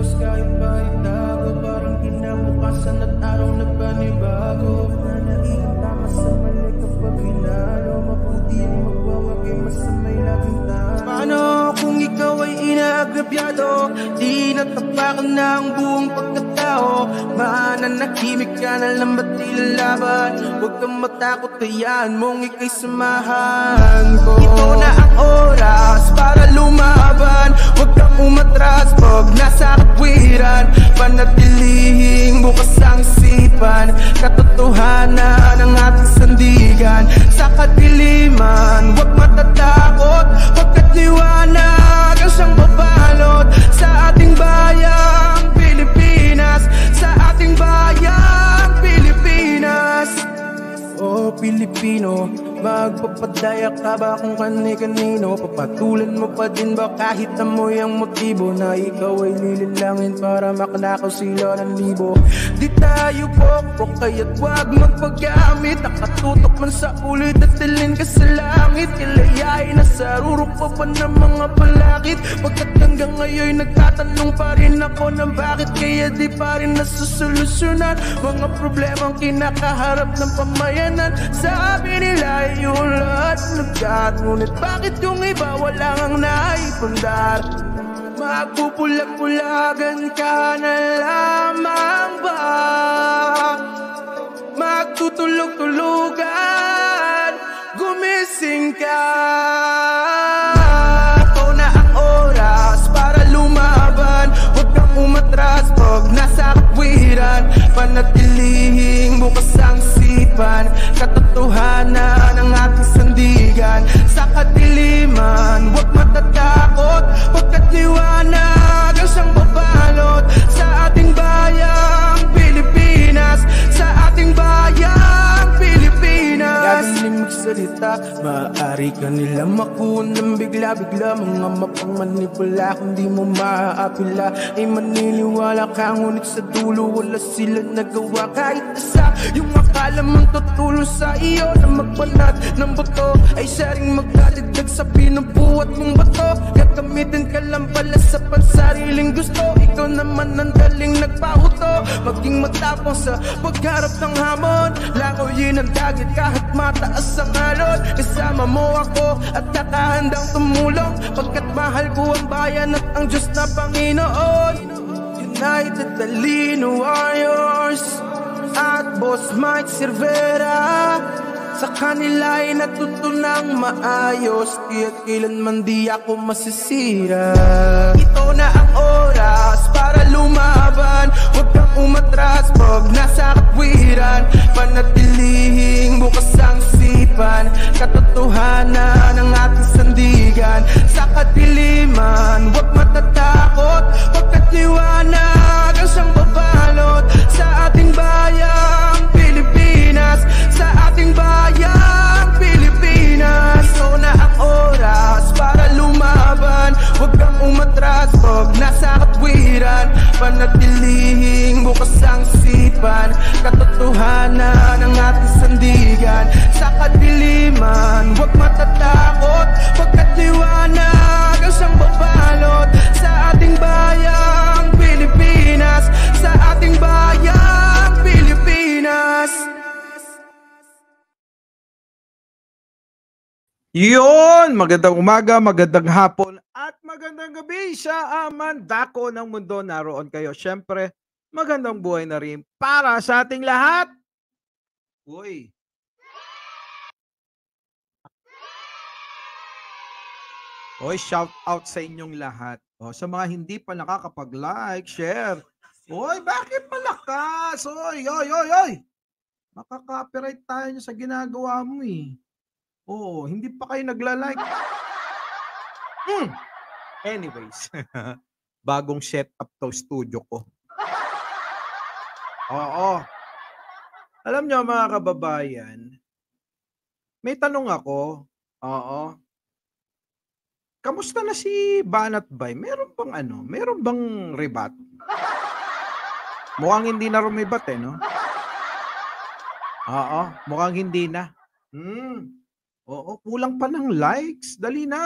Tapos kahit bahit ako Parang kinabukasan at araw na panibago Na naingat tama sa mali kapag hinalo Mabuti ang magwawag ay masamay laging talo Paano kung ikaw ay inaagrabyado Di natapakan na ang buong pagkatapos tao Mananakimik ka na lang ba't ilalaban Huwag kang matakot, hayaan mong ika'y samahan ko Ito na ang oras para lumaban Huwag kang umatras pag nasa kawiran Panatilihing bukas ang sipan Katotohanan ang ating sandigan Sa kadiliman, huwag matatakot Huwag katliwanag ang babalot Sa ating bayang Pilipinas Sa ating bayan, Pilipinas O oh, Pilipino, magpapatay Dayak na ba kung kani-kanino Papatulan mo pa din ba kahit amoy ang motibo Na ikaw ay nililangin para maknakaw sila ng libo Di tayo po, kaya't wag magpagamit Nakatutok man sa ulit at dilin ka sa langit Kilayain na sa pa pa ng mga palakit Pagkat hanggang ngayon nagtatanong pa rin ako ng bakit Kaya di pa rin nasusolusyonan Mga problemang kinakaharap ng pamayanan Sabi nila yung love at nagkat Ngunit bakit yung iba wala ang naipundar Magpupulag-pulagan ka na lamang ba? Magtutulog-tulugan Gumising ka Ito na oras para lumaban Huwag umatras pag nasa kwiran Panatilihing bukas ang isipan Katotohanan ang aking sandigan Sa katiliman, huwag matatakot Pagkat liwanag ang siyang babalot Sa ating bayang Pilipinas Sa ating bayang Lagi magsalita Maaari ka nila makuha ng bigla-bigla Mga mapangmanipula Kung di mo maapila Ay maniniwala ka Ngunit sa dulo wala sila nagawa Kahit isa yung akala mong tutulong sa iyo Na magbanat ng buto Ay siya rin magdadagdag sa pinubuhat mong bato Gagamitin ka lang pala sa pansariling gusto Ikaw naman ang daling nagpahuto Maging matapang sa pagharap ng hamon Lakoyin ang dagat kahit Tumataas ang alon Kasama mo ako at nakahandang tumulong Pagkat mahal ko ang bayan at ang Diyos na Panginoon United Talino Warriors At Boss Mike Cervera sa kanila ay natutunang maayos Tiyak kailanman di ako masisira Ito na ang oras para lumaban Huwag kang umatras pag nasa katwiran Panatilihing bukas ang sipan Katotohanan ang ating sandigan Sa katiliman, huwag matatakot Pagkat liwanag ang siyang babalot isipan Katotohanan ang ating sandigan Sa kadiliman, huwag matatakot Pagkat liwanag ang siyang babalot Sa ating bayang Pilipinas Sa ating bayang Pilipinas Yun! Magandang umaga, magandang hapon at magandang gabi sa amandako ng mundo. Naroon kayo, syempre, magandang buhay na rin para sa ating lahat. Uy. Hoy, shout out sa inyong lahat. O, oh, sa mga hindi pa nakakapag-like, share. Hoy, bakit malakas? Hoy, oy, oy, oy. Makaka-copyright tayo sa ginagawa mo eh. Oo, hindi pa kayo nagla-like. Hmm. Anyways, bagong setup to studio ko. Oo. Alam nyo mga kababayan, may tanong ako. Oo. Kamusta na si Banat Bay? Meron bang ano? Meron bang rebat? Mukhang hindi na rumibat eh, no? Oo, mukhang hindi na. Hmm. Oo, kulang pa ng likes. Dali na.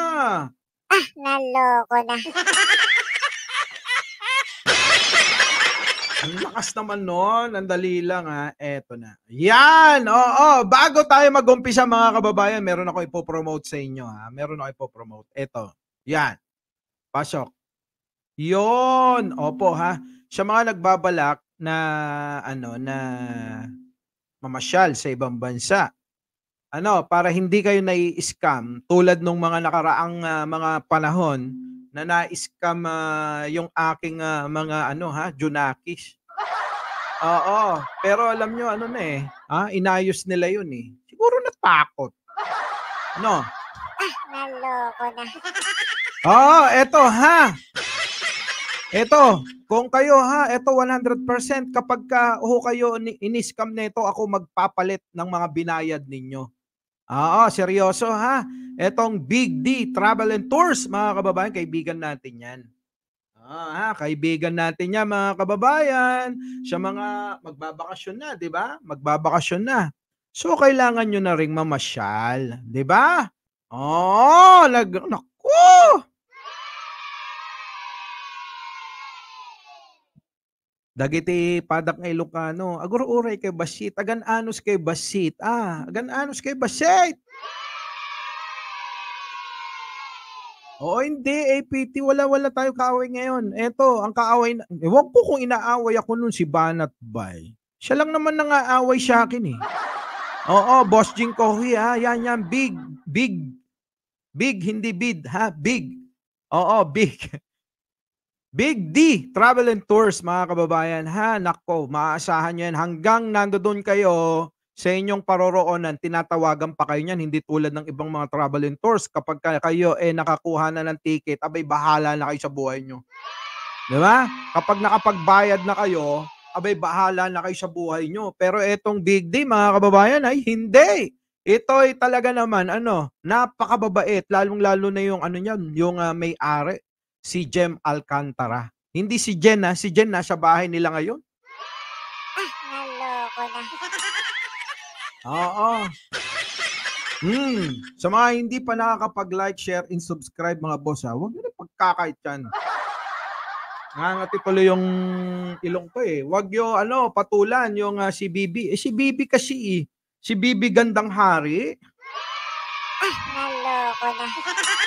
Ah, naloko na. Lakas naman noon. Ang dali lang ha. Eto na. Yan! Oo! Bago tayo mag-umpisa mga kababayan, meron ako ipopromote sa inyo ha. Meron ako ipopromote. Eto. Yan. Pasok. Yon! Opo ha. Sa mga nagbabalak na ano na mamasyal sa ibang bansa. Ano, para hindi kayo nai-scam tulad nung mga nakaraang uh, mga panahon na na-scam uh, ah, yung aking uh, mga ano ha, Junakis. Oo, pero alam nyo ano na eh, ha? inayos nila yun eh. Siguro natakot. No? Ah, naloko na. Oo, oh, eto ha. Eto, kung kayo ha, eto 100% kapag ka ho kayo in-scam nito, ako magpapalit ng mga binayad ninyo. Oo, seryoso ha. Etong Big D Travel and Tours, mga kababayan, kaibigan natin yan. Ah, kaibigan natin yan, mga kababayan. Siya mga magbabakasyon na, di ba? Magbabakasyon na. So, kailangan niyo na ring mamasyal, di ba? oh, lag- naku! Dagiti padak nga Ilocano, Agururay kay basit, agan anos kay basit. Ah, agan anos kay basit. Oo, hindi, APT. Wala-wala tayo kaaway ngayon. Eto, ang kaaway, na, ewan ko kung inaaway ako nun si Banat Bay. Siya lang naman nangaaway siya akin eh. Oo, Boss Jing Kohi ha. Yan, yan. Big, big, big, hindi bid ha. Big. Oo, big. Big D Travel and Tours mga kababayan ha nako maaasahan niyo yan hanggang nandoon kayo sa inyong paroroonan tinatawagan pa kayo niyan hindi tulad ng ibang mga travel and tours kapag kayo eh nakakuha na ng ticket abay bahala na kayo sa buhay niyo. 'Di ba? Kapag nakapagbayad na kayo abay bahala na kayo sa buhay niyo. Pero etong Big D mga kababayan ay hindi. Ito ay talaga naman ano napakababait lalong-lalo na yung ano niyan yung uh, may-ari si Jem Alcantara. Hindi si Jen ha. Si Jen sa bahay nila ngayon. Ah, naloko na. Oo. Hmm. Sa mga hindi pa nakakapag-like, share, and subscribe mga boss ha, huwag nyo na pagkakait yan. Nangati tuloy yung ilong ko eh. Huwag yung ano, patulan yung uh, si Bibi. Eh, si Bibi kasi eh. Si Bibi gandang hari. Ah, naloko na.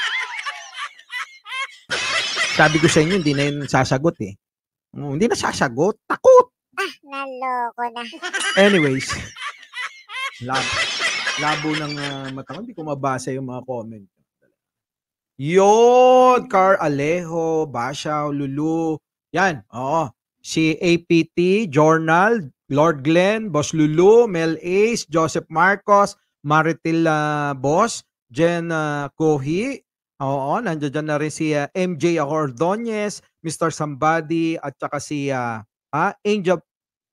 Sabi ko sa inyo, hindi na yun sasagot eh. Oh, hindi na sasagot. Takot. Ah, naloko na. Anyways. labo, labo ng uh, mata ko. Hindi ko mabasa yung mga comment. Yon, Car Alejo, Bashaw, Lulu. Yan, oo. Si APT, Journal, Lord Glenn, Boss Lulu, Mel Ace, Joseph Marcos, Maritil uh, Boss, Jen uh, ah, Cohi, Oo, nandiyan na rin si uh, ah, MJ Ordonez, Mr. Somebody, at saka si uh, uh, Angel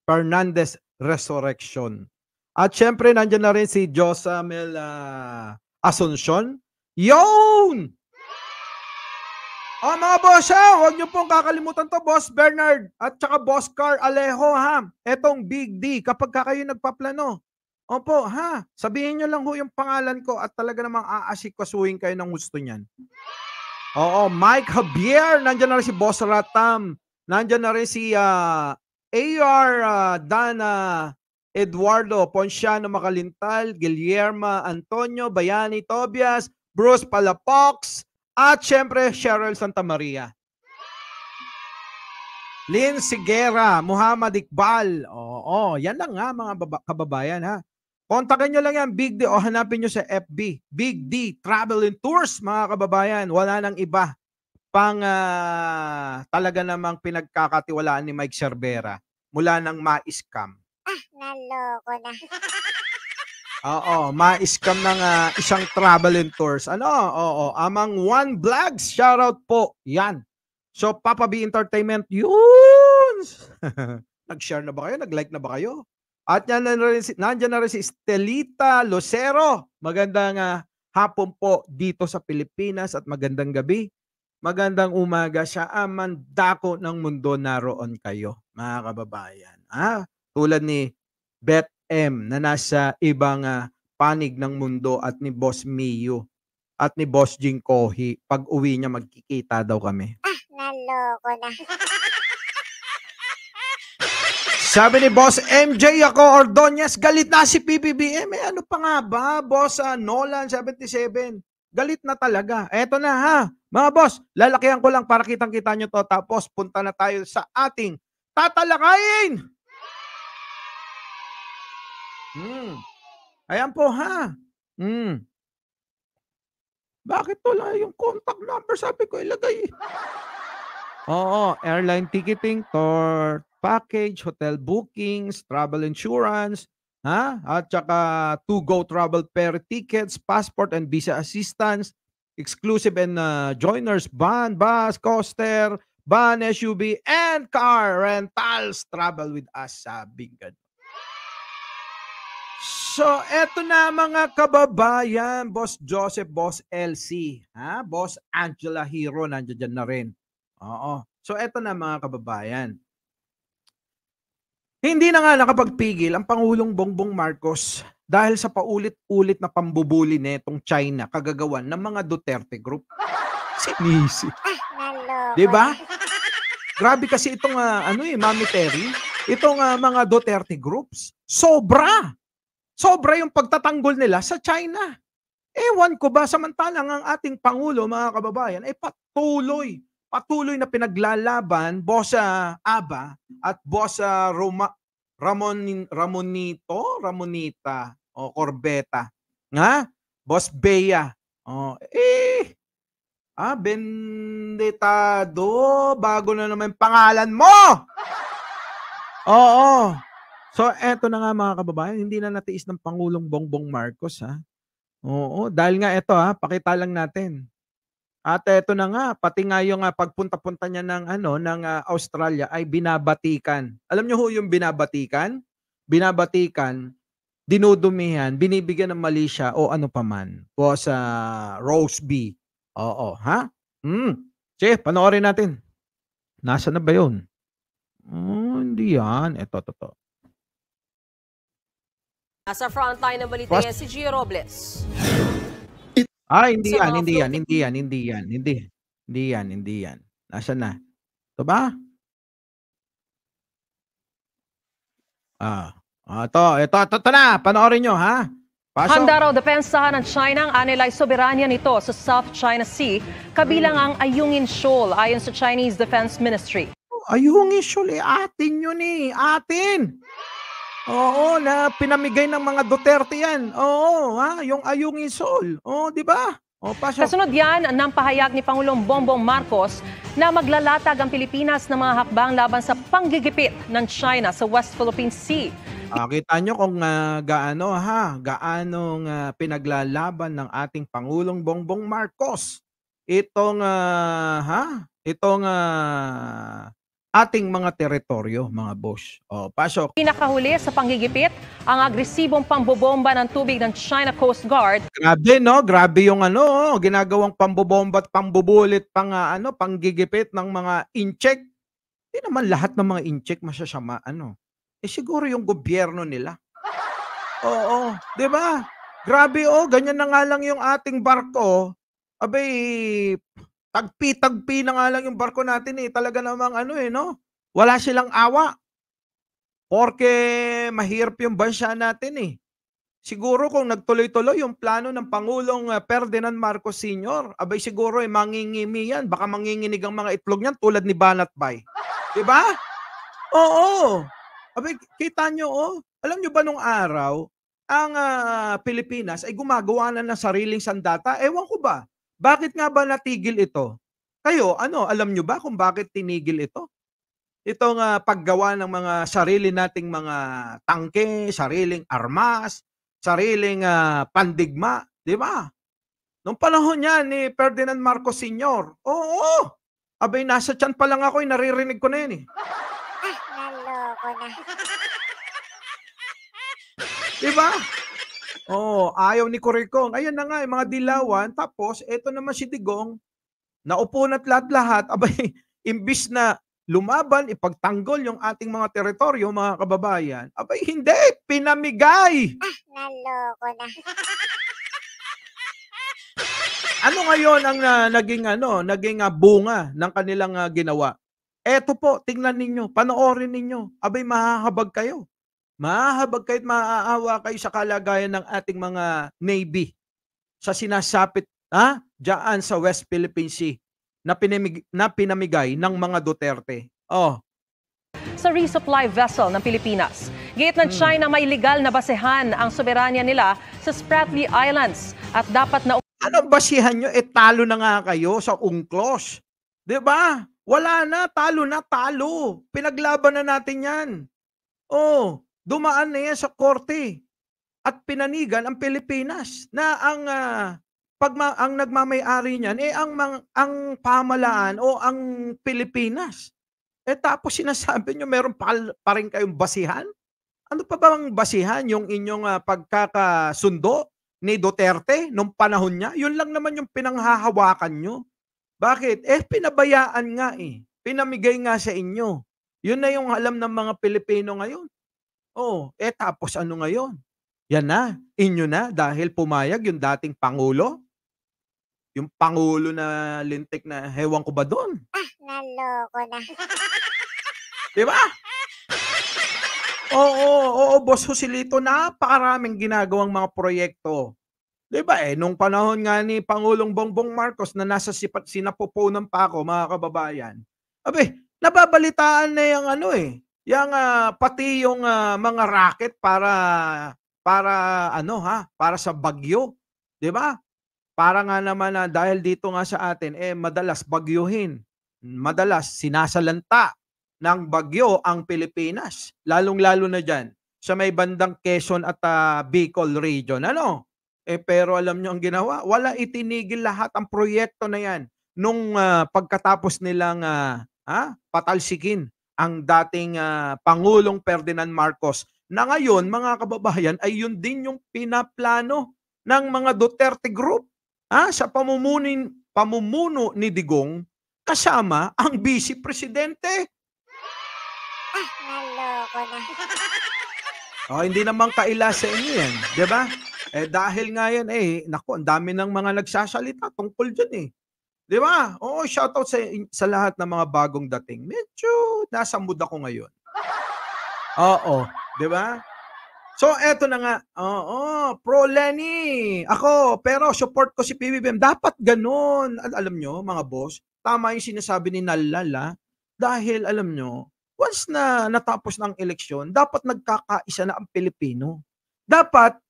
Fernandez Resurrection. At syempre, nandiyan na rin si Josamel uh, Asuncion. Yun! Oh, mga boss, ha? huwag niyo pong kakalimutan to, Boss Bernard at saka Boss Car Alejo, ha? Etong Big D, kapag ka kayo nagpaplano, Opo, ha? Sabihin nyo lang ho yung pangalan ko at talaga namang aasikwasuhin kayo ng gusto niyan. Oo, Mike Javier. Nandiyan na rin si Boss Ratam. Nandiyan na rin si uh, ah, AR uh, ah, Dana Eduardo Ponciano Makalintal, Guillermo Antonio, Bayani Tobias, Bruce Palapox, at syempre Cheryl Santa Maria. Lynn Sigera, Muhammad Iqbal. Oo, yan lang nga mga baba- kababayan ha. Kontakin nyo lang yan, Big D, o hanapin nyo sa FB. Big D Travel and Tours, mga kababayan. Wala nang iba pang uh, talaga namang pinagkakatiwalaan ni Mike Cervera mula nang ma-scam. Ah, naloko na. Oo, ma-scam ng uh, isang travel and tours. Ano? Oo, amang One Vlogs, shoutout po. Yan. So, Papa B Entertainment, yun! Nag-share na ba kayo? Nag-like na ba kayo? At yan na rin, nandyan na rin si Estelita Lucero. Magandang uh, hapon po dito sa Pilipinas at magandang gabi. Magandang umaga siya. Aman dako ng mundo naroon kayo, mga kababayan. Ah, tulad ni Beth M na nasa ibang uh, panig ng mundo at ni Boss Miyu at ni Boss Jing Kohi. Pag uwi niya, magkikita daw kami. Ah, naloko na. Sabi ni Boss MJ ako, Ordonez, galit na si PBBM. Eh, ano pa nga ba, Boss uh, Nolan, 77? Galit na talaga. Eto na ha, mga boss, lalakihan ko lang para kitang-kita nyo to. Tapos punta na tayo sa ating tatalakayin! Hmm. Ayan po ha. Hmm. Bakit to lang yung contact number? Sabi ko ilagay. Oo, airline ticketing tour package, hotel bookings, travel insurance, ha? At saka to-go travel pair tickets, passport and visa assistance, exclusive and uh, joiners, van, bus, coaster, van, SUV, and car rentals. Travel with us, sabi God. So, eto na mga kababayan, Boss Joseph, Boss LC, ha? Boss Angela Hero, nandiyan dyan na rin. Oo. So, eto na mga kababayan. Hindi na nga nakapagpigil ang Pangulong Bongbong Marcos dahil sa paulit-ulit na pambubuli nitong China kagagawan ng mga Duterte Group. Sinisi. Di ba? Grabe kasi itong uh, ano eh, Mami Terry, itong uh, mga Duterte groups, sobra. Sobra yung pagtatanggol nila sa China. Ewan ko ba, samantalang ang ating Pangulo, mga kababayan, ay patuloy patuloy na pinaglalaban Bossa Aba at Bossa Roma, Ramon, Ramonito, Ramonita o Corbeta. Nga? Boss Bea. Oh, eh Ah, Bendetado, bago na naman pangalan mo. Oo. So, eto na nga mga kababayan, hindi na natiis ng Pangulong Bongbong Marcos ha. Oo, dahil nga eto ha, pakita lang natin. At eto na nga, pati nga yung uh, pagpunta-punta niya ng ano ng uh, Australia ay binabatikan. Alam niyo ho yung binabatikan? Binabatikan, dinudumihan, binibigyan ng mali siya o ano paman. O sa uh, Rose B. Oo, ha? Mm. Che, panoorin natin. Nasa na ba yun? Oh, hindi yan. Ito, totoo. Nasa frontline ng balita si Gio Robles. Ah, hindi yan, hindi yan, hindi yan, hindi yan, hindi. Hindi yan, hindi yan. Nasaan na? Ito ba? Ah, ah, ito, ito, ito, ito na. Panoorin nyo, ha? Pasok. Handa raw depensahan ng China ang anilay soberanya nito sa South China Sea, kabilang ang Ayungin Shoal ayon sa Chinese Defense Ministry. Ayungin, Shoal, eh, atin yun eh. Atin! Oo, na pinamigay ng mga Duterte yan. Oo, ha? Yung Ayungin Sol. Oo, di ba? O, pasok. Kasunod yan ng pahayag ni Pangulong Bongbong Marcos na maglalatag ang Pilipinas ng mga hakbang laban sa panggigipit ng China sa West Philippine Sea. Uh, kita nyo kung uh, gaano ha, gaano uh, pinaglalaban ng ating Pangulong Bongbong Marcos itong uh, ha, itong uh, ating mga teritoryo, mga boss. O, oh, pasok. Pinakahuli sa panggigipit ang agresibong pambobomba ng tubig ng China Coast Guard. Grabe no, grabe yung ano, oh, ginagawang pambobomba at pambubulit pang uh, ano, panggigipit ng mga incheck. Hindi naman lahat ng mga incheck masasama ano. Eh siguro yung gobyerno nila. Oo, 'di ba? Grabe oh, ganyan na nga lang yung ating barko. Abay, Tagpi-tagpi na nga lang yung barko natin eh. Talaga namang ano eh, no? Wala silang awa. Porke mahirap yung bansa natin eh. Siguro kung nagtuloy-tuloy yung plano ng Pangulong eh, Ferdinand Marcos Sr., abay siguro ay eh, mangingimi yan. Baka manginginig ang mga itlog niyan tulad ni Banat Bay. ba? Diba? Oo. Abay, kita nyo, oh. Alam nyo ba nung araw, ang uh, Pilipinas ay gumagawa na ng sariling sandata? Ewan ko ba? Bakit nga ba natigil ito? Kayo, ano, alam nyo ba kung bakit tinigil ito? Itong uh, paggawa ng mga sarili nating mga tangke, sariling armas, sariling uh, pandigma, di ba? Nung panahon niya ni eh, Ferdinand Marcos Sr., oo, oo, abay nasa tiyan pa lang ako, eh, naririnig ko na yan eh. Ay, naloko na. di ba? Oo, oh, ayaw ni Kurikong. Ayan na nga, yung mga dilawan. Tapos, eto naman si Digong, naupo na't lahat-lahat. Abay, imbis na lumaban, ipagtanggol yung ating mga teritoryo, mga kababayan, abay, hindi! Pinamigay! Ah, naloko na. ano ngayon ang uh, naging ano, naging uh, bunga ng kanilang uh, ginawa? Eto po, tingnan ninyo, panoorin ninyo. Abay mahahabag kayo. Mahahabag kayo maaawa kayo sa kalagayan ng ating mga Navy sa sinasapit ha, dyan sa West Philippine Sea na, pinamig, na pinamigay ng mga Duterte. Oh. Sa resupply vessel ng Pilipinas, Gate ng hmm. China may legal na basehan ang soberanya nila sa Spratly Islands at dapat na... Ano basihan nyo? E talo na nga kayo sa UNCLOS. ba? Diba? Wala na, talo na, talo. Pinaglaban na natin yan. Oh, dumaan na yan sa korte at pinanigan ang Pilipinas na ang uh, pagma, ang nagmamay-ari niyan eh ang mang, ang pamalaan o ang Pilipinas. Eh tapos sinasabi niyo meron pa, pa rin kayong basihan? Ano pa ba ang basihan yung inyong uh, pagkakasundo ni Duterte nung panahon niya? Yun lang naman yung pinanghahawakan niyo. Bakit? Eh pinabayaan nga eh. Pinamigay nga sa inyo. Yun na yung alam ng mga Pilipino ngayon. Oh, eh tapos ano ngayon? Yan na, inyo na dahil pumayag yung dating pangulo. Yung pangulo na lintik na hewan ko ba doon? Ah, naloko na. 'Di ba? Oo, oo, boss Joselito, napakaraming ginagawang mga proyekto. 'Di ba eh, nung panahon nga ni Pangulong Bongbong Marcos na nasa sipat sinapoponan pa ako, mga kababayan. Abi, nababalitaan na yung ano eh, Yang uh, pati yung uh, mga racket para para ano ha, para sa bagyo, 'di ba? Para nga naman na ah, dahil dito nga sa atin eh madalas bagyuhin. Madalas sinasalanta ng bagyo ang Pilipinas, lalong-lalo na diyan sa may bandang Quezon at uh, Bicol region. Ano? Eh pero alam niyo ang ginawa, wala itinigil lahat ang proyekto na 'yan nung uh, pagkatapos nilang uh, ha, patalsikin ang dating uh, Pangulong Ferdinand Marcos na ngayon mga kababayan ay yun din yung pinaplano ng mga Duterte Group ha, sa pamumunin, pamumuno ni Digong kasama ang Vice Presidente. Ah, naloko na. oh, hindi naman kaila sa inyo yan, di ba? Eh dahil nga yan eh, naku, ang dami ng mga nagsasalita tungkol dyan eh. Di ba? Oo, shoutout sa, sa lahat ng mga bagong dating. Medyo nasa mood ako ngayon. Oo, di ba? So, eto na nga. Oo, pro Lenny. Ako, pero support ko si PBBM. Dapat ganun. At alam nyo, mga boss, tama yung sinasabi ni Nalala. Dahil, alam nyo, once na natapos ng eleksyon, dapat nagkakaisa na ang Pilipino. Dapat,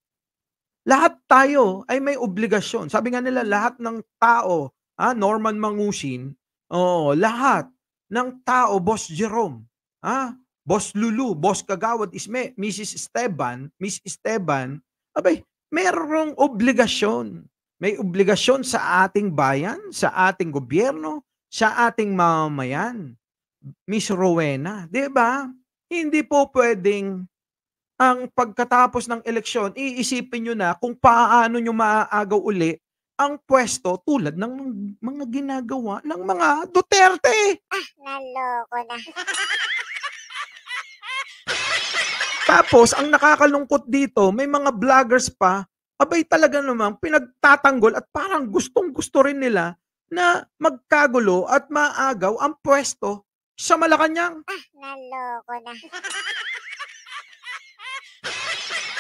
lahat tayo ay may obligasyon. Sabi nga nila, lahat ng tao ah, Norman Mangusin, oh, lahat ng tao, Boss Jerome, ah, Boss Lulu, Boss Kagawad, Isme, Mrs. Esteban, Miss Esteban, abay, merong obligasyon. May obligasyon sa ating bayan, sa ating gobyerno, sa ating mamamayan. Miss Rowena, 'di ba? Hindi po pwedeng ang pagkatapos ng eleksyon, iisipin nyo na kung paano nyo maaagaw uli ang pwesto tulad ng mga ginagawa ng mga Duterte. Ah, naloko na. Tapos, ang nakakalungkot dito, may mga vloggers pa, abay talaga naman, pinagtatanggol at parang gustong-gusto rin nila na magkagulo at maagaw ang pwesto sa Malacanang. Ah, naloko na.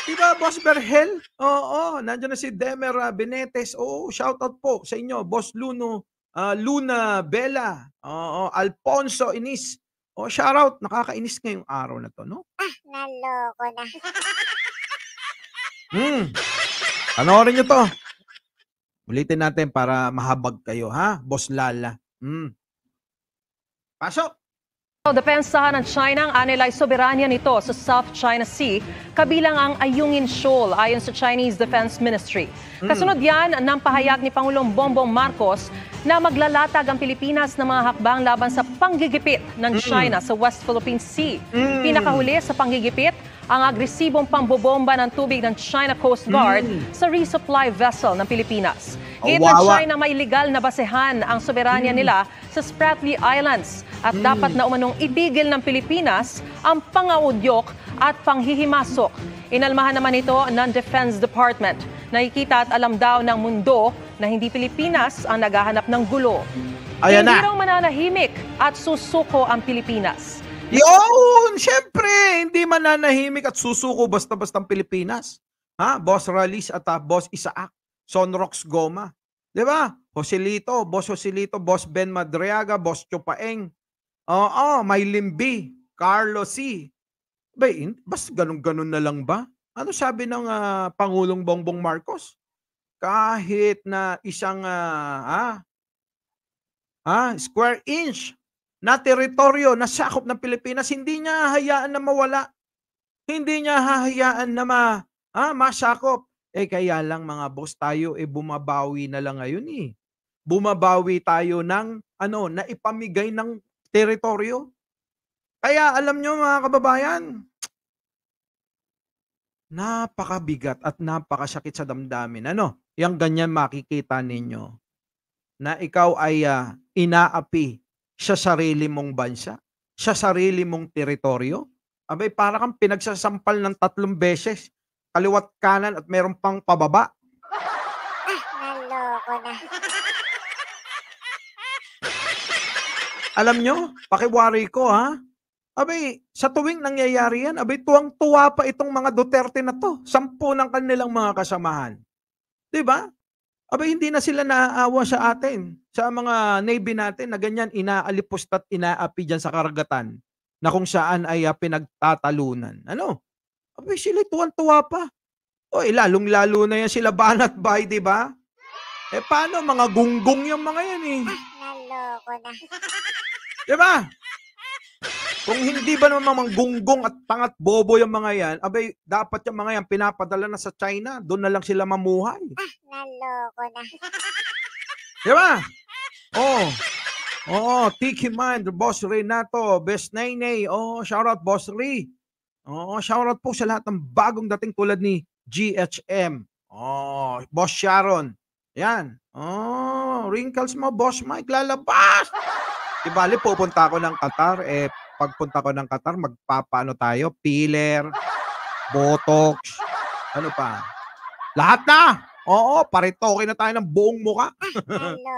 Di diba, Boss Berhel? Oo, nandiyan na si Demer ah, Benetes. Oo, shout out po sa inyo. Boss Luno, uh, Luna Bella. Oo, Alfonso Inis. Oh, shout out. Nakakainis ngayong araw na to, no? Ah, naloko na. Hmm. Panoorin nyo to. Ulitin natin para mahabag kayo, ha? Boss Lala. Hmm. Pasok! Depensahan ng China ang anilay soberanya nito sa South China Sea, kabilang ang Ayungin Shoal ayon sa Chinese Defense Ministry. Hmm. Kasunod yan ng pahayag ni Pangulong Bongbong Marcos na maglalatag ang Pilipinas ng mga hakbang laban sa panggigipit ng hmm. China sa West Philippine Sea. Hmm. Pinakahuli sa panggigipit, ang agresibong pambobomba ng tubig ng China Coast Guard mm. sa resupply vessel ng Pilipinas. Gate ng China may legal na basehan ang soberanya mm. nila sa Spratly Islands at mm. dapat na umanong itigil ng Pilipinas ang pangaudyok at panghihimasok. Inalmahan naman ito ng Defense Department. Nakikita at alam daw ng mundo na hindi Pilipinas ang naghahanap ng gulo. Ayan hindi na. raw mananahimik at susuko ang Pilipinas. Yun! Siyempre, hindi mananahimik at susuko basta-basta ang Pilipinas. Ha? Boss Ralis at uh, Boss Isaac, Sonrox Goma. Di ba? Joselito, Boss Joselito, Boss Ben Madriaga, Boss Chupaeng. Oo, oh, may Limbi, Carlo C. Ba, bas ganun-ganun na lang ba? Ano sabi ng uh, Pangulong Bongbong Marcos? Kahit na isang uh, ah, ha? ah, square inch na teritoryo na sakop ng Pilipinas, hindi niya hahayaan na mawala. Hindi niya hahayaan na ma, ah, masakop. Eh kaya lang mga boss tayo, eh bumabawi na lang ngayon eh. Bumabawi tayo ng ano, na ipamigay ng teritoryo. Kaya alam nyo mga kababayan, napakabigat at napakasakit sa damdamin. Ano? Yang ganyan makikita ninyo na ikaw ay uh, inaapi sa sarili mong bansa, sa sarili mong teritoryo. Abay, para kang pinagsasampal ng tatlong beses, kaliwat kanan at meron pang pababa. Ah, naloko na. Alam nyo, pakiwari ko ha, Abay, sa tuwing nangyayari yan, abay, tuwang-tuwa pa itong mga Duterte na to. Sampu ng kanilang mga kasamahan. ba? Diba? Aba, hindi na sila naaawa sa mm. atin, sa mga Navy natin na ganyan inaalipust at inaapi dyan sa karagatan na kung saan ay uh, pinagtatalunan. Ano? Aba, sila tuwan-tuwa pa. O, lalong-lalo na yan sila banat bay, di ba? Eh, paano? Mga gunggong yung mga yan eh. Ah, naloko na. Di ba? Kung hindi ba naman mga gunggong at pangat bobo yung mga yan, abay, dapat yung mga yan pinapadala na sa China. Doon na lang sila mamuhay. Ah, naloko na. Di ba? Oo. Oh. Oo, oh, Tiki Mind, Boss to. Best Nainay. Oo, oh, shoutout Boss Lee. Oo, oh, shoutout po sa lahat ng bagong dating tulad ni GHM. Oh, Boss Sharon. Yan. Oh, wrinkles mo, Boss Mike, lalabas! Di bali, pupunta ako ng Qatar, eh, pagpunta ko ng Qatar, magpapaano tayo? Filler, botox, ano pa? Lahat na! Oo, paritoke na tayo ng buong muka. Loko na.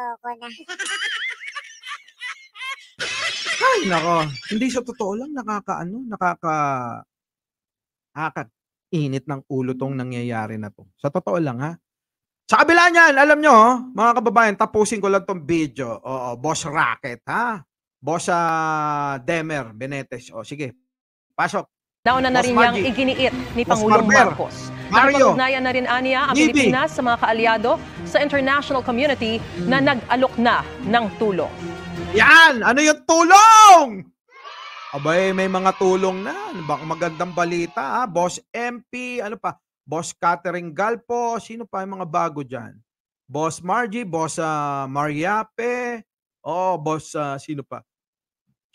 Ay, nako. Hindi sa totoo lang, nakakaano, nakaka... Nakaka init ng ulo tong nangyayari na to. Sa totoo lang ha. Sa kabila niyan, alam nyo, oh, mga kababayan, tapusin ko lang tong video. Oo, boss Rocket, ha. Bossa Demer Benetes. O sige, pasok. Nauna na rin yang iginiit ni Pangulong Marcos. Mario, Nakapagnayan na rin aniya ang Bibi. Pilipinas sa mga kaalyado sa international community na nag-alok na ng tulong. Yan! Ano yung tulong? Abay, may mga tulong na. Ano Magandang balita. Ha? Boss MP, ano pa? Boss Catering Galpo. Sino pa yung mga bago dyan? Boss Margie, Boss uh, Mariape. Oh, Boss uh, sino pa?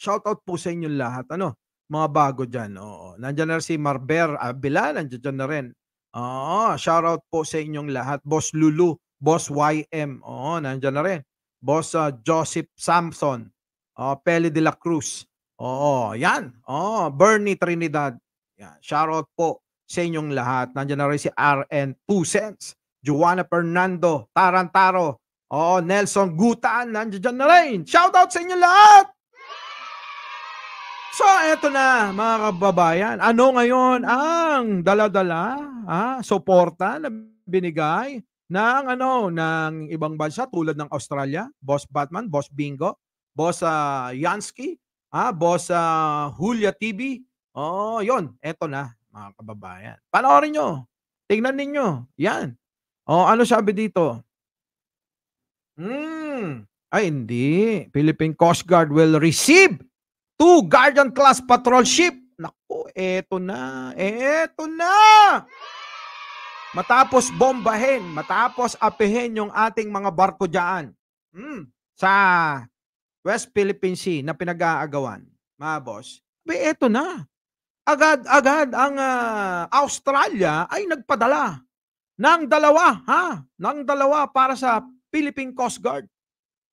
Shout out po sa inyong lahat. Ano? Mga bago diyan. Oo. Nandiyan na si Marber Abila, nandiyan na rin. Oo, shout out po sa inyong lahat. Boss Lulu, Boss YM. Oo, nandiyan na rin. Boss uh, Joseph Samson. Oh, Pele de la Cruz. Oo, yan. Oh, Bernie Trinidad. Yan. Shout out po sa inyong lahat. Nandiyan na rin si RN Pusens. Juana Fernando, Tarantaro, Oo, Nelson Gutaan, nandiyan na rin. Shout out sa inyo lahat! So, eto na mga kababayan. Ano ngayon ang daladala, ah, suporta na binigay ng ano ng ibang bansa tulad ng Australia, Boss Batman, Boss Bingo, Boss uh, Yansky, ah, Boss uh, Julia TV. Oh, 'yon. Eto na mga kababayan. Panoorin nyo. Tingnan ninyo. Yan. Oh, ano sabi dito? Hmm. Ay, hindi. Philippine Coast Guard will receive Two Guardian class patrol ship. Naku, eto na. Eto na. Matapos bombahin, matapos apihin yung ating mga barko diyan. Hmm, sa West Philippine Sea na pinag-aagawan, mga boss. Be, eto na. Agad-agad ang uh, Australia ay nagpadala ng dalawa, ha? Ng dalawa para sa Philippine Coast Guard.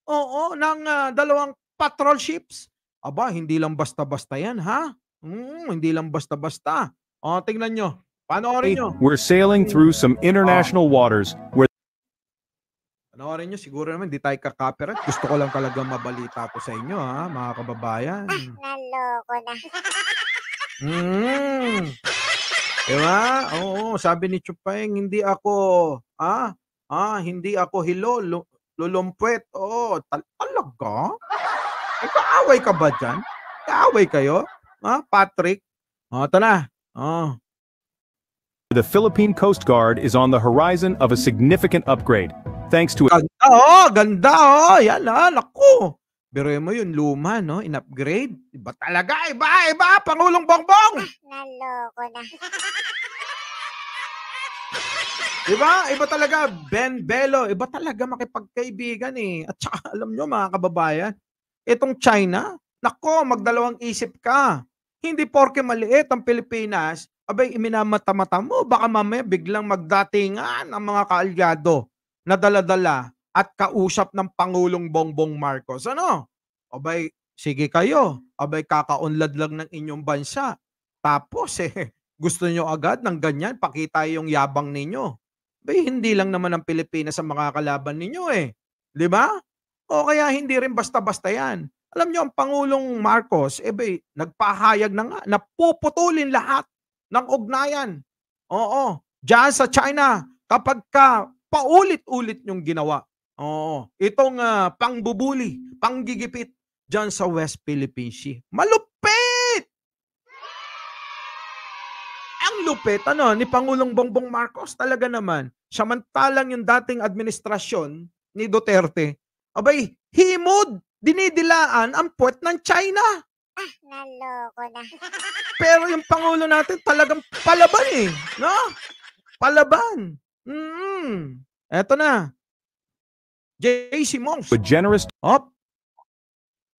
Oo, ng uh, dalawang patrol ships Aba, hindi lang basta-basta yan, ha? Mm, hindi lang basta-basta. O, tingnan nyo. Panoorin nyo. We're sailing through some international oh. waters where Panoorin nyo, siguro naman hindi tayo kakaperat. Gusto ko lang talaga mabalita ko sa inyo, ha, mga kababayan. Ah, naloko na. Mm. Diba? Oo, sabi ni Chupeng, hindi ako, ah, ah, hindi ako hilo, lulumpwet. Oo, tal talaga? Nagkaaway ka ba dyan? Nagkaaway kayo? Ha, Patrick? O, oh, ito na. O. Oh. The Philippine Coast Guard is on the horizon of a significant upgrade thanks to... Ganda, oh! Ganda, oh! Yan, ha? Naku! Pero mo yun, luma, no? In-upgrade. Iba talaga, iba, iba! Pangulong Bongbong! Naloko na. iba, Iba talaga, Ben Bello. Iba talaga makipagkaibigan eh. At saka, alam nyo mga kababayan, Itong China, nako, magdalawang isip ka. Hindi porke maliit ang Pilipinas, abay, iminamata-mata mo, baka mamaya biglang magdatingan ang mga kaalyado na daladala at kausap ng Pangulong Bongbong Marcos. Ano? Abay, sige kayo. Abay, kakaunlad lang ng inyong bansa. Tapos eh, gusto nyo agad ng ganyan, pakita yung yabang ninyo. Bay, hindi lang naman ang Pilipinas ang makakalaban ninyo eh. 'Di ba? O kaya hindi rin basta-basta yan. Alam nyo, ang Pangulong Marcos, eh, bay, nagpahayag na nga, napuputulin lahat ng ugnayan. Oo, dyan sa China, kapag ka paulit-ulit yung ginawa. Oo, itong uh, pangbubuli, panggigipit dyan sa West Philippine Sea. Malupit! Ang lupit, ano, ni Pangulong Bongbong Marcos talaga naman. Samantalang yung dating administrasyon ni Duterte, Abay, himod! Dinidilaan ang port ng China! Ah, naloko na. Pero yung Pangulo natin talagang palaban eh. No? Palaban. mm Ito na. JC Monks. A generous up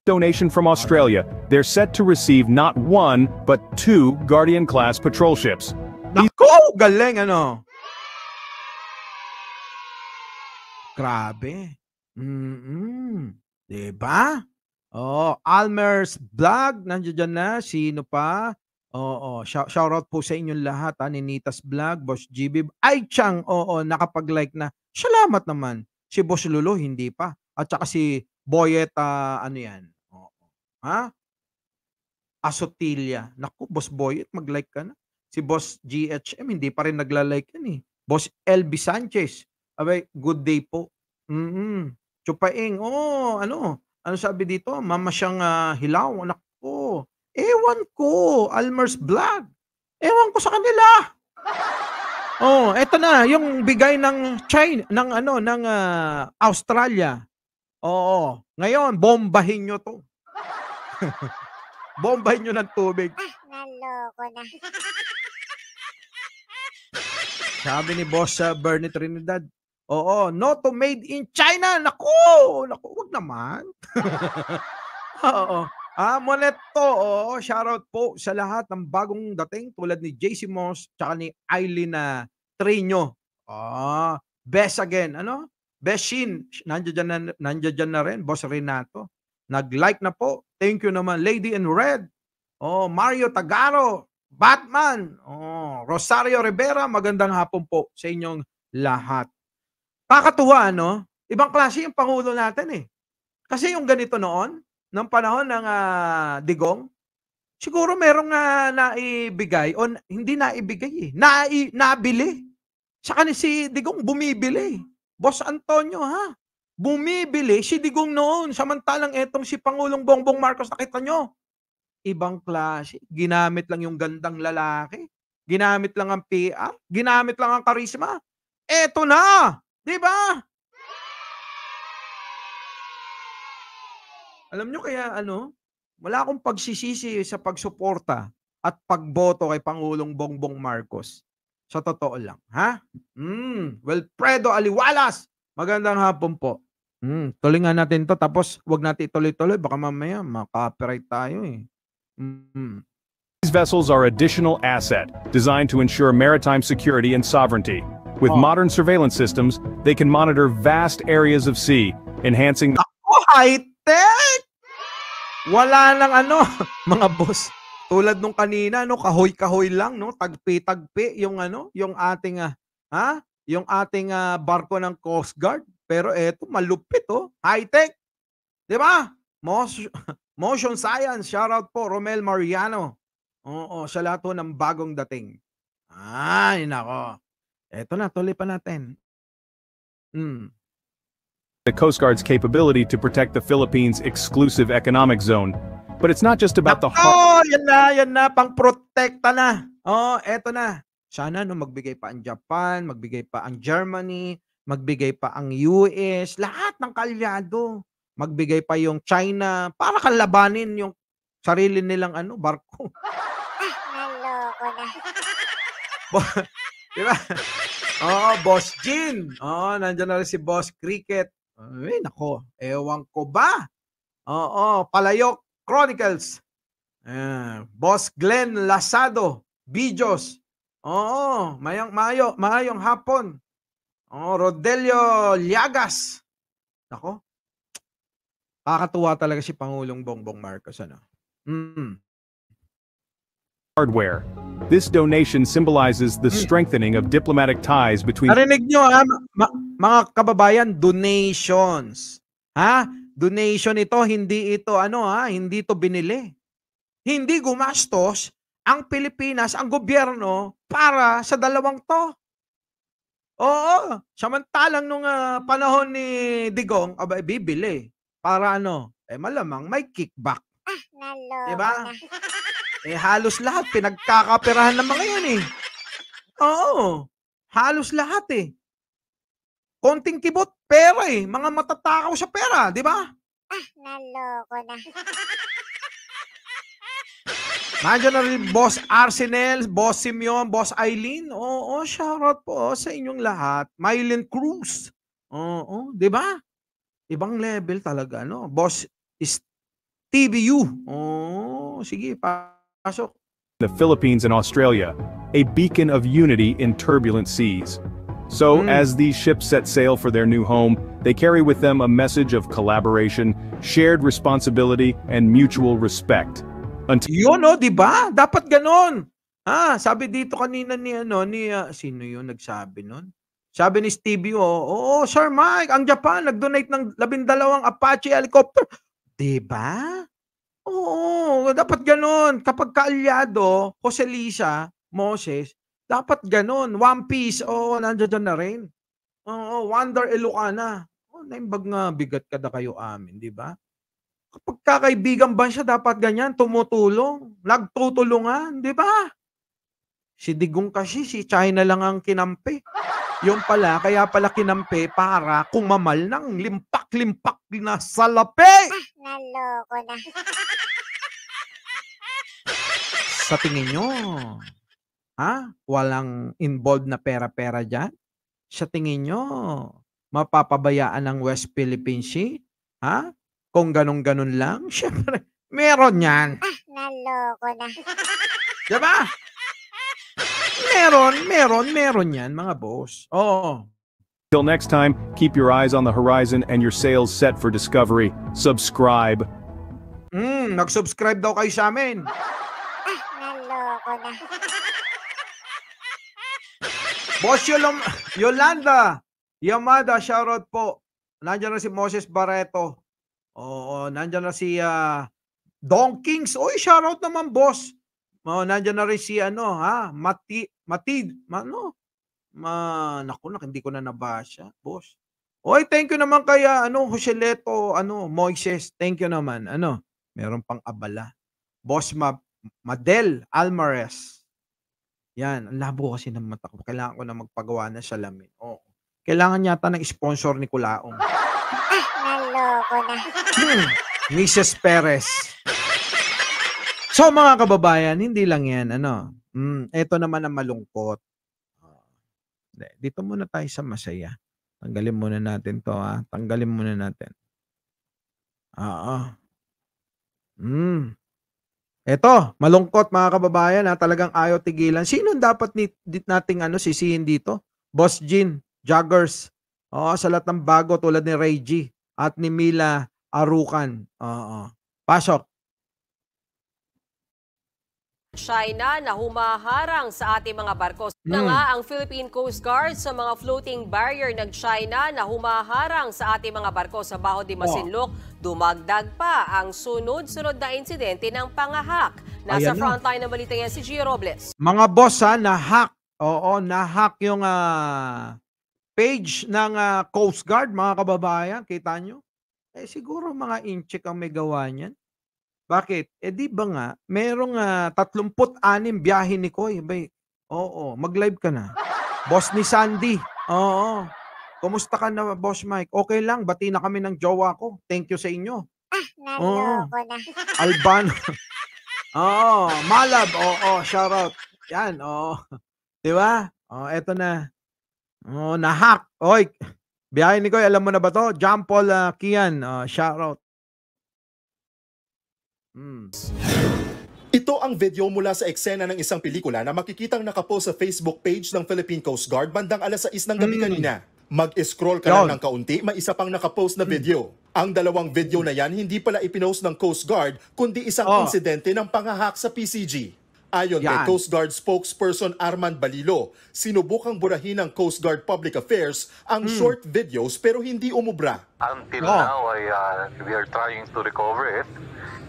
donation from Australia, they're set to receive not one, but two Guardian-class patrol ships. Nako! Galing ano! Grabe. Mm-mm. 'Di Oh, Almer's Vlog, nandiyan na. Sino pa? Oo, shout, shout out po sa inyong lahat, ha? Ah, ni Nitas Vlog, Boss GB, ay Chang, oo, nakapag-like na. Salamat naman. Si Boss Lulu, hindi pa. At saka si Boyet, ah, ano yan? Oo. Ha? Asotilia. Naku, Boss Boyet, mag-like ka na. Si Boss GHM, hindi pa rin nagla-like yan eh. Boss LB Sanchez, abay, good day po. Mm-mm. Chupaing, oh, ano, ano sabi dito? Mama siyang uh, hilaw, anak ko. Ewan ko, Almer's Vlog. Ewan ko sa kanila. oh, eto na, yung bigay ng China, ng ano, ng uh, Australia. Oo, ngayon, bombahin nyo to. bombahin nyo ng tubig. naloko na. sabi ni Boss uh, Bernie Trinidad, Oo, no made in China. Nako, nako, wag naman. Oo. Ah, Moneto, oo, shoutout po sa lahat ng bagong dating tulad ni JC Moss tsaka ni Aileen na ah, Trino. Ah, best again, ano? Beshin, nandiyan dyan na, nandiyan dyan na rin, Boss Renato. Nag-like na po. Thank you naman, Lady in Red. Oh, Mario Tagaro, Batman. Oh, Rosario Rivera, magandang hapon po sa inyong lahat. Kakatuwa, ano? Ibang klase yung Pangulo natin eh. Kasi yung ganito noon, ng panahon ng uh, Digong, siguro merong uh, naibigay o hindi naibigay eh. Nai, nabili. Sa kanil si Digong bumibili. Boss Antonio ha, bumibili si Digong noon. Samantalang etong si Pangulong Bongbong Marcos, nakita nyo, ibang klase. Ginamit lang yung gandang lalaki. Ginamit lang ang PR. Ginamit lang ang karisma. Eto na! 'Di ba? Alam nyo kaya ano, wala akong pagsisisi sa pagsuporta at pagboto kay Pangulong Bongbong Marcos. Sa totoo lang, ha? Mm, well, well, Aliwalas, magandang hapon po. Mm, tuloy nga natin to tapos wag natin ituloy-tuloy baka mamaya makapiright tayo eh. Mm. These vessels are additional asset designed to ensure maritime security and sovereignty With modern surveillance systems, they can monitor vast areas of sea, enhancing... Ako, high-tech! Wala nang ano, mga boss. Tulad nung kanina, no, kahoy-kahoy lang, no, tagpi-tagpi yung ano, yung ating uh, ha, yung ating uh, barko ng Coast Guard. Pero eto, malupit oh, high-tech. 'Di ba? Motion, motion Science, shout out po Romel Mariano. Oo, sa lahat po ng bagong dating. Ay, nako. Eto na, tuloy pa natin. Mm. The Coast Guard's capability to protect the Philippines' exclusive economic zone. But it's not just about the... Oh, yan na, yan na, pang-protekta na. Oh, eto na. Sana no, magbigay pa ang Japan, magbigay pa ang Germany, magbigay pa ang US, lahat ng kalyado. Magbigay pa yung China para kalabanin yung sarili nilang ano, barko. Naloko na. Di ba? Oo, Boss Jin. Oo, nandiyan na rin si Boss Cricket. Ay, nako. Ewan ko ba? Oo, Palayok Chronicles. Uh, Boss Glenn Lasado. Bijos. Oo, mayong mayo, mayong hapon. Oo, Rodelio Liagas. Nako. Kakatuwa talaga si Pangulong Bongbong Marcos ano. Mm hardware. This donation symbolizes the hmm. strengthening of diplomatic ties between... Narinig nyo ha, ah, mga kababayan, donations. Ha? Donation ito, hindi ito ano ha, hindi ito binili. Hindi gumastos ang Pilipinas, ang gobyerno para sa dalawang to. Oo, samantalang nung uh, panahon ni Digong, aba eh, bibili para ano? Eh malamang may kickback. Ah, nalo. Diba? Eh, halos lahat pinagkakaperahan ng mga yan eh. Oo. Halos lahat eh. Konting kibot, pera eh. Mga matatakaw sa pera, di ba? Ah, naloko na. Nandiyan na rin Boss Arsenal, Boss Simeon, Boss Eileen. Oo, shoutout po oh, sa inyong lahat. Mylene Cruz. Oo, di ba? Ibang level talaga, no? Boss is TVU. Oo, sige, pa the Philippines and Australia, a beacon of unity in turbulent seas. So, mm. as these ships set sail for their new home, they carry with them a message of collaboration, shared responsibility, and mutual respect. Until yun, no, di ba? Dapat ganon. Ah, sabi dito kanina ni ano ni uh, sino yun nagsabi nun. Sabi ni Stevie, oh, oh, Sir Mike, ang Japan nag-donate ng labindalawang Apache helicopter. Di ba? Oo, oh, dapat ganun. Kapag kaalyado, Jose Lisa, Moses, dapat ganun. One Piece, oo, nandiyan na rin. Oo, Wonder Ilocana. Oo, oh, naimbag nga, bigat ka na kayo amin, di ba? Kapag kakaibigan ba siya, dapat ganyan, tumutulong, nagtutulungan, di ba? Si Digong kasi, si China lang ang kinampi. Yung pala, kaya pala kinampi para kumamal ng limpak-limpak na salapi. Ah, naloko na. Sa tingin nyo, ha? Walang involved na pera-pera dyan? Sa tingin nyo, mapapabayaan ng West Philippine Sea? Ha? Kung ganun-ganun lang? syempre, meron yan. Ah, naloko na. Diba? Meron, meron, meron yan, mga boss. Oo. Till next time, keep your eyes on the horizon and your sails set for discovery. Subscribe. Mm, nag-subscribe daw kayo sa amin. Ah, naloko na. Boss Yolom Yolanda, Yamada, shoutout po. Nandiyan na si Moses Barreto. Oo, nandiyan na si uh, Don Kings. Oy, shoutout naman, boss. Oh, nandiyan na rin si ano, ha? Mati, Matid, ano? Ma, naku, nak, hindi ko na nabasa, boss. Oy, thank you naman kaya, ah, ano, Joseleto, ano, Moises, thank you naman. Ano, meron pang abala. Boss Ma, Madel Almares. Yan, ang labo kasi ng mata ko. Kailangan ko na magpagawa na salamin. Oo. Oh. Kailangan yata ng sponsor ni Kulaong. Ay, naloko na. Mrs. Hmm, Perez. So mga kababayan, hindi lang 'yan ano. Mm, ito naman ang malungkot. Ah, dito muna tayo sa masaya. Tanggalin muna natin 'to ha. Ah. Tanggalin muna natin. Oo. Mm. Ito, malungkot mga kababayan na ah. talagang ayaw tigilan. Sino dapat ni, dit nating ano sisihin dito? Boss Jin, Joggers. Oo, sa lahat ng bago tulad ni Ray at ni Mila Arukan. Oo. Pasok. China na humaharang sa ating mga barko. Na hmm. nga ang Philippine Coast Guard sa mga floating barrier ng China na humaharang sa ating mga barko sa Baho de Masinloc, dumagdag pa ang sunod-sunod na insidente ng pangahak. Nasa frontline ng balita yan si Gio Robles. Mga boss ha, na-hack. Oo, na-hack yung uh, page ng uh, Coast Guard, mga kababayan. Kita nyo? Eh siguro mga inchik ang may gawa niyan. Bakit? Eh di ba nga, merong uh, ah, 36 biyahe ni Koy. Bay, eh, oo, mag-live ka na. boss ni Sandy. Oo. Kumusta ka na, Boss Mike? Okay lang, bati na kami ng jowa ko. Thank you sa inyo. Ah, naloko na. Alban. oo, Malab. Oo, shout out. Yan, oo. Di ba? Oh, eto na. Oh, nahack. Oy, biyahe ni Koy, alam mo na ba to? John Paul uh, Kian, uh, shout out. Hmm. Ito ang video mula sa eksena ng isang pelikula na makikitang nakapost sa Facebook page ng Philippine Coast Guard bandang alas 6 ng gabi hmm. kanina. Mag-scroll ka lang ng kaunti, may isa pang nakapost na hmm. video. Ang dalawang video na yan hindi pala ipinost ng Coast Guard, kundi isang oh. insidente ng pangahak sa PCG. Ayon Yan. kay Coast Guard spokesperson Armand Balilo, sinubukang burahin ng Coast Guard Public Affairs ang hmm. short videos pero hindi umubra. Until oh. now, ay, uh, we are trying to recover it.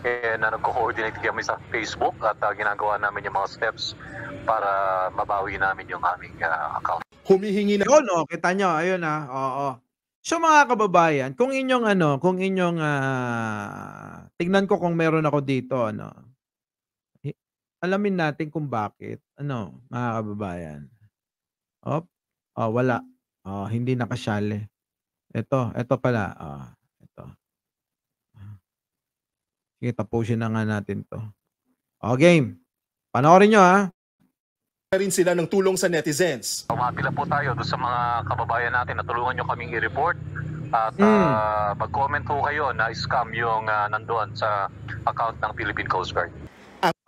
And uh, ah, nag-coordinate kami sa Facebook at uh, ginagawa namin yung mga steps para mabawi namin yung aming uh, account. Humihingi na... Yun, oh, kita nyo. Ayun, ah. Oo. So mga kababayan, kung inyong ano, kung inyong uh, tignan ko kung meron ako dito ano. Alamin natin kung bakit, ano, mga kababayan. Op, oh, wala. Hmm. Oh, hindi nakasyali. Ito, eh. ito pala. Oh, ito. Sige, tapusin na nga natin to. O, oh, game. Panoorin nyo, ha? rin sila ng tulong sa netizens. Umapila po tayo doon sa mga kababayan natin na tulungan nyo kaming i-report at mm. uh, mag-comment po kayo na scam yung uh, nandoon sa account ng Philippine Coast Guard.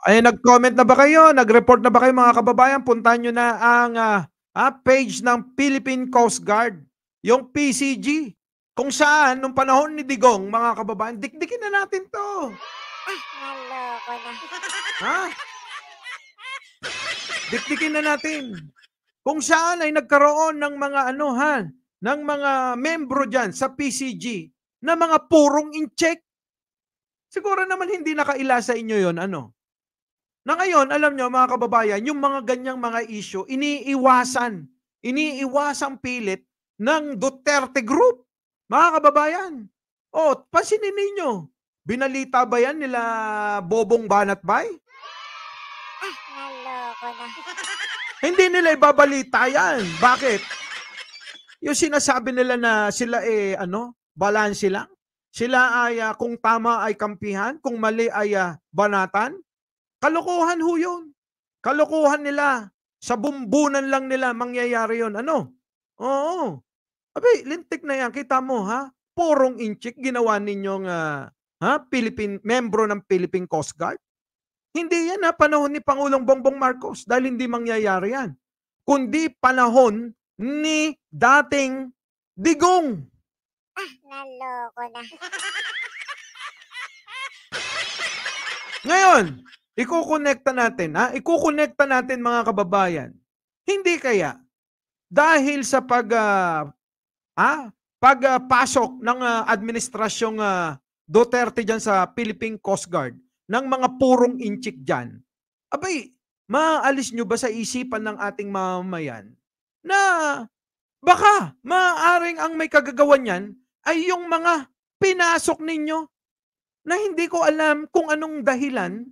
Ay, nag-comment na ba kayo? Nag-report na ba kayo mga kababayan? Puntahan nyo na ang uh, ah, page ng Philippine Coast Guard, yung PCG, kung saan nung panahon ni Digong, mga kababayan, dikdikin na natin to. Ah, naloko na. Ha? Dikdikin na natin. Kung saan ay nagkaroon ng mga ano ha, ng mga membro dyan sa PCG na mga purong incheck. check Siguro naman hindi nakaila sa inyo yon ano? Na ngayon, alam nyo mga kababayan, yung mga ganyang mga issue, iniiwasan, iniiwasang pilit ng Duterte Group. Mga kababayan, o, oh, pansinin ninyo, binalita ba yan nila Bobong Banat Banatbay? Ah, naloko na. Hindi nila ibabalita yan. Bakit? Yung sinasabi nila na sila eh, ano, balansi lang. Sila ay, uh, kung tama ay kampihan, kung mali ay uh, banatan, Kalokohan ho yun. Kalokohan nila. Sa bumbunan lang nila mangyayari yon Ano? Oo. Abi, lintik na yan. Kita mo, ha? Porong inchik ginawa ninyong uh, ha? Philippine, membro ng Philippine Coast Guard. Hindi yan ha, panahon ni Pangulong Bongbong Marcos dahil hindi mangyayari yan. Kundi panahon ni dating Digong. Ah, naloko na. Ngayon, Ikukonekta natin, ha? Ikukonekta natin mga kababayan. Hindi kaya dahil sa pag uh, ha? pagpasok ah, uh, ng uh, administrasyong uh, Duterte diyan sa Philippine Coast Guard ng mga purong inchik diyan. Abay, maalis nyo ba sa isipan ng ating mamamayan na baka maaring ang may kagagawan niyan ay yung mga pinasok ninyo na hindi ko alam kung anong dahilan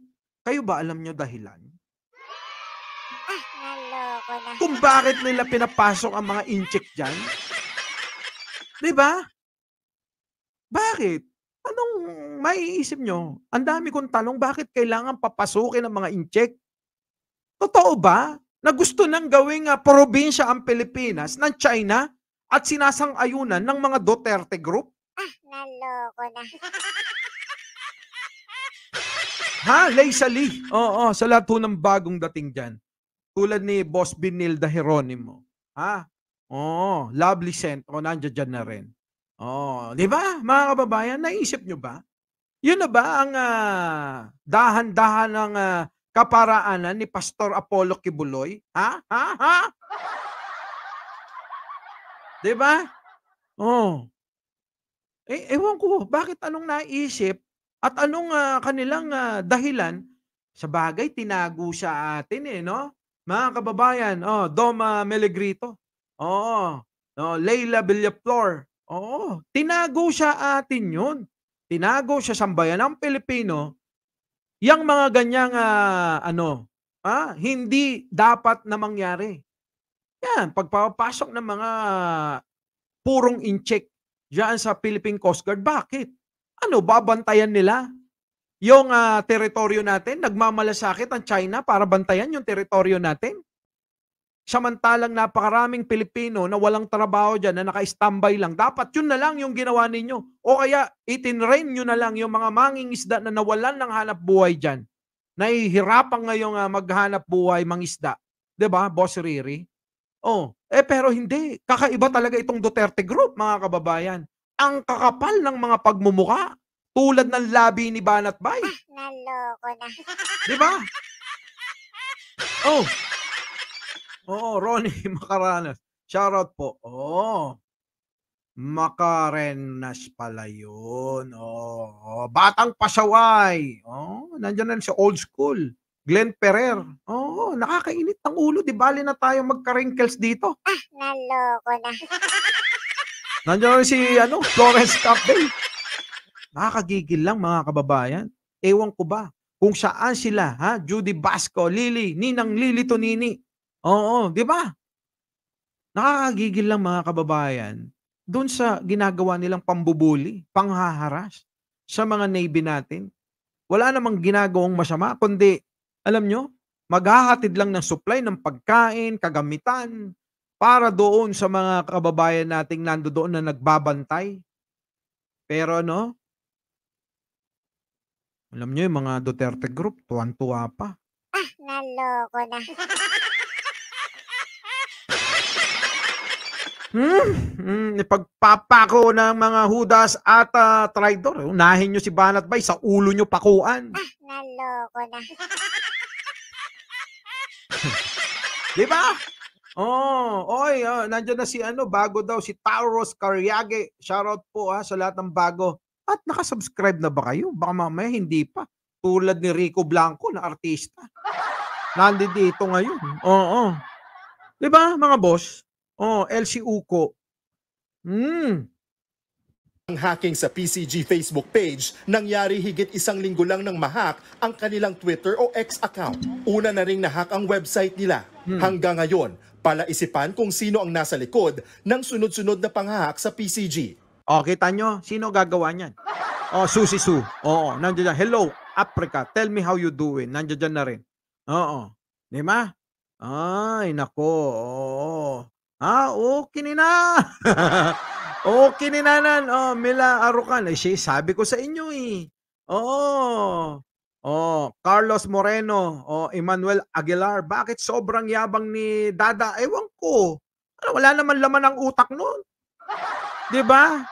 kayo ba alam nyo dahilan? Ah, naloko na. Kung bakit nila pinapasok ang mga incheck dyan? Di ba? Bakit? Anong maiisip nyo? Ang dami kong talong, bakit kailangan papasukin ang mga incheck? Totoo ba na gusto nang gawing uh, probinsya ang Pilipinas ng China at sinasang-ayunan ng mga Duterte Group? Ah, naloko na. Ha? Laysa Lee. Oo, sa lahat po ng bagong dating dyan. Tulad ni Boss Binilda Jeronimo. Ha? Oo, lovely scent. O, nandiyan dyan na rin. Oo, di ba? Mga kababayan, naisip nyo ba? Yun na ba ang uh, dahan-dahan ng uh, kaparaanan ni Pastor Apollo Kibuloy? Ha? Ha? Ha? 'Di ba? Oh. Eh ewan ko, bakit anong naisip at anong uh, kanilang uh, dahilan? Sa bagay, tinago siya atin eh, no? Mga kababayan, oh, Doma Melegrito. Oo. Oh, Leila Villaflor. Oo. Tinago siya atin yun. Tinago siya sa bayan ng Pilipino. Yang mga ganyang uh, ano, ah, hindi dapat na mangyari. Yan, pagpapasok ng mga purong incheck diyan sa Philippine Coast Guard. Bakit? ano, babantayan nila yung uh, teritoryo natin? Nagmamalasakit ang China para bantayan yung teritoryo natin? Samantalang napakaraming Pilipino na walang trabaho dyan, na naka-standby lang. Dapat yun na lang yung ginawa ninyo. O kaya itinrain nyo na lang yung mga manging isda na nawalan ng hanap buhay dyan. Nahihirapan ngayon uh, ah, maghanap buhay mangisda. ba diba, Boss Riri? Oh, eh pero hindi. Kakaiba talaga itong Duterte Group, mga kababayan ang kakapal ng mga pagmumuka tulad ng labi ni Banat Bay. Ah, naloko na. Di ba? Oh. Oo, oh, Ronnie Makaranas. Shoutout po. Oh. Makarenas pala yun. Oh. Batang Pasaway. Oh. nandiyan na sa old school. Glenn Ferrer. Hmm. Oo, nakakainit ng ulo. Di bali na tayo magka-wrinkles dito. Ah, naloko na. Nandiyan si ano, Florence Campbell. Nakakagigil lang mga kababayan. Ewan ko ba kung saan sila, ha? Judy Basco, Lily, Ninang Lily Tonini. Oo, di ba? Nakakagigil lang mga kababayan doon sa ginagawa nilang pambubuli, panghaharas sa mga Navy natin. Wala namang ginagawang masama, kundi, alam nyo, maghahatid lang ng supply ng pagkain, kagamitan, para doon sa mga kababayan nating nandoon na nagbabantay. Pero ano, alam nyo, yung mga Duterte Group, tuwan-tuwa pa. Ah, naloko na. Hmm, hmm ipagpapako ng mga hudas at uh, traidor. Unahin nyo si Banat Bay, sa ulo nyo pakuan. Ah, naloko na. Di ba? Oh, oy, oh, nandiyan na si ano, bago daw si Taurus Karyage. Shoutout po ha ah, sa lahat ng bago. At naka-subscribe na ba kayo? Baka mamaya hindi pa. Tulad ni Rico Blanco na artista. Nandito ngayon. Oo. Oh, oh. 'Di ba, mga boss? Oh, LC Uko. Hmm. Ang hacking sa PCG Facebook page, nangyari higit isang linggo lang nang mahack ang kanilang Twitter o X account. Una na ring nahack ang website nila. Hmm. Hanggang ngayon, Palaisipan kung sino ang nasa likod ng sunod-sunod na panghahak sa PCG. O, oh, kita nyo, sino gagawa niyan? O, oh, Susi Su. Oo, nandiyan dyan. Hello, Africa, tell me how you doing. Nandiyan dyan na rin. Oo. Di ba? Ay, nako. Oo. Ah, okay ni na. okay ni nanan. Oh, Mila Arokan. Eh, sabi ko sa inyo eh. Oo. Oh, Carlos Moreno, oh, Emmanuel Aguilar. Bakit sobrang yabang ni Dada? Ewan ko. Ano, wala naman laman ang utak noon. 'Di ba?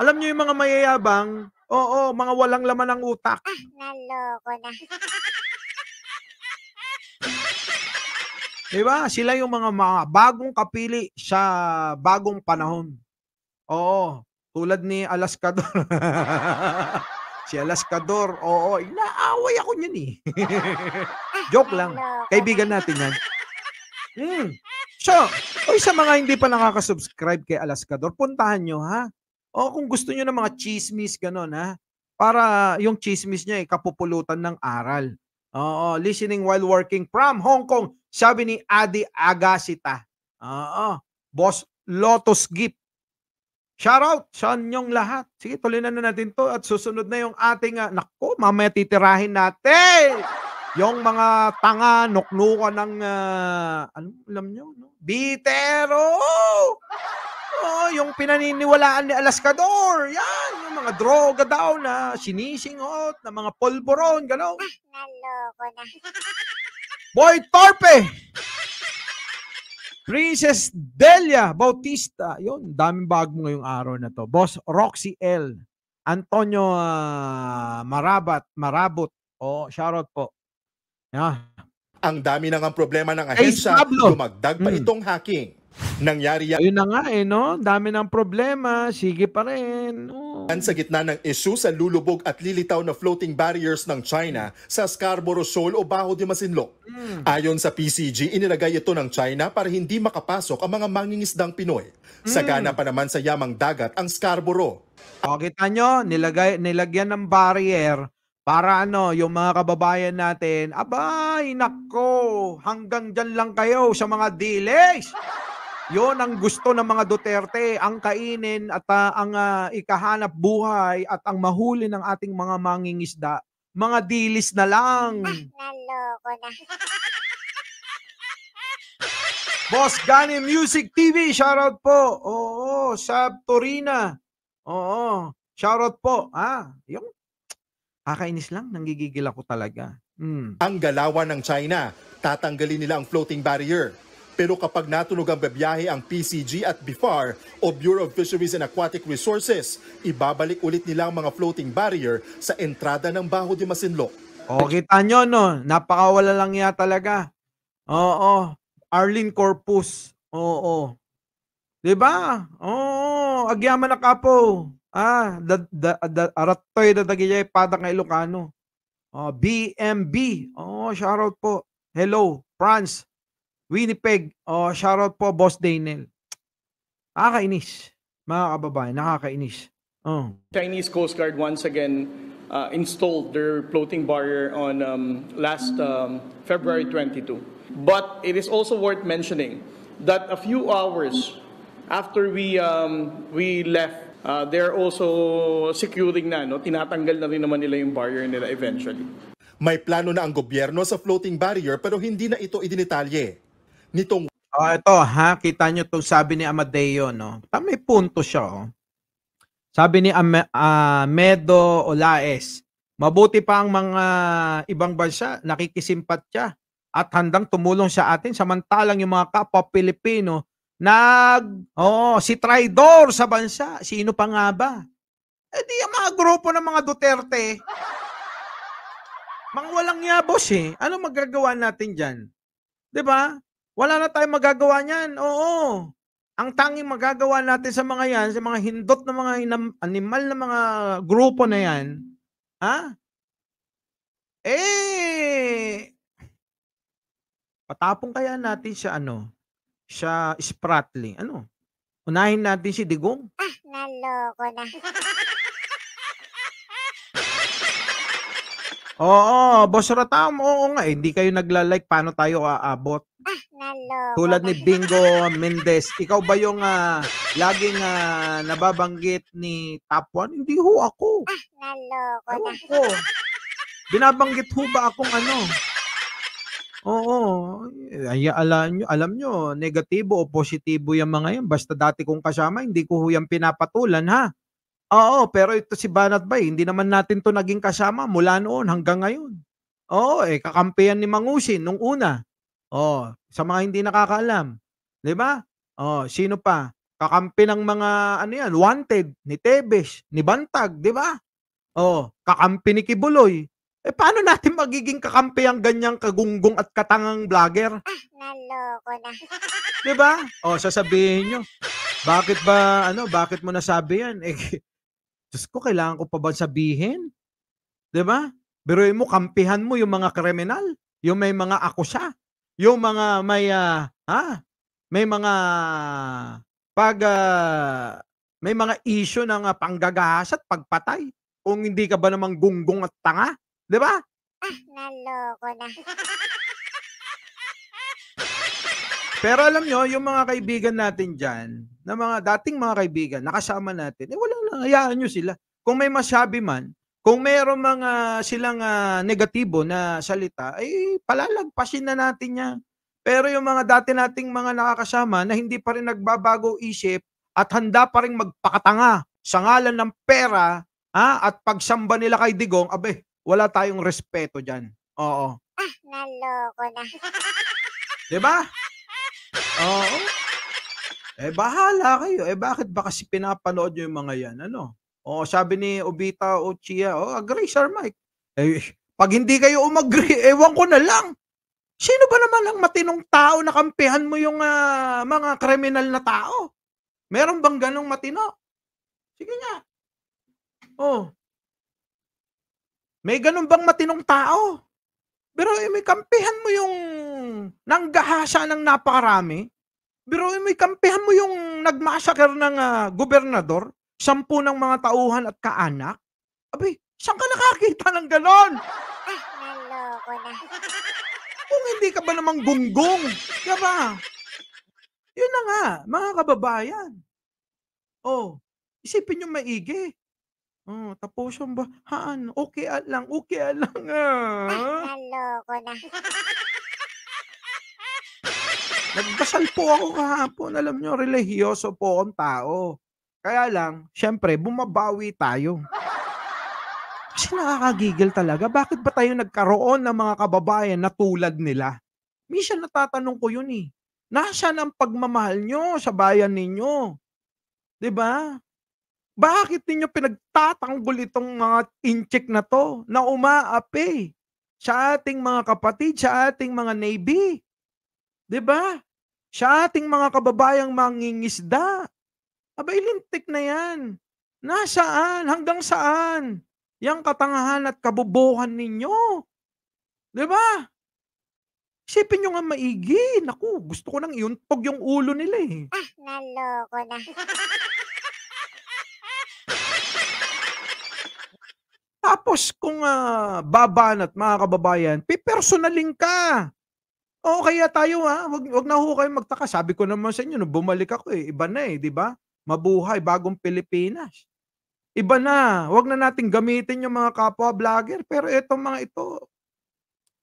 Alam niyo yung mga mayayabang, oo, oh, oh, mga walang laman ang utak. Ah, naloko na. 'Di ba? Sila yung mga, mga bagong kapili sa bagong panahon. Oo, tulad ni Alaskador. Si Alaskador, oo, inaaway ako niyan eh. Joke lang. Kaibigan natin yan. Hmm. So, o sa mga hindi pa nakaka-subscribe kay Alaskador, puntahan nyo ha. O kung gusto nyo ng mga chismis, ganun ha. Para yung chismis niya ay eh, kapupulutan ng aral. Oo, listening while working from Hong Kong. Sabi ni Adi Agasita. Oo, boss Lotus Gift. Shout out sa inyong lahat. Sige, tuloy na, na natin to at susunod na yung ating, uh, ah, nako, mamaya titirahin natin yung mga tanga, nuknuka ng, uh, ah, ano, alam nyo, no? Bitero! Oh, yung pinaniniwalaan ni Alaskador. Yan, yung mga droga daw na sinisingot, na mga polboron, gano'n. Naloko na. Boy Torpe! Princess Delia Bautista. Yun, daming bago ngayong araw na to. Boss Roxy L. Antonio uh, Marabat, Marabot. O, oh, shoutout po. Yeah. Ang dami nang ang problema ng ahensya, dumagdag pa mm. itong hacking. Nangyari yan. Ayun na nga eh, no? Dami ng problema. Sige pa rin. Oh. Sa gitna ng isyu sa lulubog at lilitaw na floating barriers ng China sa Scarborough Shoal o Baho de Masinloc. Mm. Ayon sa PCG, inilagay ito ng China para hindi makapasok ang mga mangingisdang Pinoy. Mm. Sagana pa naman sa yamang dagat ang Scarborough. O, kita nyo, nilagay, nilagyan ng barrier para ano, yung mga kababayan natin, abay, nako, hanggang dyan lang kayo sa mga delays! Yon ang gusto ng mga Duterte, ang kainin at uh, ang uh, ikahanap buhay at ang mahuli ng ating mga mangingisda. Mga dilis na lang. Ah, naloko na. Boss Gani Music TV, shoutout po. Oo, sa Torina. Oo, shoutout po. Ah, yung kakainis lang, nanggigigil ako talaga. Mm. Ang galawan ng China, tatanggalin nila ang floating barrier pero kapag natulog ang babiyahe ang PCG at BIFAR o Bureau of Fisheries and Aquatic Resources, ibabalik ulit nila ang mga floating barrier sa entrada ng Baho de Masinloc. O, oh, kita nyo, no? Napakawala lang niya talaga. Oo. Arlene Corpus. Oo. Diba? Oo. Agyaman na kapo. Ah, da, da, da, aratoy da dagilay pada kay Ilocano. Oh, BMB. Oh, shoutout po. Hello, France. Winnipeg. Oh, shoutout po Boss Daniel. Nakakainis. Mga kababayan, nakakainis. Oh. Chinese Coast Guard once again uh, installed their floating barrier on um, last um, February 22. But it is also worth mentioning that a few hours after we um, we left, uh, they're also securing na, no? tinatanggal na rin naman nila yung barrier nila eventually. May plano na ang gobyerno sa floating barrier pero hindi na ito idinetalye nitong Oh, ito ha, kita nyo itong sabi ni Amadeo, no? Tamay punto siya, oh. Sabi ni Am- uh, Medo Olaes, mabuti pa ang mga ibang bansa, nakikisimpatya at handang tumulong sa atin samantalang yung mga kapwa Pilipino nag oh si traidor sa bansa sino pa nga ba eh di yung mga grupo ng mga Duterte mang walang yabos eh ano magagawa natin diyan 'di ba wala na tayong magagawa niyan. Oo. Ang tanging magagawa natin sa mga yan, sa mga hindot na mga animal na mga grupo na yan, ha? Eh, patapong kaya natin siya ano, siya Spratling. Ano? Unahin natin si Digong. Ah, naloko na. Oo, Boss Rotam, oo nga, eh, hindi kayo nagla-like, paano tayo aabot? Ah, nalo. Tulad ni Bingo Mendez, ikaw ba yung ah, laging ah, nababanggit ni Top 1? Hindi ho ako. Ah, naloko na. Ewan ko. Binabanggit ho ba akong ano? Oo. Ay, alam nyo, alam nyo, negatibo o positibo yung mga yan. Basta dati kong kasama, hindi ko ho yan pinapatulan, ha? Oo, pero ito si Banat Bay, hindi naman natin to naging kasama mula noon hanggang ngayon. Oo, eh, kakampihan ni Mangusin nung una. Oo, sa mga hindi nakakaalam. Di ba? Oo, sino pa? Kakampi ng mga, ano yan, wanted, ni Tebes, ni Bantag, di ba? Oo, kakampi ni Kibuloy. Eh, paano natin magiging kakampi ang ganyang kagunggong at katangang vlogger? Ah, naloko na. Di ba? O, sasabihin nyo. Bakit ba, ano, bakit mo nasabi yan? Eh, Diyos ko, kailangan ko pa ba sabihin? ba? Diba? mo, kampihan mo yung mga kriminal, yung may mga ako siya, yung mga may, uh, ha? May mga, pag, uh, may mga issue ng uh, panggagahas at pagpatay. Kung hindi ka ba namang gunggong at tanga, di ba? Ah, naloko na. Pero alam nyo, yung mga kaibigan natin dyan, na mga dating mga kaibigan, nakasama natin, eh wala na, hayaan nyo sila. Kung may masabi man, kung mayroong mga silang uh, negatibo na salita, ay eh, palalagpasin na natin yan. Pero yung mga dati nating mga nakakasama na hindi pa rin nagbabago isip at handa pa rin magpakatanga sa ngalan ng pera ha, at pagsamba nila kay Digong, abe, wala tayong respeto dyan. Oo. Ah, naloko na. diba? Oo. Eh bahala kayo. Eh bakit ba kasi pinapanood nyo yung mga yan? Ano? O sabi ni Obita o Chia, oh, agree Sir Mike. Eh, pag hindi kayo umagree, ewan ko na lang. Sino ba naman ang matinong tao na kampihan mo yung uh, mga kriminal na tao? Meron bang ganong matino? Sige nga. Oh. May ganun bang matinong tao? Pero eh, may kampihan mo yung nanggahasa ng napakarami. Pero may kampihan mo yung nagmasaker ng uh, gobernador, sampu ng mga tauhan at kaanak. Abi, saan ka nakakita ng ganon? Naloko na. Kung hindi ka ba namang gunggong? Kaya ba? Yun na nga, mga kababayan. Oh, isipin nyo maigi. Oh, tapos yung ba? Haan, okay ah, lang, okay ah, lang. Ah. Naloko na. Nagdasal po ako kahapon. Alam nyo, relihiyoso po akong tao. Kaya lang, syempre, bumabawi tayo. Kasi nakakagigil talaga. Bakit ba tayo nagkaroon ng mga kababayan na tulad nila? Minsan natatanong ko yun eh. Nasaan ang pagmamahal nyo sa bayan ninyo? ba? Diba? Bakit ninyo pinagtatanggol itong mga incheck na to na umaapi sa ating mga kapatid, sa ating mga navy? 'Di ba? Sa ating mga kababayang mangingisda. Aba ilintik na 'yan. Nasaan? Hanggang saan? Yang katangahan at kabobohan ninyo. 'Di ba? Isipin nyo nga maigi. Naku, gusto ko nang iuntog yung ulo nila eh. Ah, naloko na. Tapos kung uh, ah, babanat, mga kababayan, pipersonaling ka. Oo, kaya tayo ha, wag, wag na ho kayo magtaka. Sabi ko naman sa inyo, no, bumalik ako eh, iba na eh, di ba? Mabuhay, bagong Pilipinas. Iba na, wag na nating gamitin yung mga kapwa vlogger. Pero itong mga ito,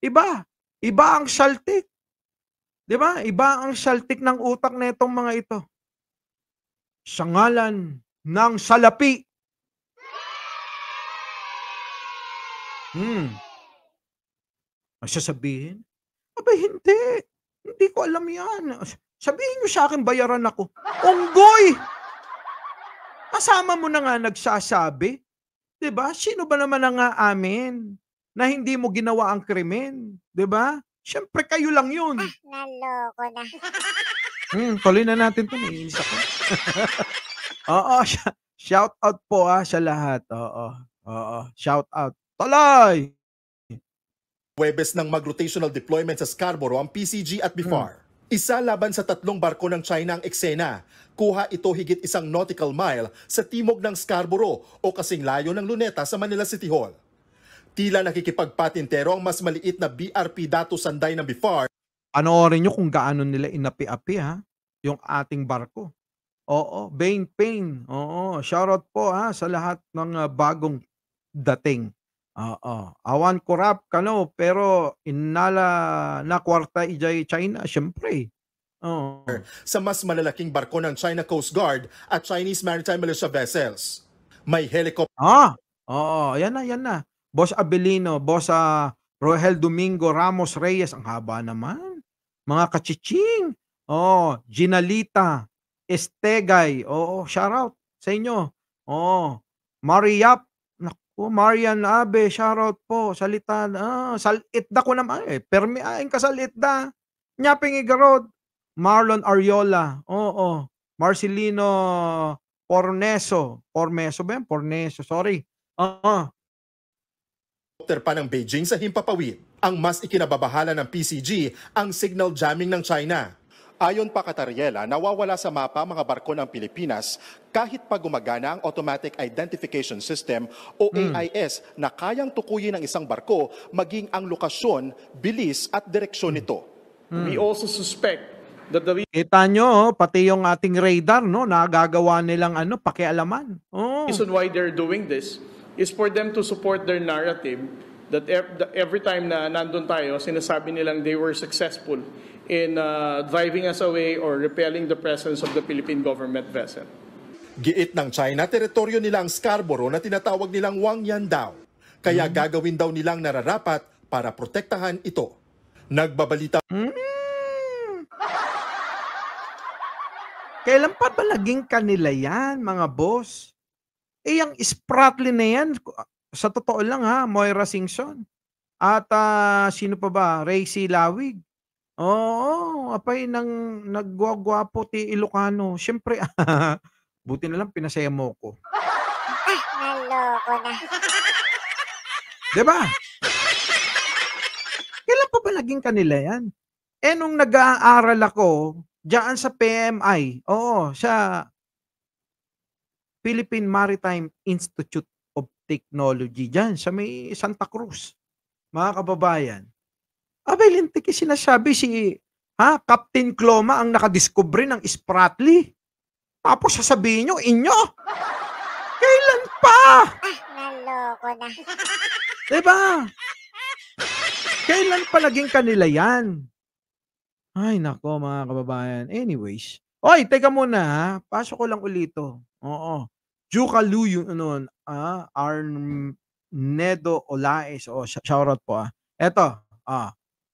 iba. Iba ang saltik. Di ba? Iba ang saltik ng utak na itong mga ito. Sa ngalan ng salapi. Hmm. Ang sasabihin, Abay, hindi. Hindi ko alam yan. Sabihin nyo sa akin, bayaran ako. Unggoy! Kasama mo na nga nagsasabi. ba? Diba? Sino ba naman ang aamin na hindi mo ginawa ang krimen? ba? Diba? Siyempre, kayo lang yun. Ah, naloko na. hmm, tuloy na natin ito. Naiinis ako. Oo, shout out po ah, sa lahat. Oo, oo, shout out. Tuloy! Webes ng mag-rotational deployment sa Scarborough ang PCG at BIFAR. Hmm. Isa laban sa tatlong barko ng China ang eksena. Kuha ito higit isang nautical mile sa timog ng Scarborough o kasing layo ng Luneta sa Manila City Hall. Tila nakikipagpatintero ang mas maliit na BRP Dato Sanday ng BIFAR. Panoorin nyo kung gaano nila inapi-api ha, yung ating barko. Oo, Bane Pain. Oo, shoutout po ha sa lahat ng ah, bagong dating Oo. Awan corrupt no, pero inala na kwarta ijay China syempre. Oh. Sa mas malalaking barko ng China Coast Guard at Chinese Maritime Militia vessels. May helicopter. Ah. Oo, yan na, yan na. Boss Abelino, boss uh, ah, Rohel Domingo Ramos Reyes, ang haba naman. Mga kachiching. Oh, Ginalita, Estegay. Oo, oh, shout out sa inyo. Oo. Oh, Mariap oh, Marian Abe, shout out po, salita, ah, salitda ko naman eh, permi aing kasalit da. Nyaping igarod, Marlon Ariola, oo, oh, oh. Marcelino Porneso, Pormeso ba yan? Porneso, sorry. Oo. Uh-uh. pa ng Beijing sa himpapawid. Ang mas ikinababahala ng PCG ang signal jamming ng China Ayon pa Katariela, nawawala sa mapa mga barko ng Pilipinas kahit pa gumagana ang Automatic Identification System o mm. AIS na kayang tukuyin ng isang barko maging ang lokasyon, bilis at direksyon nito. Mm. We also suspect that the Kita nyo, oh, pati yung ating radar, no, nagagawa nilang ano, pakialaman. Oh. reason why they're doing this is for them to support their narrative that e-, every time na nandun tayo, sinasabi nilang they were successful in uh, driving us away or repelling the presence of the Philippine government vessel. Giit ng China, teritoryo nila ang Scarborough na tinatawag nilang Wangyan Dao. Kaya mm gagawin daw nilang nararapat para protektahan ito. Nagbabalita... Mm-hmm. Kailan pa ba laging kanila yan, mga boss? Eh, yung Spratly na yan, sa totoo lang ha, Moira Singson. At uh, sino pa ba? Ray C. Lawig. Oo, apay nang nagwagwapo ti Ilocano. Siyempre, buti na lang pinasaya mo ko. Ah, naloko na. Diba? Kailan pa ba laging kanila yan? Eh, nung nag-aaral ako, dyan sa PMI, oo, sa Philippine Maritime Institute of Technology, dyan sa may Santa Cruz. Mga kababayan, Abay, lintik sinasabi si ha, Captain Cloma ang nakadiskubre ng Spratly. Tapos sasabihin nyo, inyo? Kailan pa? Ah, naloko na. Diba? Kailan pa naging kanila yan? Ay, nako mga kababayan. Anyways. Oy, teka muna ha. Pasok ko lang ulito. Oo. Juka Lu yun noon. Ah, Arnedo Olaes. oh, shoutout po ah. Eto. Ah.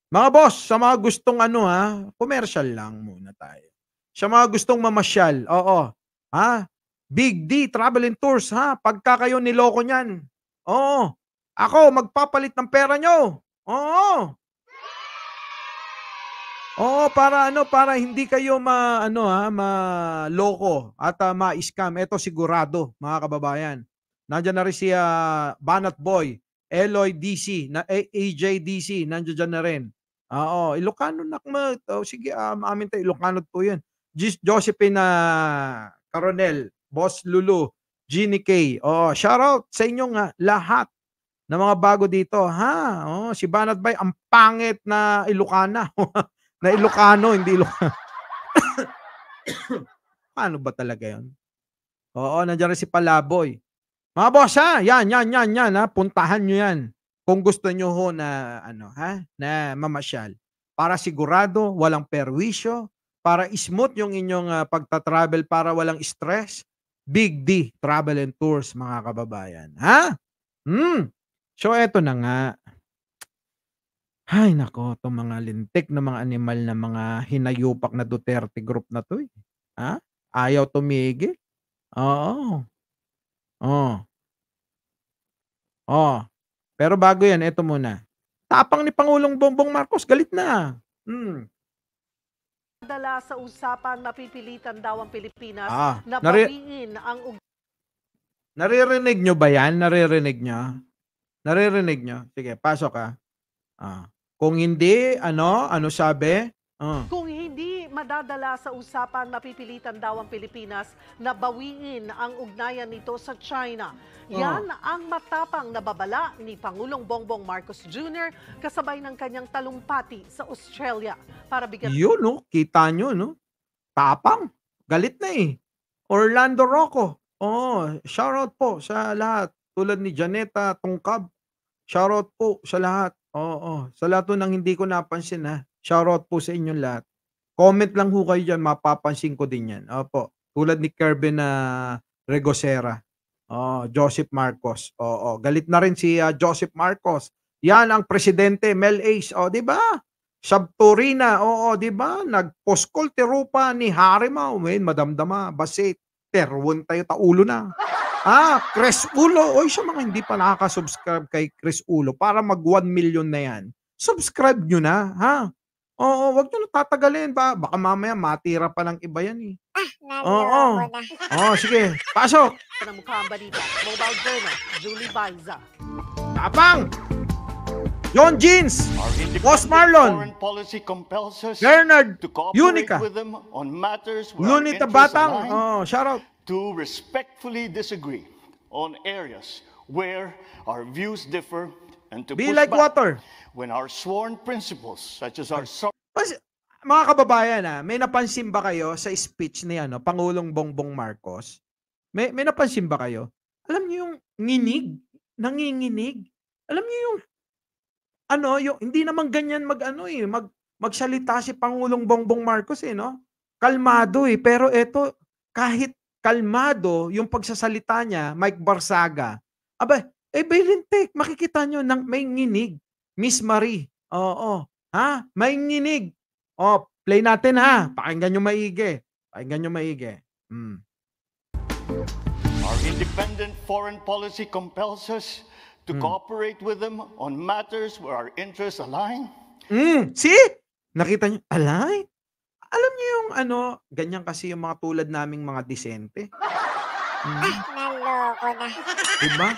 Mga boss, sa mga gustong ano ha, commercial lang muna tayo. Sa mga gustong mamasyal, oo. Ha? Big D Travel and Tours ha, pagka kayo niloko niyan. Oo. Ako magpapalit ng pera nyo. Oo. Oo, para ano, para hindi kayo ma ano ha, ma loko at uh, ma-scam. Ito sigurado, mga kababayan. Nandiyan na rin si uh, Banat Boy, Eloy DC, na AJ DC, nandiyan na rin. Ah, oh, Ilocano na ma. Oh, sige, um, amin tayo. Ilocano po yun. Gis Josephine uh, Coronel, Boss Lulu, Ginny K. Oh, shout out sa inyong uh, lahat na mga bago dito. Ha? Oh, si Banat Bay, ang pangit na Ilocana. na Ilocano, hindi Ilocano. Paano ba talaga yon? Oo, nandiyan si Palaboy. Mga boss ha, yan, yan, yan, yan ha. Puntahan nyo yan kung gusto nyo ho na ano ha na mamasyal para sigurado walang perwisyo para smooth yung inyong uh, pagta-travel para walang stress Big D Travel and Tours mga kababayan ha hmm so eto na nga ay nako tong mga lintik na mga animal na mga hinayupak na Duterte group na to eh. ha ayaw tumigil oo oh oh oh pero bago yan, eto muna. Tapang ni Pangulong Bongbong Marcos, galit na. Hmm. Dala sa usapan, mapipilitan daw ang Pilipinas ah, na bawiin ang ug- Naririnig nyo ba yan? Naririnig nyo? Naririnig nyo? Sige, pasok ka. Ah. ah. Kung hindi, ano? Ano sabi? Ah madadala sa usapang mapipilitan daw ang Pilipinas na bawiin ang ugnayan nito sa China. Oh. Yan oh. ang matapang na babala ni Pangulong Bongbong Marcos Jr. kasabay ng kanyang talumpati sa Australia. Para bigyan... Yun, no? Kita nyo, no? Tapang. Galit na eh. Orlando Rocco. Oh, shoutout po sa lahat. Tulad ni Janeta Tungkab. Shoutout po sa lahat. Oo, oh, oh. sa lahat ng hindi ko napansin ha. Shoutout po sa inyong lahat. Comment lang ho kayo dyan, mapapansin ko din yan. Opo, tulad ni Kirby na Regosera. Oh, Joseph Marcos. Oo, oh, galit na rin si uh, Joseph Marcos. Yan ang presidente Mel Ace, oh, 'di ba? Sabturina, oo, oh, oh, 'di ba? Nagposkol terupa ni Harima, men, madamdama, basit, terwon tayo taulo na. Ah, Chris Ulo. Oy, sa mga hindi pa nakaka-subscribe kay Chris Ulo para mag 1 million na 'yan. Subscribe nyo na, ha? Oo, wag nyo na tatagalin. Ba, baka mamaya matira pa ng iba yan eh. Ah, naliro Oo. ko na. Oo, sige. Pasok. ng mukhang balita. Mobile Journal, Julie Balza. Tapang! Yon Jeans! Boss Marlon. Foreign policy compels us Bernard! Unica! Lunita Batang! Oh, shout out! to respectfully disagree on areas where our views differ and to Be push like back water when our sworn principles, such as our... Mas- Mga kababayan, ha, ah, may napansin ba kayo sa speech ni ano, Pangulong Bongbong Marcos? May, may napansin ba kayo? Alam niyo yung nginig, nanginginig. Alam niyo yung ano, yung hindi naman ganyan mag ano eh, mag magsalita si Pangulong Bongbong Marcos eh, no? Kalmado eh, pero eto kahit kalmado yung pagsasalita niya, Mike Barsaga. Aba, eh violent makikita nyo nang may nginig. Miss Marie. Oo. Ha? May nginig. O, play natin ha. Hmm. Pakinggan nyo maigi. Pakinggan nyo maigi. Hmm. Our independent foreign policy compels us to hmm. cooperate with them on matters where our interests align. Hmm. See? Nakita nyo? Align? Alam niyo yung ano, ganyan kasi yung mga tulad naming mga disente. Hmm. Naloko na. Diba?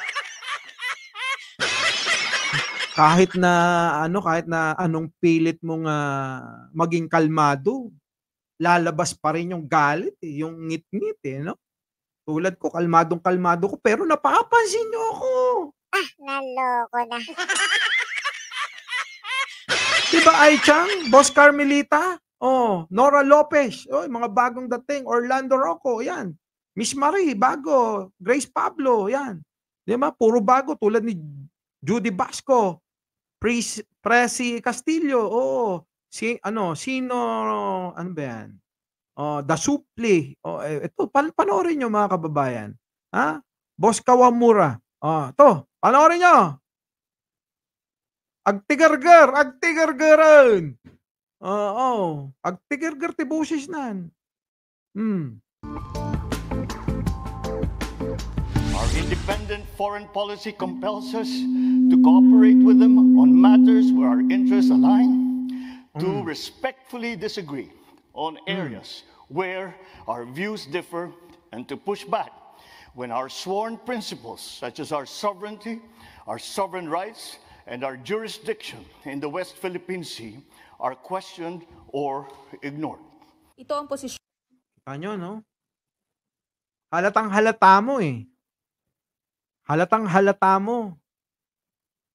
kahit na ano kahit na anong pilit mong uh, maging kalmado lalabas pa rin yung galit eh, yung ngit-ngit eh no tulad ko kalmadong kalmado ko pero napapansin niyo ako ah naloko na Diba Chang, Boss Carmelita, oh, Nora Lopez, oh, mga bagong dating, Orlando Rocco, yan. Miss Marie, bago, Grace Pablo, yan. Di ba? Puro bago tulad ni Judy Basco, Presi, Presi Castillo, oo. Si, ano, sino, ano ba yan? Oh, The Dasupli. Oh, ito, eh, pan panoorin niyo mga kababayan. Ha? Boss Kawamura. Oh, to, panoorin niyo. Agtigargar, agtigargaran. Oo, oh, oh. agtigargar ti nan. Hmm. independent foreign policy compels us to cooperate with them on matters where our interests align, mm. to respectfully disagree on mm. areas mm. where our views differ, and to push back when our sworn principles, such as our sovereignty, our sovereign rights, and our jurisdiction in the West Philippine Sea are questioned or ignored. Ito ang posisyon. Ano, no? Halatang halata mo eh. Halatang halata mo.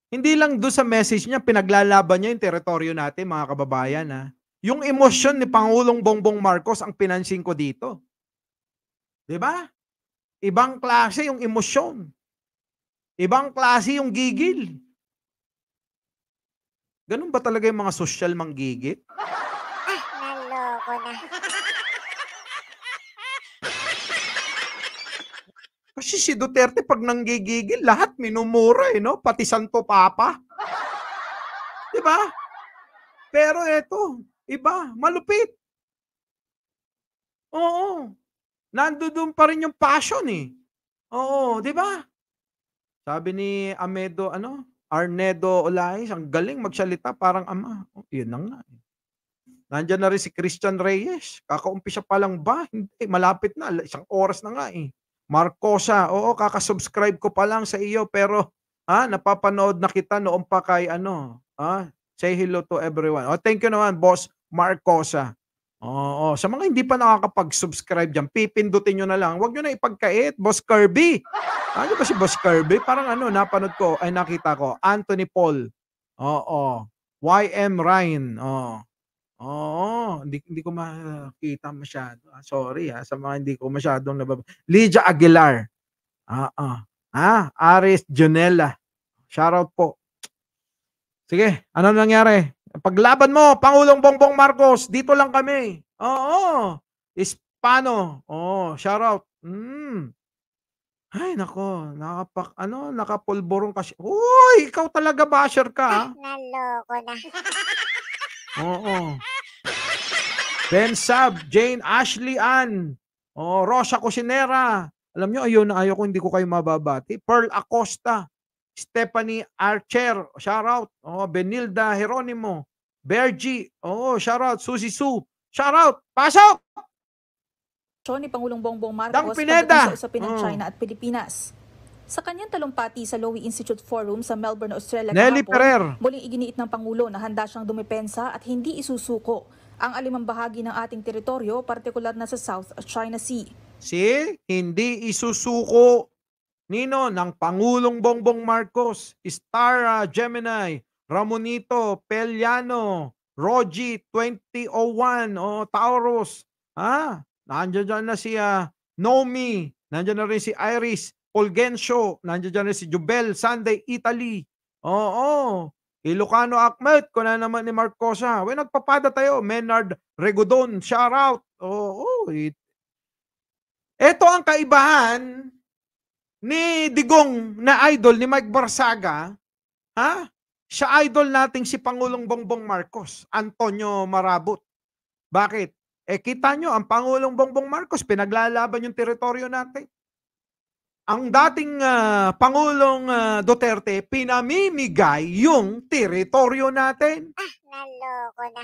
Hindi lang do sa message niya, pinaglalaban niya yung teritoryo natin, mga kababayan. Ha? Yung emosyon ni Pangulong Bongbong Marcos ang pinansin ko dito. Di ba? Ibang klase yung emosyon. Ibang klase yung gigil. Ganun ba talaga yung mga social manggigit? Naloko na. Kasi si Duterte pag nanggigigil, lahat minumura eh, no? Pati Santo Papa. 'Di ba? Pero eto, iba, malupit. Oo. Nandoon pa rin yung passion eh. Oo, 'di ba? Sabi ni Amedo ano, Arnedo Olais, ang galing magsalita parang ama. Oh, 'Yun na nga. Eh. Nandiyan na rin si Christian Reyes. Kakaumpisa pa lang ba? Hindi, malapit na. Isang oras na nga eh. Marcosa, oo, kakasubscribe ko pa lang sa iyo pero ha, napapanood na kita noon pa kay ano. Ha? Say hello to everyone. Oh, thank you naman, boss Marcosa. Oo, sa mga hindi pa nakakapag-subscribe diyan, pipindutin niyo na lang. Huwag niyo na ipagkait, Boss Kirby. Ano ba si Boss Kirby? Parang ano, napanood ko, ay nakita ko, Anthony Paul. Oo. YM Ryan. Oo. Oo, hindi, hindi ko makita masyado. Ah, sorry ha, ah, sa mga hindi ko masyadong nabab... Lydia Aguilar. Ah, ah. Ah, Aris Junella. Shoutout po. Sige, ano nangyari? Paglaban mo, Pangulong Bongbong Marcos, dito lang kami. Oo, Hispano. Oo, shoutout. Mm. Ay, nako, nakapak, ano, nakapulborong kasi. Uy, ikaw talaga basher ka. Ay, ah. naloko na. Oo. Ben Sab, Jane Ashley Ann, oh, Rosa Cusinera. Alam nyo, ayun na ko, hindi ko kayo mababati. Pearl Acosta, Stephanie Archer, shout out. Oh, Benilda Heronimo, Bergie, oh, shout out. Susie Su, shout out. Pasok! Ni Pangulong Bongbong Marcos Dang Pineda. sa usapin oh. China at Pilipinas. Sa kanyang talumpati sa Lowy Institute Forum sa Melbourne, Australia, Nelly kahapon, Ferrer. muling iginiit ng Pangulo na handa siyang dumipensa at hindi isusuko ang alimang bahagi ng ating teritoryo, partikular na sa South China Sea. Si hindi isusuko nino ng Pangulong Bongbong Marcos, Stara Gemini, Ramonito, Peliano, Rogi 2001 o oh, Taurus. Ha? Ah, nandiyan na si uh, Nomi, nandiyan na rin si Iris Olgencio, nandiyan dyan si Jubel, Sunday, Italy. Oo, Ilocano Akmet, kuna naman ni Marcosa. We, nagpapada tayo, Menard Regodon, shout out. Oo, it... Ito ang kaibahan ni Digong na idol ni Mike Barsaga. Ha? Siya idol nating si Pangulong Bongbong Marcos, Antonio Marabot. Bakit? Eh kita nyo, ang Pangulong Bongbong Marcos, pinaglalaban yung teritoryo natin ang dating uh, Pangulong uh, Duterte pinamimigay yung teritoryo natin. Ah, naloko na.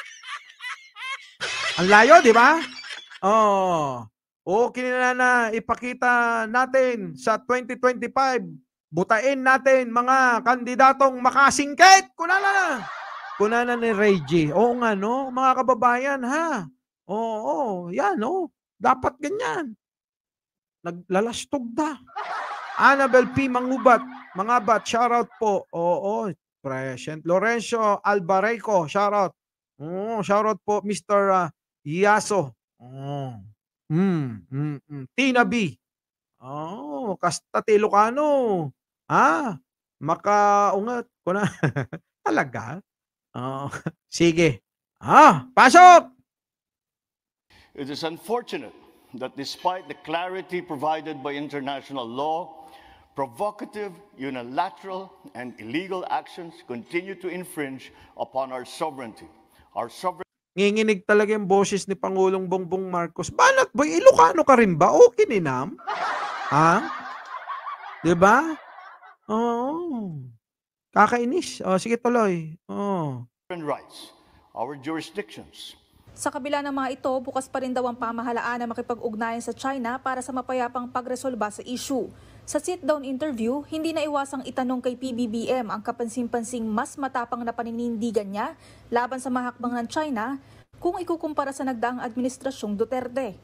ang layo, di ba? Oo. Oh, okay na na ipakita natin sa 2025. Butain natin mga kandidatong makasingkit. Kunala na. Kunala ni Reggie. Oo nga, no? Mga kababayan, ha? Oo, oh, yan, oh. Dapat ganyan. Naglalastog da. Annabel P. Mangubat. Mga shout out po. Oo, present. Lorenzo Albareco, shout out. shoutout. shout out po, Mr. Uh, ah, Iaso. Oo. Mm, mm, mm. Tina B. Oo, Kastate Lucano. Ah, makaungat ko na. Talaga? Oh, Sige. Ah, pasok! It is unfortunate that despite the clarity provided by international law, provocative, unilateral, and illegal actions continue to infringe upon our sovereignty. Our sovereignty Nginginig talaga yung boses ni Pangulong Bongbong Marcos. Banat ba? Ilocano ka rin ba? O kininam? ha? ba? Diba? Oo. Kakainis. O, oh, sige tuloy. Oo. Rights, our jurisdictions, sa kabila ng mga ito, bukas pa rin daw ang pamahalaan na makipag-ugnayan sa China para sa mapayapang pagresolba sa issue. Sa sit-down interview, hindi na iwasang itanong kay PBBM ang kapansin-pansing mas matapang na paninindigan niya laban sa mahakbang ng China kung ikukumpara sa nagdaang administrasyong Duterte.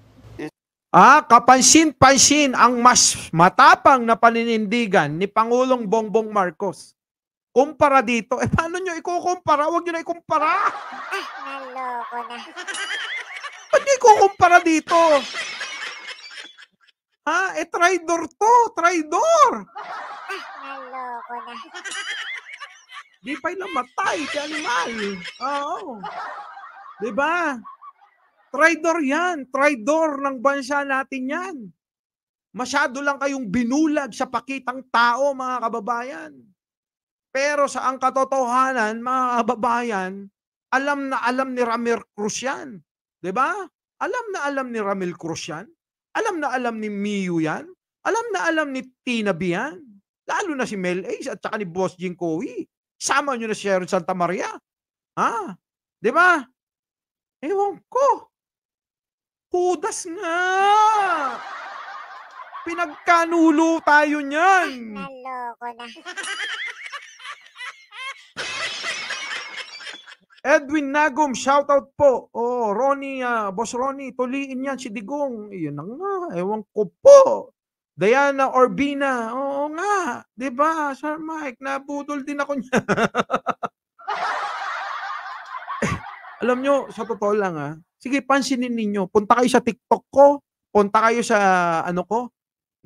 Ah, kapansin-pansin ang mas matapang na paninindigan ni Pangulong Bongbong Marcos. Kumpara dito. Eh, paano nyo ikukumpara? Huwag nyo na ikumpara. Ah, naloko na. Ba't nyo ikukumpara dito? Ha? Eh, traidor to. Traidor. Ah, naloko na. Di pa'y namatay si animal. Oo. Di ba? Traidor yan. Traidor ng bansa natin yan. Masyado lang kayong binulag sa pakitang tao, mga kababayan. Pero sa ang katotohanan, mga kababayan, alam na alam ni Ramir Cruz yan. ba? Diba? Alam na alam ni Ramil Cruz yan. Alam na alam ni Miyu yan. Alam na alam ni Tina B yan. Lalo na si Mel Ace at saka ni Boss Jingkowi. Sama nyo na si Sharon Santa Maria. Ha? ba? Diba? Ewan ko. Kudas nga! Pinagkanulo tayo niyan! Naloko na. Edwin Nagum, shout out po. Oh, Ronnie, uh, Boss Ronnie, tuliin yan si Digong. Iyon na nga, ewan ko po. Diana Orbina, oo nga. ba diba, Sir Mike, nabudol din ako niya. Alam nyo, sa totoo lang ha, ah, sige, pansinin ninyo, punta kayo sa TikTok ko, punta kayo sa ano ko,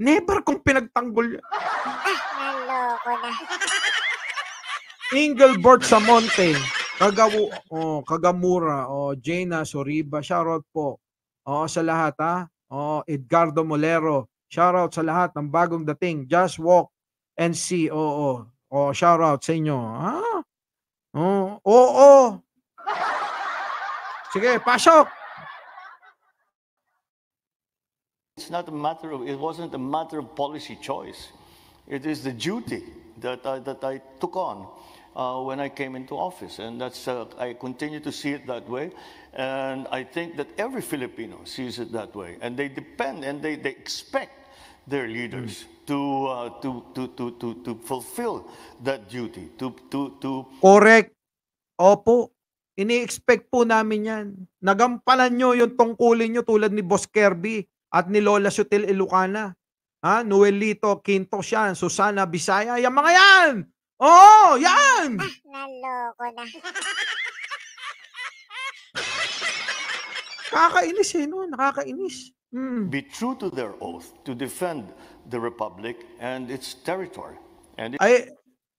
never kong pinagtanggol yan. Naloko na. Engelbert Samonte. Kagaw oh, Kagamura, oh, Jena Soriba, shoutout po. oh, sa lahat ha. oh, Edgardo Molero, shoutout sa lahat ng bagong dating. Just Walk and See, oo. Oh, oh. oh, shoutout sa inyo. Ha? Ah? Oo, oh, Oh, oh. Sige, pasok. It's not a matter of, it wasn't a matter of policy choice. It is the duty that I, that I took on uh, when I came into office. And that's, uh, I continue to see it that way. And I think that every Filipino sees it that way. And they depend and they, they expect their leaders mm. to, uh, to, to, to, to, to fulfill that duty. To, to, to... Correct. Opo. Ini-expect po namin yan. Nagampanan nyo yung tungkulin nyo tulad ni Boss Kirby at ni Lola Sutil Ilocana. Ha? Noelito Quinto siya, Susana Bisaya, yung mga yan! Oo, oh, yan! Ah, naloko na. Nakakainis eh, no? Nakakainis. Mm. Be true to their oath to defend the republic and its territory. And it- Ay,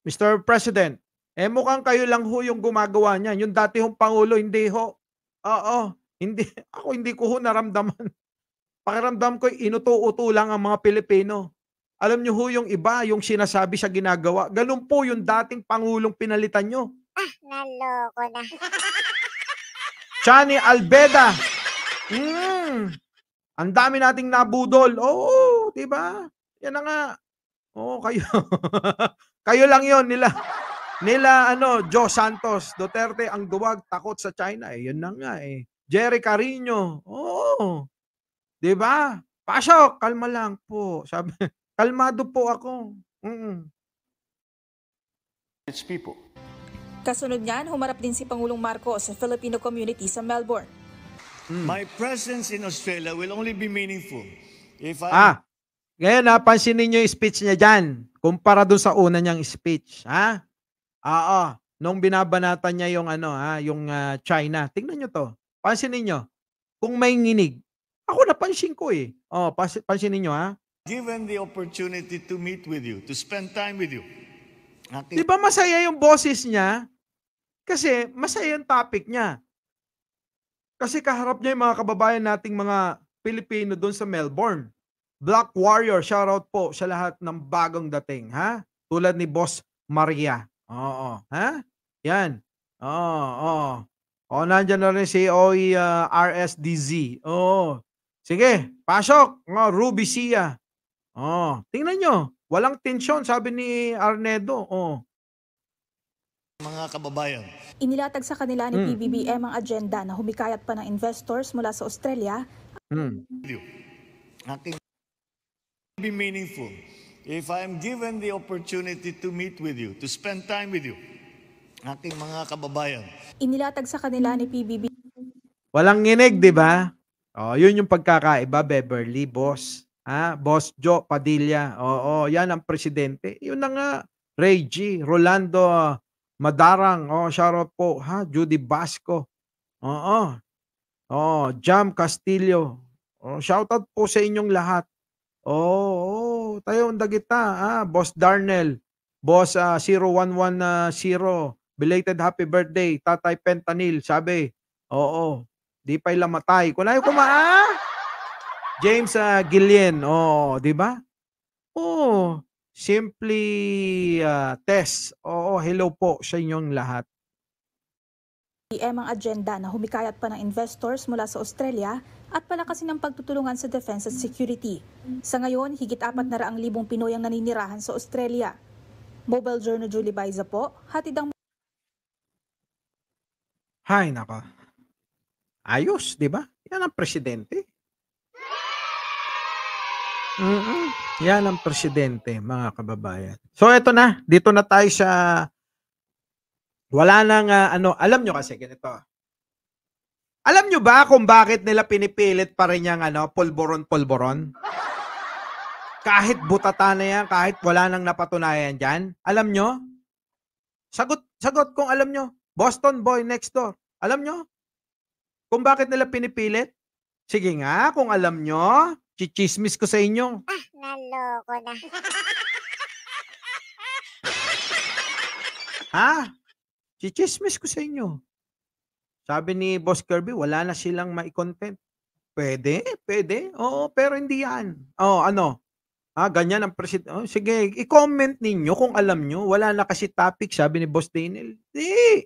Mr. President, eh mukhang kayo lang ho yung gumagawa niyan. Yung dati hong Pangulo, hindi ho. Oo, hindi. Ako hindi ko ho naramdaman. Pakiramdam ko, inuto-uto lang ang mga Pilipino. Alam nyo ho yung iba, yung sinasabi siya ginagawa. Ganun po yung dating Pangulong pinalitan nyo. Ah, naloko na. Chani Albeda. Mm. Ang dami nating nabudol. Oo, di ba? Yan na nga. Oo, kayo. kayo lang yon nila. Nila, ano, Joe Santos, Duterte, ang duwag, takot sa China. Eh, yun na nga eh. Jerry Carino. Oo. Di ba? Pasok, kalma lang po. Sabi, Kalmado po ako. Mm-mm. It's people. Kasunod niyan, humarap din si Pangulong Marcos sa Filipino community sa Melbourne. Mm. My presence in Australia will only be meaningful if I... Ah, ngayon napansin niyo yung speech niya dyan kumpara doon sa una niyang speech. Ha? Oo, ah, ah, nung binabanatan niya yung ano, ha, yung uh, China. Tingnan niyo to. Pansinin niyo. Kung may nginig. Ako napansin ko eh. Oh, pansin, pansinin niyo ha given the opportunity to meet with you, to spend time with you. Aking... Di ba masaya yung boses niya? Kasi masaya yung topic niya. Kasi kaharap niya yung mga kababayan nating mga Pilipino doon sa Melbourne. Black Warrior, shout out po sa lahat ng bagong dating, ha? Tulad ni Boss Maria. Oo, ha? Yan. Oo, oo. O, nandiyan na rin si OE uh, ah, RSDZ. Oo. Sige, pasok. Oh, Ruby Sia. Oh, tingnan nyo. Walang tensyon, sabi ni Arnedo. Oh. Mga kababayan. Inilatag sa kanila ni mm. PBBM ang agenda na humikayat pa ng investors mula sa Australia. Mm. Aking be meaningful if I am given the opportunity to meet with you, to spend time with you, aking mga kababayan. Inilatag sa kanila ni PBB. Walang nginig, di ba? Oh, yun yung pagkakaiba, Beverly, boss. Ah, Boss Joe Padilla. Oo, yan ang presidente. Yun na nga, Reggie, Rolando Madarang. Oh, shoutout po. Ha, Judy Basco. Oo. Oh, Jam Castillo. Oh, out po sa inyong lahat. Oo, oh, tayo ang dagita. Ah, Boss Darnell. Boss uh, ah, 0110. Ah, Belated happy birthday. Tatay Pentanil. Sabi. Oo. Di pa ilamatay. Kunay kumaa. Ah! James uh, ah, Gillian, oo, oh, di ba? oh, simply uh, ah, test. Oo, oh, hello po sa inyong lahat. PM ang agenda na humikayat pa ng investors mula sa Australia at palakasin ang pagtutulungan sa defense at security. Sa ngayon, higit apat na raang libong Pinoy ang naninirahan sa Australia. Mobile Journal Julie Baiza po, hatid ang... Hay nako. Ayos, di ba? Yan ang presidente. Mm-mm. Yan ang presidente, mga kababayan. So ito na, dito na tayo sa wala nang uh, ano, alam nyo kasi ganito. Alam nyo ba kung bakit nila pinipilit pa rin yung ano, polboron-polboron? kahit butata na yan, kahit wala nang napatunayan dyan, alam nyo? Sagot, sagot kung alam nyo. Boston boy next door. Alam nyo? Kung bakit nila pinipilit? Sige nga, kung alam nyo, Chichismis ko sa inyo. Ah, naloko na. ha? Chichismis ko sa inyo. Sabi ni Boss Kirby, wala na silang ma-content. Pwede, pwede. Oo, pero hindi yan. Oo, ano? Ah, ganyan ang presidente. Oh, sige, i-comment ninyo kung alam nyo. Wala na kasi topic, sabi ni Boss Daniel. Di.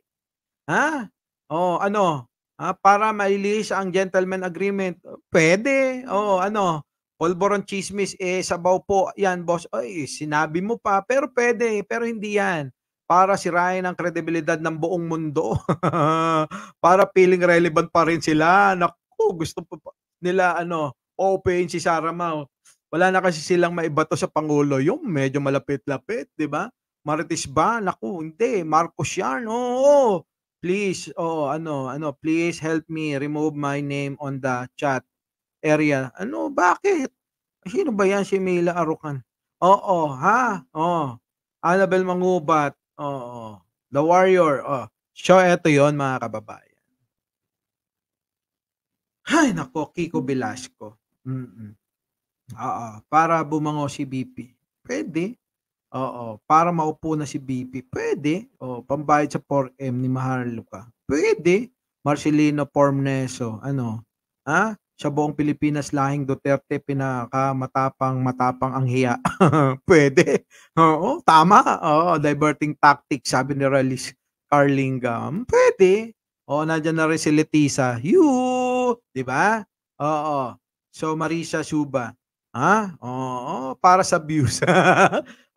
Ha? Oh, ano? ah, para mailihis ang gentleman agreement. Pwede. Oo, ano, polboron chismis, eh, sabaw po. Yan, boss. Ay, sinabi mo pa. Pero pwede. Pero hindi yan. Para sirain ang kredibilidad ng buong mundo. para feeling relevant pa rin sila. Naku, gusto pa nila, ano, open si Sarah Mao. Wala na kasi silang maibato sa Pangulo. Yung medyo malapit-lapit, di ba? Marites ba? Naku, hindi. Marcos yan. Oo, oo please, oo, ano, ano, please help me remove my name on the chat area. Ano, bakit? Sino ba yan si Mila Arukan? Oo, ha? Oo. Annabel Mangubat. Oo. The Warrior. Oh. show ito yon mga kababayan. Ay, nako, Kiko Velasco. Mm-mm. Oo, para bumango si BP. Pwede. Oo, para maupo na si BP. Pwede. O, pambayad sa 4M ni Maharlika. Pwede. Marcelino Porneso, ano? Ha? Sa buong Pilipinas lahing Duterte pinaka matapang matapang ang hiya. Pwede. Oo, tama. Oo, diverting tactic sabi ni Relis Carlingam. Pwede. Oo, nandiyan na rin si Letiza. Yu, 'di ba? Oo. So Marisa Suba. Ha? Oo, para sa views.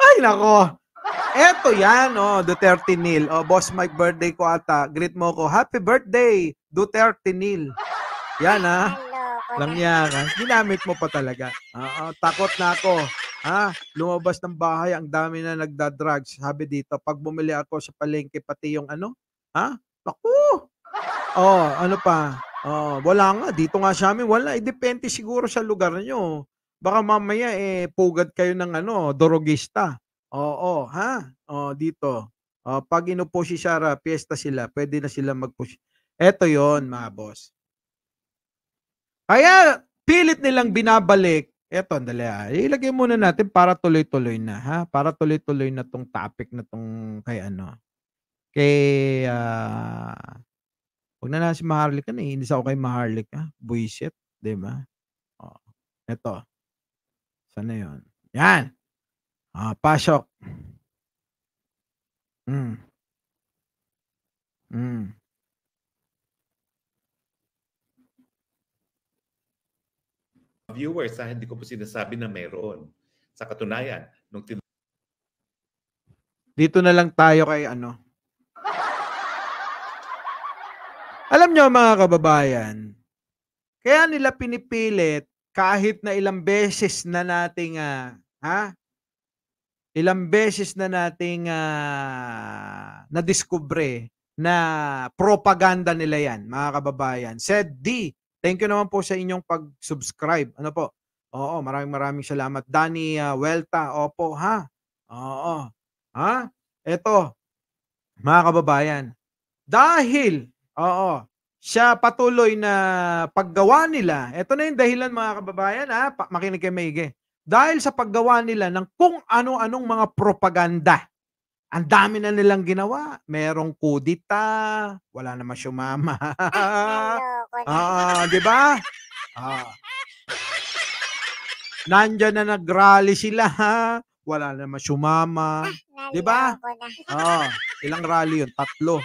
Ay, nako. Eto yan, oh, Duterte Neil. Oh, boss, my birthday ko ata. Greet mo ko. Happy birthday, Duterte Neil. Yan, ha? Ah. Langyakan. Ginamit mo pa talaga. Uh, uh, takot na ako. Ha? Lumabas ng bahay, ang dami na nagda-drugs. Sabi dito, pag bumili ako sa palengke, pati yung ano? Ha? Naku! Oh, ano pa? Oh, wala nga. Dito nga sa amin, wala. Eh, depende siguro sa lugar nyo. Baka mamaya eh pugad kayo ng ano, dorogista. Oo, ha? Oh, dito. Oh, pag inupo si Sarah, piyesta sila, pwede na sila mag-push. Eto yon mga boss. Kaya, pilit nilang binabalik. Eto, andali ha. Ah. Ilagay muna natin para tuloy-tuloy na, ha? Para tuloy-tuloy na tong topic na tong kay ano. Kay, ah, uh, huwag na na si Maharlika, naiinis ako kay Maharlika. Buisit, di ba? Oh, eto. Basta ano na yun. Yan. Ah, pasok. Mm. Mm. viewers, ha, ah, hindi ko po sinasabi na mayroon. Sa katunayan, nung tin- Dito na lang tayo kay ano. Alam nyo mga kababayan, kaya nila pinipilit kahit na ilang beses na nating uh, ha ilang beses na nating uh, nadiskubre na propaganda nila yan, mga kababayan. Said D, thank you naman po sa inyong pag-subscribe. Ano po? Oo, maraming maraming salamat. Dani uh, ah, Welta, opo, ha? Oo. Ha? Ito, mga kababayan, dahil, oo, siya patuloy na paggawa nila. Ito na yung dahilan mga kababayan, ha? Pa- makinig kay Maige. Dahil sa paggawa nila ng kung ano-anong mga propaganda. Ang dami na nilang ginawa. Merong kudita, wala na masyumama. ah, di ba? Ah. Nandiyan na nagrally sila, ha? wala na masyumama. Ah, 'Di ba? Oo, ah, ilang rally 'yun? Tatlo.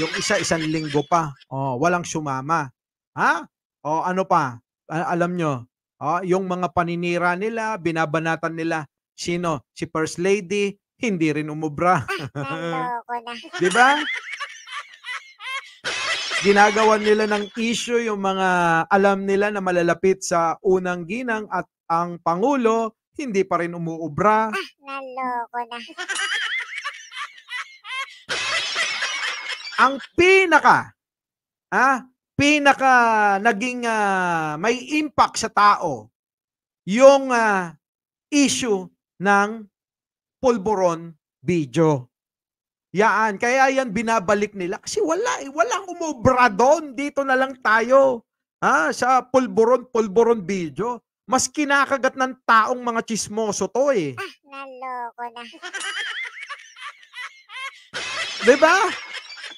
Yung isa isang linggo pa. Oh, walang sumama. Ha? O oh, ano pa? Alam nyo, oh, yung mga paninira nila, binabanatan nila. Sino? Si First Lady, hindi rin umubra. di ba? Ginagawa nila ng issue yung mga alam nila na malalapit sa unang ginang at ang Pangulo hindi pa rin umuubra. Ah, naloko na. ang pinaka ah, pinaka naging uh, may impact sa tao yung uh, issue ng polboron video. Yaan. Kaya yan binabalik nila. Kasi wala eh. Walang umobra doon. Dito na lang tayo. Ha? Ah, sa pulburon, pulburon video. Mas kinakagat ng taong mga chismoso to eh. Ah, naloko na. diba?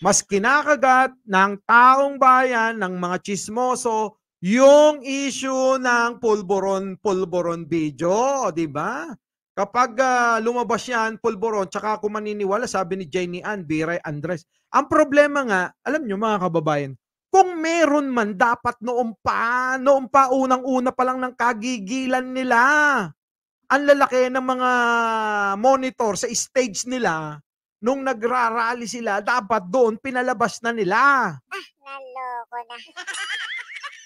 Mas kinakagat ng taong bayan, ng mga chismoso, yung issue ng pulboron-pulboron video, di ba? Kapag uh, lumabas yan, pulboron, tsaka ako maniniwala, sabi ni Jenny Ann, Biray Andres. Ang problema nga, alam nyo mga kababayan, kung meron man, dapat noon pa, noon pa, unang-una pa lang ng kagigilan nila. Ang lalaki ng mga monitor sa stage nila, nung nagrarally sila, dapat doon pinalabas na nila. Ah, naloko na.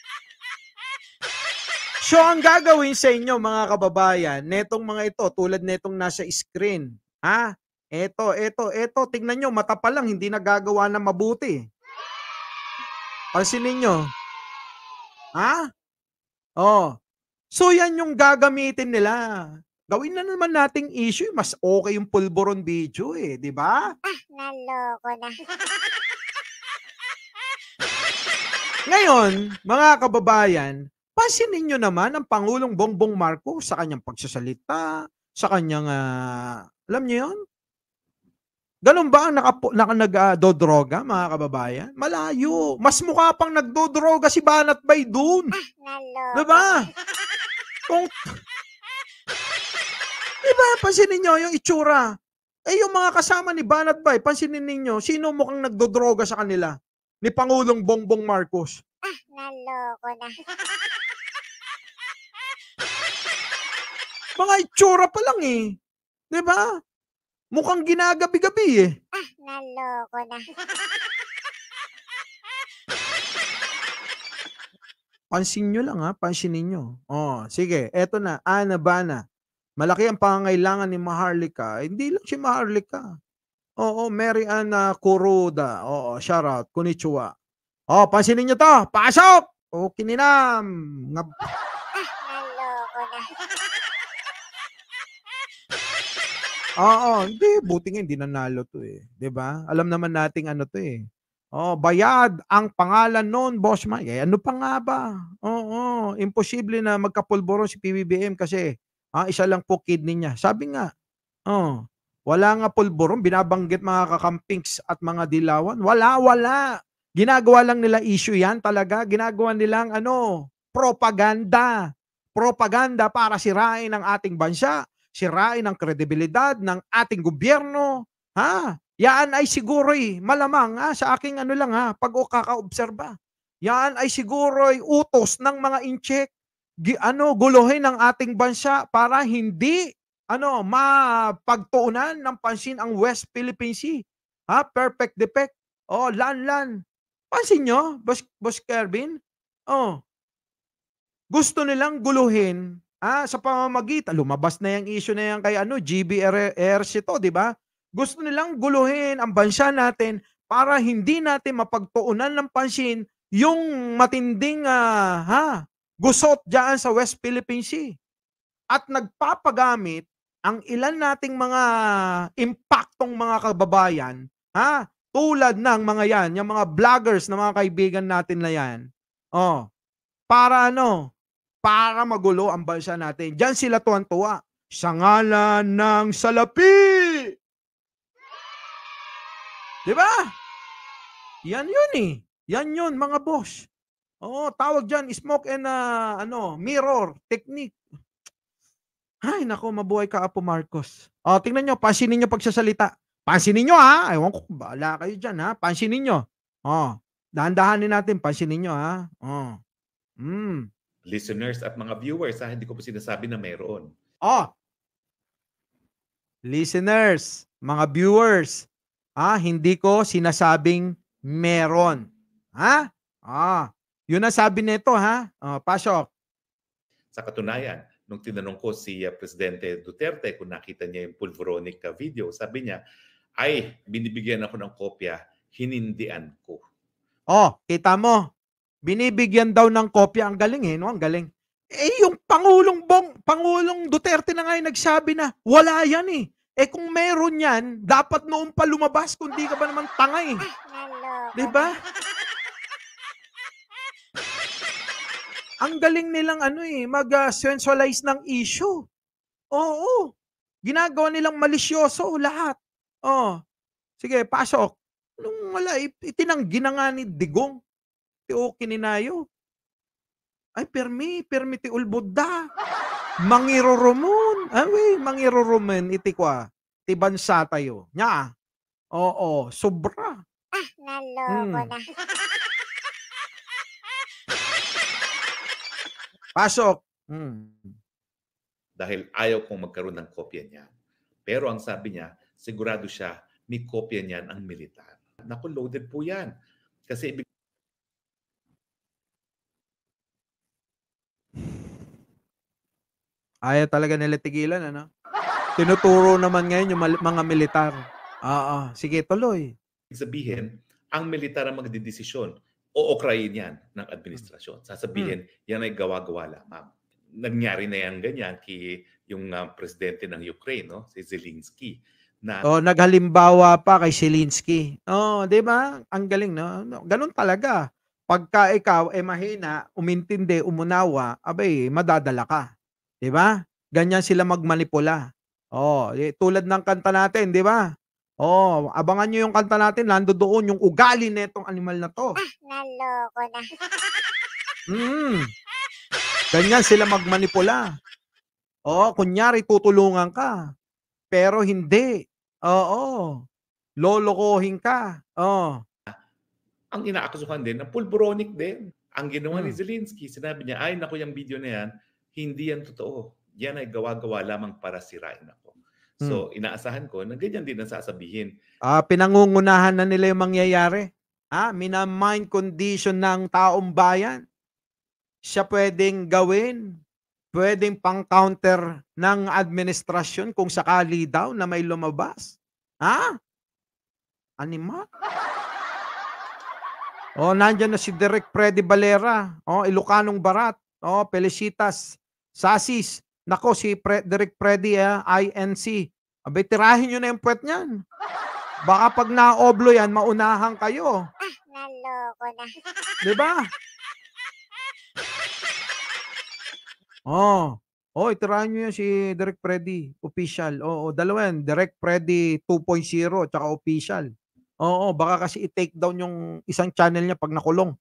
so ang gagawin sa inyo mga kababayan, netong mga ito, tulad netong nasa screen, ha? Eto, eto, eto, tingnan nyo, mata pa lang, hindi nagagawa na mabuti. Pansinin nyo. Ha? Oh. So yan yung gagamitin nila. Gawin na naman nating issue, mas okay yung pulboron video eh, di ba? Ah, naloko na. Ngayon, mga kababayan, pansinin nyo naman ang Pangulong Bongbong Marcos sa kanyang pagsasalita, sa kanyang, uh, alam niyo yun? Ganun ba ang naka, naka, nagdodroga, uh, mga kababayan? Malayo. Mas mukha pang nagdodroga si Banat Bay dun. Ah, naloko. Diba? Kung... Di Diba? Pansinin nyo yung itsura. Eh yung mga kasama ni Banat Bay, pansinin ninyo, sino mukhang nagdodroga sa kanila? Ni Pangulong Bongbong Marcos. Ah, naloko na. mga itsura pa lang eh. Di ba? Mukhang ginagabi-gabi eh. Ah, naloko na. Pansin nyo lang ha, pansinin nyo. Oh, sige, eto na, Ana Bana. Malaki ang pangangailangan ni Maharlika. Hindi lang si Maharlika. Oo, Mary Ann ah, Kuruda. Oo, shout out. Konnichiwa. Oh, pansinin niyo to. Pasok! O, kininam. Ngab... Naloko na. Oo, hindi. Buti nga hindi nanalo to eh. ba? Diba? Alam naman nating ano to eh. Oh, bayad ang pangalan noon, Boss Mike. Eh, ano pa nga ba? Oo, oh, oh, imposible na magkapulboro si PBBM kasi Ah, isa lang po kidney niya. Sabi nga, oh, wala nga pulburon, binabanggit mga kakampings at mga dilawan. Wala, wala. Ginagawa lang nila issue yan talaga. Ginagawa nilang ano, propaganda. Propaganda para sirain ang ating bansa, sirain ang kredibilidad ng ating gobyerno. Ha? Yan ay siguro eh, malamang ha, sa aking ano lang ha, pag o kakaobserba. Yan ay siguro ay utos ng mga incheck ano guluhin ng ating bansa para hindi ano mapagtuunan ng pansin ang West Philippine Sea. Ha? Perfect defect. Oh, lan lan. Pansin nyo, Boss, Boss Kervin? Oh. Gusto nilang guluhin ah, sa pamamagitan. Lumabas na yung issue na yan kay ano, GBRRC to, di ba? Gusto nilang guluhin ang bansa natin para hindi natin mapagtuunan ng pansin yung matinding uh, ha, gusot diyan sa West Philippine Sea. At nagpapagamit ang ilan nating mga impactong mga kababayan, ha? Tulad ng mga yan, yung mga vloggers na mga kaibigan natin na yan. Oh, para ano? Para magulo ang bansa natin. Diyan sila tuwan-tuwa. Sa ngalan ng salapi! Di ba? Yan yun eh. Yan yun, mga boss. Oo, tawag dyan, smoke and uh, ano, mirror technique. Ay, nako, mabuhay ka, Apo Marcos. O, tingnan nyo, pansinin nyo pagsasalita. Pansinin nyo, ha? Ewan ko, bahala kayo dyan, ha? Pansinin nyo. O, dahan-dahanin natin, pansinin nyo, ha? O. Mm. Listeners at mga viewers, ha? Hindi ko po sinasabi na mayroon. O. Listeners, mga viewers, ha? Hindi ko sinasabing meron. Ha? Ah, yun ang sabi nito ha. Uh, Pasok. Sa katunayan, nung tinanong ko si ah, Presidente Duterte kung nakita niya yung pulveronic video, sabi niya, ay, binibigyan ako ng kopya, hinindian ko. Oh, kita mo. Binibigyan daw ng kopya. Ang galing eh, no? Ang galing. Eh, yung Pangulong Bong, Pangulong Duterte na nga nagsabi na, wala yan eh. Eh kung meron yan, dapat noon pa lumabas, kundi ka ba naman tanga eh. Di ba? Ang galing nilang ano eh, mag-sensualize uh, ng issue. Oo. Ginagawa nilang malisyoso lahat. Oo. Sige, pasok. Nung wala, itinanggi na nga ni Digong. Ti kininayo. Ay, permi, permi ti ulbodda. Mangiroromon. Ay, mangiroromen iti kwa. Ti bansa tayo. Nya. Oo, sobra. Ah, naloko hmm. na. Pasok! Hmm. Dahil ayaw kong magkaroon ng kopya niya. Pero ang sabi niya, sigurado siya, may kopya niyan ang militar. Naku, loaded po yan. Kasi ibig Ayaw talaga nila tigilan, ano? Tinuturo naman ngayon yung mga militar. Oo, sige, tuloy. Sabihin, ang militar ang magdidesisyon ookrayin yan ng hmm. administrasyon. Sasabihin, hmm. yan ay gawa-gawa lamang. Nangyari na yan ganyan kay yung uh, presidente ng Ukraine, no? si Zelensky. Na, oh, naghalimbawa pa kay Zelensky. Oh, 'di ba? Ang galing, no? Ganun talaga. Pagka ikaw ay eh, mahina, umintindi, umunawa, abay, madadala ka. 'Di ba? Ganyan sila magmanipula. Oh, eh, tulad ng kanta natin, 'di ba? Oh, abangan nyo yung kanta natin. lando doon yung ugali nitong animal na to. Ah, naloko na. Mm. Ganyan sila magmanipula. Oo, oh, kunyari tutulungan ka. Pero hindi. Oo. Lolokohin ka. Oo. Oh. Ang inaakasuhan din, ang pulboronic din. Ang ginawa hmm. ni Zelensky, sinabi niya, ay naku yung video na yan, hindi yan totoo. Yan ay gawa-gawa lamang para sirain ako. So, hmm. inaasahan ko na ganyan din ang sasabihin. Ah, pinangungunahan na nila yung mangyayari. Ha? Ah, minamind condition ng taong bayan. Siya pwedeng gawin. Pwedeng pang-counter ng administrasyon kung sakali daw na may lumabas. Ha? Anima? oh, nandiyan na si Direk Freddy Valera. Oh, Ilocanong Barat. Oh, Felicitas. Sasis. Nako, si Pre- Derek Freddy, eh, ah, INC. Abay, tirahin nyo na yung puwet niyan. Baka pag naoblo yan, maunahan kayo. Ah, naloko na. Di ba? Oh. Oh, itirahan nyo yan si Direct Freddy, official. Oo, oh, oh, dalawa yan, Direct Freddy 2.0, tsaka official. Oo, oh, baka kasi i-take down yung isang channel niya pag nakulong.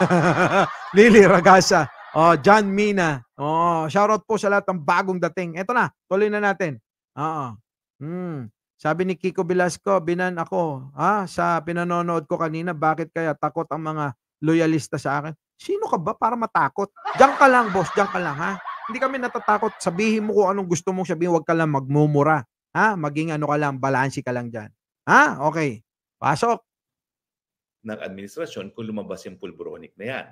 Lili Ragasa. Oh, John Mina. Oh, shoutout po sa lahat ng bagong dating. Ito na, tuloy na natin. Oo. Hmm. Sabi ni Kiko Velasco, binan ako ah, sa pinanonood ko kanina, bakit kaya takot ang mga loyalista sa akin? Sino ka ba para matakot? Diyan ka lang, boss, diyan ka lang, ha? Hindi kami natatakot. Sabihin mo kung anong gusto mong sabihin, huwag ka lang magmumura. Ha? Maging ano ka lang, balansi ka lang dyan. Ha? Okay. Pasok. Ng administrasyon kung lumabas yung pulbronic na yan.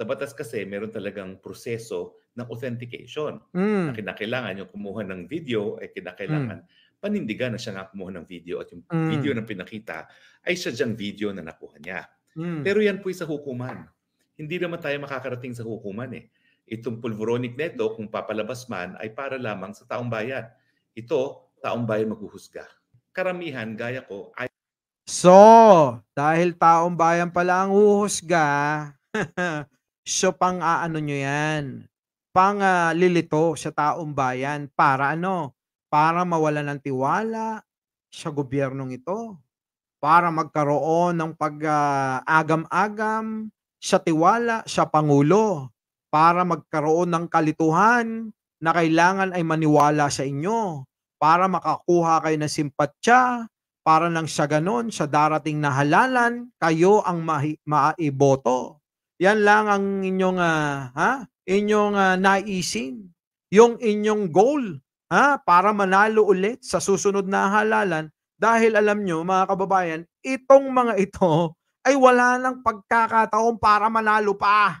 Sa batas kasi, meron talagang proseso ng authentication mm. na kinakailangan yung kumuha ng video ay eh, kinakailangan mm panindigan na siya nga kumuha ng video at yung mm. video na pinakita ay siya sadyang video na nakuha niya. Mm. Pero yan po sa hukuman. Hindi naman tayo makakarating sa hukuman eh. Itong pulveronic neto, kung papalabas man, ay para lamang sa taong bayan. Ito, taong bayan maghuhusga. Karamihan, gaya ko, ay... So, dahil taong bayan pala ang huhusga, So pang aano ah, nyo yan, pang uh, lilito sa taong bayan para ano? Para mawala ng tiwala sa gobyernong ito, para magkaroon ng pag-agam-agam ah, uh, sa tiwala sa Pangulo, para magkaroon ng kalituhan na kailangan ay maniwala sa inyo, para makakuha kayo ng simpatya, para nang sa ganon, sa darating na halalan, kayo ang ma- maiboto. Yan lang ang inyong uh, ha? Inyong uh, naisin, yung inyong goal ha? para manalo ulit sa susunod na halalan dahil alam nyo mga kababayan, itong mga ito ay wala nang pagkakataon para manalo pa.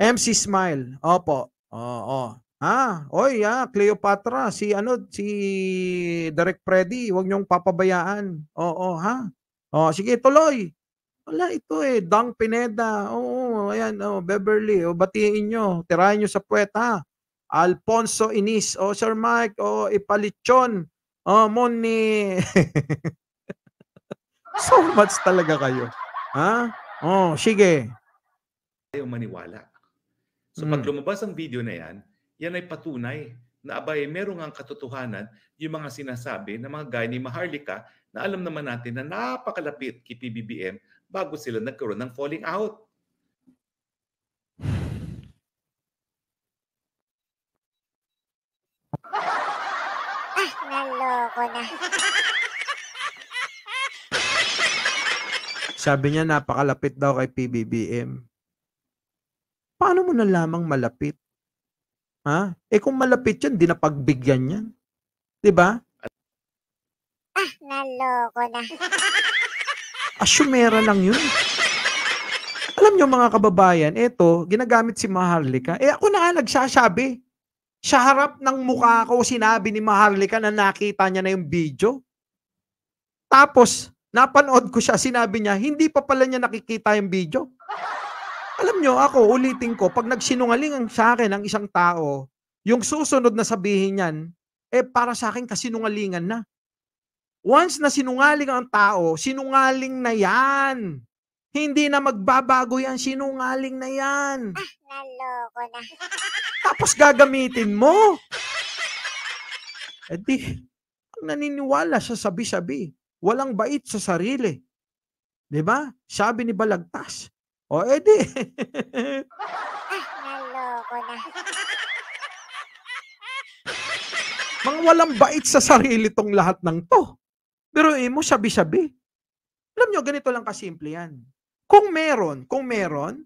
MC Smile. Opo. Oo. Ha? Oy, ya, Cleopatra, si ano, si Direct Freddy, huwag niyong papabayaan. Oo, ha? Oh, sige, tuloy. Wala, ito eh. Dang Pineda. Oo, oh, ayan. Oh, Beverly. O, oh, batiin nyo. Tirahin nyo sa puwet, Alfonso Inis. oh, Sir Mike. oh, Ipalichon. oh, Moni. so much talaga kayo. Ha? Oh, sige. Ayaw maniwala. So, mm. pag hmm. lumabas ang video na yan, yan ay patunay na abay merong ang katotohanan yung mga sinasabi ng mga guy ni Maharlika na alam naman natin na napakalapit kay PBBM bago sila nagkaroon ng falling out. Ay, naloko na. Sabi niya napakalapit daw kay PBBM. Paano mo na lamang malapit? Ha? Eh kung malapit 'yan, di na pagbigyan 'yan. 'Di ba? Ah, naloko na. Asyumera lang yun. Alam nyo mga kababayan, ito, ginagamit si Maharlika. Eh ako na nga nagsasabi. Sa harap ng mukha ko, sinabi ni Maharlika na nakita niya na yung video. Tapos, napanood ko siya, sinabi niya, hindi pa pala niya nakikita yung video. Alam nyo, ako, ulitin ko, pag nagsinungaling ang sa akin ang isang tao, yung susunod na sabihin niyan, eh para sa akin kasinungalingan na. Once na sinungaling ang tao, sinungaling na yan. Hindi na magbabago yan, sinungaling na yan. Ah, naloko na. Tapos gagamitin mo. E di, naniniwala sa sabi-sabi. Walang bait sa sarili. Di ba? Sabi ni Balagtas. O edi. Eh, ah, naloko na. Mang walang bait sa sarili tong lahat ng to. Pero eh, sabi-sabi. Alam nyo, ganito lang kasimple yan. Kung meron, kung meron,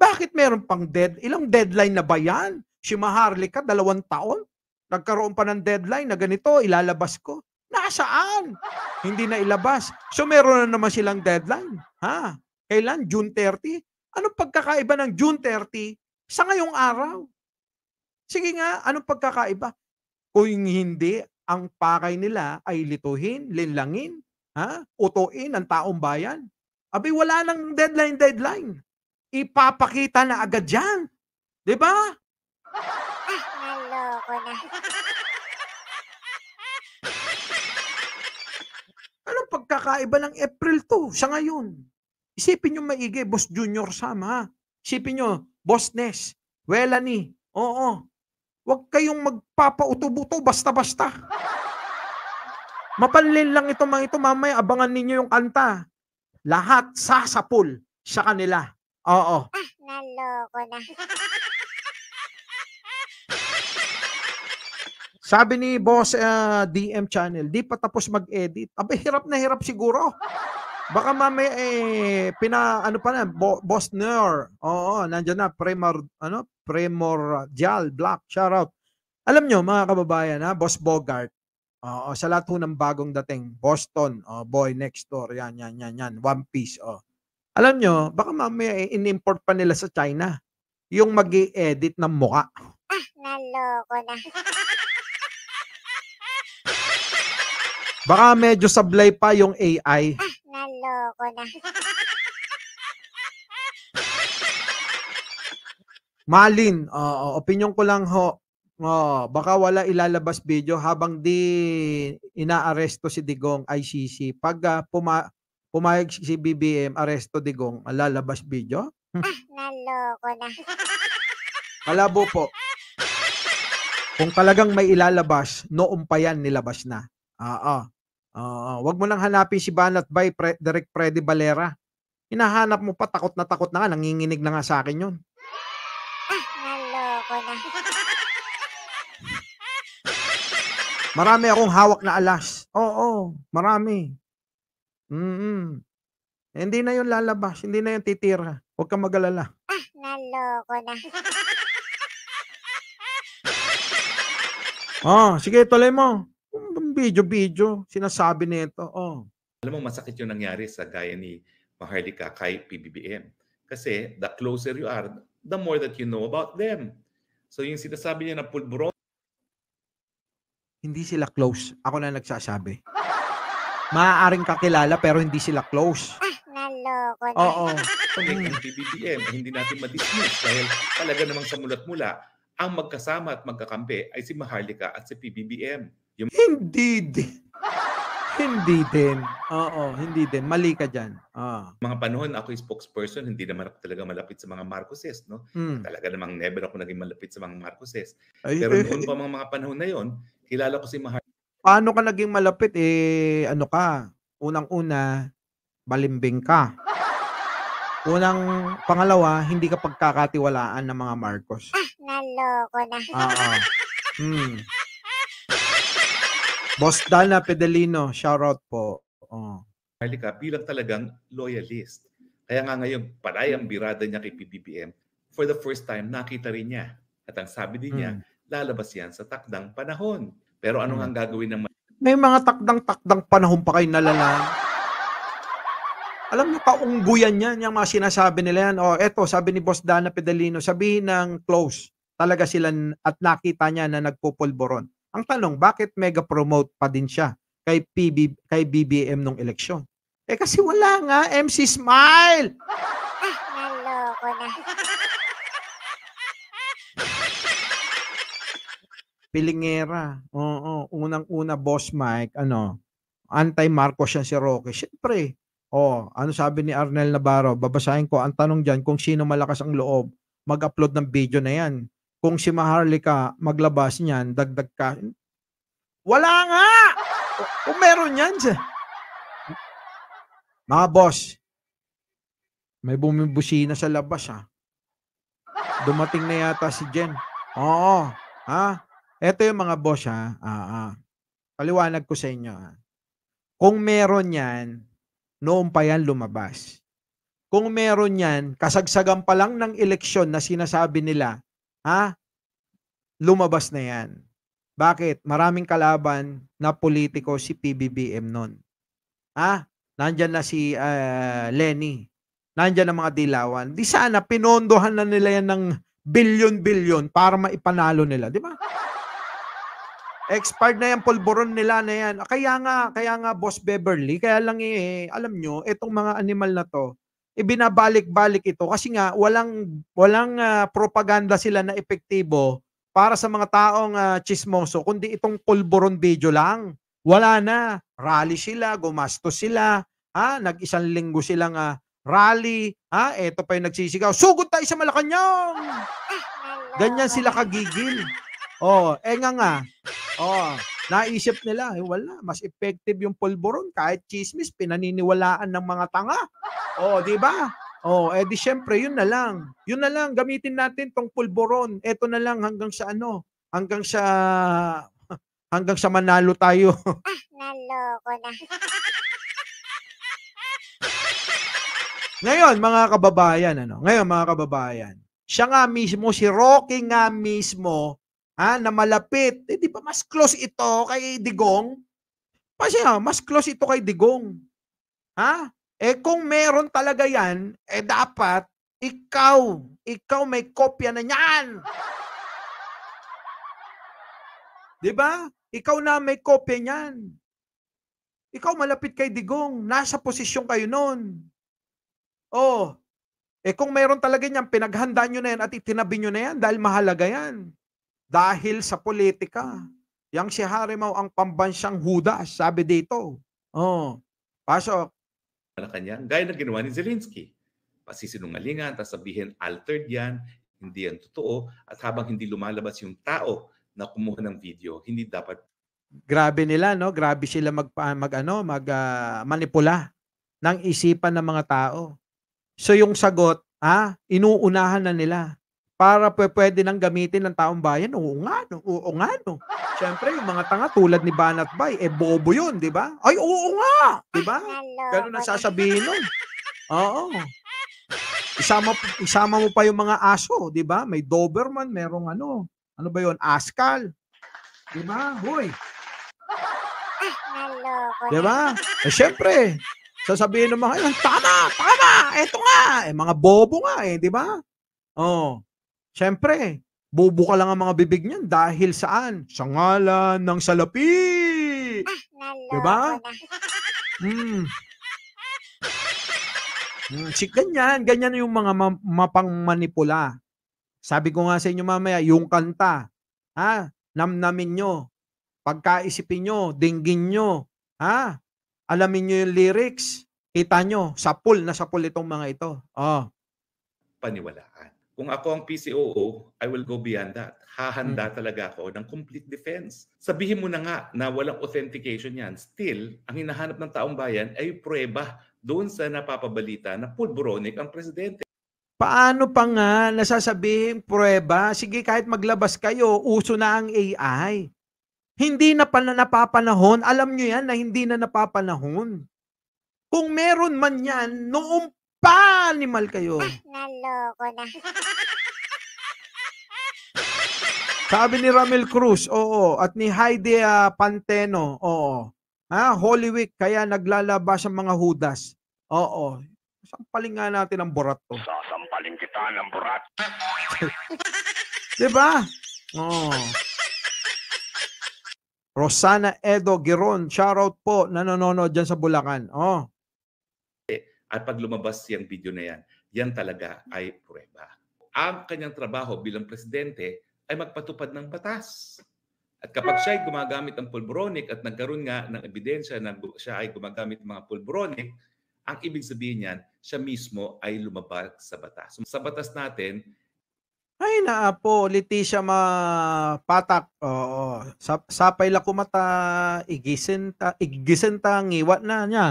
bakit meron pang dead? Ilang deadline na ba yan? Si Maharlika, dalawang taon? Nagkaroon pa ng deadline na ganito, ilalabas ko. Nasaan? Hindi na ilabas. So meron na naman silang deadline. Ha? Kailan? June 30? Anong pagkakaiba ng June 30 sa ngayong araw? Sige nga, anong pagkakaiba? Kung hindi, ang pakay nila ay lituhin, linlangin, ha? utuin ang taong bayan. Abi, wala nang deadline-deadline. Ipapakita na agad yan. Di ba? Naloko na. Anong pagkakaiba ng April 2 sa ngayon? Isipin niyo maigi, Boss Junior sama. Isipin niyo, Boss Ness, Welani, oo, Huwag kayong magpapauto-buto basta-basta. Mapanlin lang ito mga ito. Mamaya abangan ninyo yung kanta. Lahat sasapol sa kanila. Oo. Ah, naloko na. Sabi ni Boss uh, ah, DM Channel, di pa tapos mag-edit. Abay, hirap na hirap siguro. Baka mamaya eh pina ano pa na Bo, Bosner. Oo, nandiyan na Premor ano Primordial Black shout out. Alam nyo mga kababayan ha, Boss Bogart. Oo, sa lahat po ng bagong dating Boston, oh, boy next door, yan yan yan yan, One Piece oh. Alam nyo, baka mamaya eh, in-import pa nila sa China yung mag edit ng mukha. Ah, naloko na. Baka medyo sablay pa yung AI. Ah, loko na. Malin, uh, opinion ko lang ho. Oh, baka wala ilalabas video habang di inaaresto si Digong ICC. Pag uh, puma pumayag si BBM, aresto Digong, lalabas video? Hmm. ah, naloko na. Kalabo po. Kung talagang may ilalabas, noong pa yan nilabas na. Oo. Uh, wag mo nang hanapin si Banat by Pre- Direct Freddy Valera. Hinahanap mo pa, takot na takot na nga, nanginginig na nga sa akin yun. Ah, naloko na. marami akong hawak na alas. Oo, marami. Mm-mm. hindi na yun lalabas, hindi na yun titira. Huwag kang magalala. Ah, naloko na. oh, sige, tuloy mo. Video-video, sinasabi nito. Oh. Alam mo, masakit yung nangyari sa gaya ni Maharlika kay PBBM. Kasi the closer you are, the more that you know about them. So yung sinasabi niya na pulburo. Hindi sila close. Ako na nagsasabi. Maaaring kakilala pero hindi sila close. Ah, naloko na. Oo. Connect PBBM, hindi natin madismiss dahil talaga namang sa mulat-mula, ang magkasama at magkakampi ay si Maharlika at si PBBM. Yung... Hindi din. hindi din. Oo, hindi din. Mali ka dyan. Ah. Mga panahon, ako yung spokesperson, hindi naman ako talaga malapit sa mga Marcoses. No? Mm. Talaga namang never ako naging malapit sa mga Marcoses. Ay, Pero eh, noon pa mga, mga panahon na yon, kilala ko si Mahar. Paano ka naging malapit? Eh, ano ka? Unang-una, balimbing ka. Unang pangalawa, hindi ka pagkakatiwalaan ng mga Marcos. Ah, naloko na. Oo. Hmm. Boss Dana Pedalino, shout out po. Oh. Halika, bilang talagang loyalist. Kaya nga ngayon, palay ang birada niya kay PBBM. For the first time, nakita rin niya. At ang sabi din niya, hmm. lalabas yan sa takdang panahon. Pero ano hmm. ang gagawin ng... May mga takdang-takdang panahon pa kayo nalalaman. Alam niyo, kaungguyan niya, yung mga sinasabi nila yan. O, oh, eto, sabi ni Boss Dana Pedalino, sabihin ng close. Talaga sila at nakita niya na nagpupulboron. Ang tanong, bakit mega promote pa din siya kay PB kay BBM nung eleksyon? Eh kasi wala nga MC Smile. Ah, naloko na. Pilingera. Oo, unang-una boss Mike, ano, anti-Marcos siya si Rocky. Siyempre. Oh, ano sabi ni Arnel Navarro? Babasahin ko ang tanong diyan kung sino malakas ang loob mag-upload ng video na yan kung si Maharlika maglabas niyan, dagdag ka. Wala nga! Kung meron yan. Mga boss, may bumibusina sa labas ha. Ah. Dumating na yata si Jen. Oo. Ha? Ito yung mga boss ha. Ah, ah. Paliwanag ko sa inyo ha. Ah. Kung meron yan, noon pa yan lumabas. Kung meron yan, kasagsagan pa lang ng eleksyon na sinasabi nila ha? Lumabas na yan. Bakit? Maraming kalaban na politiko si PBBM noon. Ha? Nandyan na si uh, Lenny. Nandyan ang mga dilawan. Di sana pinondohan na nila yan ng bilyon-bilyon para maipanalo nila. Di ba? Expired na yan, pulburon nila na yan. Kaya nga, kaya nga, Boss Beverly, kaya lang eh, alam nyo, itong mga animal na to, ibinabalik-balik ito kasi nga walang walang uh, propaganda sila na epektibo para sa mga taong uh, ah, chismoso kundi itong pulboron video lang. Wala na. Rally sila, gumastos sila, ha? Nag-isang linggo silang uh, rally, ha? Ito pa yung nagsisigaw, sugod tayo sa Malacanang! Ganyan sila kagigil. Oh, eh nga nga. Oh. Naisip nila, eh, wala, mas effective yung polboron kahit chismis pinaniniwalaan ng mga tanga. Oh, di ba? Oh, edi eh, syempre yun na lang. Yun na lang gamitin natin tong pulboron. Ito na lang hanggang sa ano, hanggang sa hanggang sa manalo tayo. ah, naloko na. Ngayon, mga kababayan, ano? Ngayon, mga kababayan, siya nga mismo, si Rocky nga mismo, ha, ah, na malapit, eh, di ba mas close ito kay Digong? Pasya, mas close ito kay Digong. Ha? Eh kung meron talaga yan, eh dapat ikaw, ikaw may kopya na niyan. 'Di ba? Ikaw na may kopya niyan. Ikaw malapit kay Digong, nasa posisyon kayo noon. Oh. Eh kung meron talaga niyan, pinaghanda niyo na yan at itinabi niyo na yan dahil mahalaga yan dahil sa politika. Yang si Harimau ang pambansyang Judas, sabi dito. Oh, pasok. kanya, gaya na ginawa ni Zelensky. Pasisinungalingan, tapos sabihin altered yan, hindi yan totoo. At habang hindi lumalabas yung tao na kumuha ng video, hindi dapat grabe nila no grabe sila mag ah, mag ano mag uh, manipula ng isipan ng mga tao so yung sagot ha ah, inuunahan na nila para pwede nang gamitin ng taong bayan? Oo nga, no? Oo nga, no? Siyempre, yung mga tanga tulad ni Banat Bay, eh, bobo yun, di ba? Ay, oo nga! Di ba? Ganun ang sasabihin nun. Oo. Isama, isama mo pa yung mga aso, di ba? May Doberman, merong ano, ano ba yun? Askal. Di ba? Hoy. Ah, di ba? Eh, siyempre, sasabihin ng mga, tama, tama, eto nga, eh, mga bobo nga, eh, di ba? Oo. Oh. Siyempre, bubuka lang ang mga bibig niyan dahil saan? Sa ngalan ng salapi! Ah, diba? Hmm. Hmm, si ganyan, ganyan yung mga ma- mapangmanipula. Sabi ko nga sa inyo mamaya, yung kanta, ha? Namnamin nyo, pagkaisipin nyo, dinggin nyo, ha? Alamin nyo yung lyrics, kita nyo, sa pool, nasa pool itong mga ito. Oh. Paniwalaan. Kung ako ang PCOO, I will go beyond that. Hahanda hmm. talaga ako ng complete defense. Sabihin mo na nga na walang authentication yan. Still, ang hinahanap ng taong bayan ay prueba doon sa napapabalita na pulboronic ang presidente. Paano pa nga nasasabing prueba? Sige, kahit maglabas kayo, uso na ang AI. Hindi na pala napapanahon. Alam nyo yan na hindi na napapanahon. Kung meron man yan, noong pa-animal kayo. Ah, naloko na. Sabi ni Ramil Cruz, oo. At ni Heidi uh, Panteno, oo. Ha? Holy Week, kaya naglalabas ang mga hudas. Oo. Sampaling nga natin ang burat to. Sasampaling kita ng burat. diba? Oo. Rosana Edo Giron, shout out po, nanonono dyan sa Bulacan. Oh. At pag lumabas yung video na yan, yan talaga ay prueba. Ang kanyang trabaho bilang presidente ay magpatupad ng batas. At kapag siya ay gumagamit ng pulbronic at nagkaroon nga ng ebidensya na siya ay gumagamit ng mga pulbronic, ang ibig sabihin niyan, siya mismo ay lumabag sa batas. Sa batas natin, ay naapo, Leticia Mapatak. Oo. Sapay la kumata, igisen ta, igisen ta ngiwa na niya.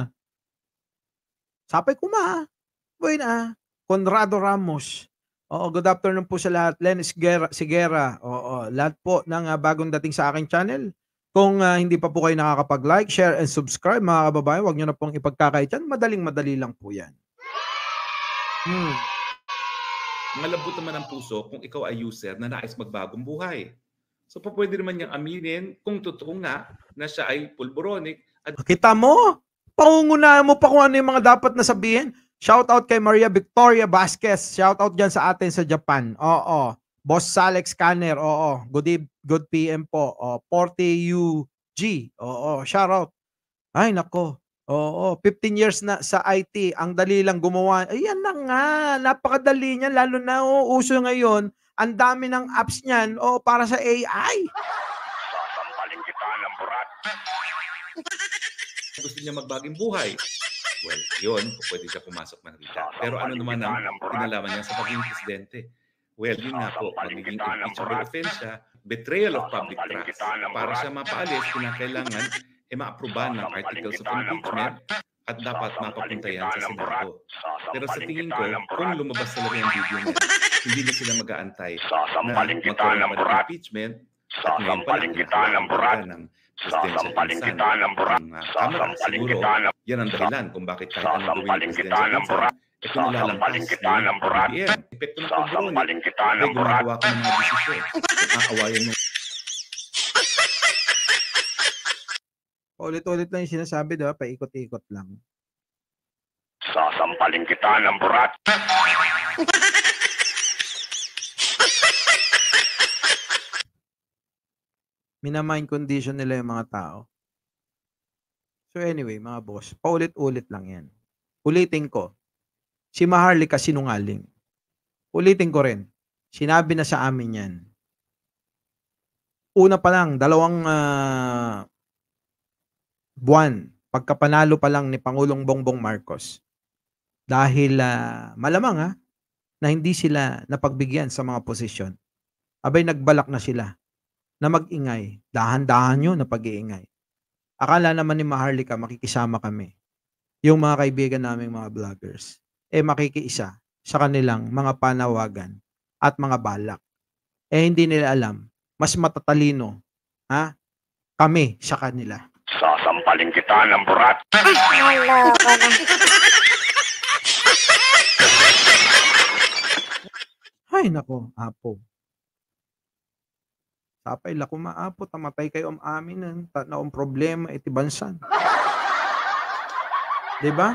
Sapay Kuma, boy na, ah. Conrado Ramos. Oo, good afternoon po sa lahat. Len Sigera, Sigera. Oo, lahat po ng uh, bagong dating sa aking channel. Kung uh, hindi pa po kayo nakakapag-like, share, and subscribe, mga kababayan, huwag nyo na pong ipagkakait yan. Madaling-madali lang po yan. Hmm. Malabot naman ang puso kung ikaw ay user na nais magbagong buhay. So, pwede naman niyang aminin kung totoo nga na siya ay pulboronic. At... Kita mo? pangungunahan mo pa kung ano yung mga dapat na sabihin. Shout out kay Maria Victoria Vasquez. Shout out diyan sa atin sa Japan. Oo. Boss Alex Scanner. Oo. Good eve, good PM po. O, 40UG. Oo. Shout out. Ay nako. Oo. 15 years na sa IT. Ang dali lang gumawa. Ayan na nga. Napakadali niya. Lalo na oh, uso ngayon. Ang dami ng apps niyan. Oo. Para sa AI. Pampalin kita ng brat. gusto niya magbagong buhay. Well, yun, pwede siya pumasok ng rita. Pero ano naman ang pinalaman niya sa pagiging presidente? Well, yun nga po, magiging impeachable offense siya, betrayal of public trust. Para siya mapaalis, kinakailangan e maaprubahan maaproban ng articles of impeachment at dapat mapapunta yan sa Senado. Pero sa tingin ko, kung lumabas talaga yung video niya, hindi na sila mag-aantay na magkaroon pa ng impeachment at ngayon pa lang ng Ah, Sasampalin kita ng burak. Sasampalin kita ng Yan ang dahilan kung bakit kahit anong gawin ng Presidente Pinsan, eh kita ng burak. Epekto ng pagburon. Sasampalin kita ng burak. Gumagawa ka ng mga desisyon. Aawayan mo. Ulit-ulit lang yung sinasabi, diba? Paikot-ikot lang. Sasampalin kita ng burak. minamind condition nila yung mga tao. So anyway, mga boss, paulit-ulit lang yan. Ulitin ko, si Maharlika sinungaling. Ulitin ko rin, sinabi na sa amin yan. Una pa lang, dalawang uh, buwan, pagkapanalo pa lang ni Pangulong Bongbong Marcos. Dahil uh, malamang ha, ah, na hindi sila napagbigyan sa mga posisyon. Abay, nagbalak na sila na mag-ingay. Dahan-dahan yun na pag-iingay. Akala naman ni Maharlika makikisama kami. Yung mga kaibigan naming mga vloggers. Eh makikiisa sa kanilang mga panawagan at mga balak. Eh hindi nila alam. Mas matatalino ha? kami sa kanila. Sasampalin kita ng burat. Ay, nako, apo. Tapay, la kumaapo, tamatay kayo ang amin, na ang problema, iti bansan. ba? Diba?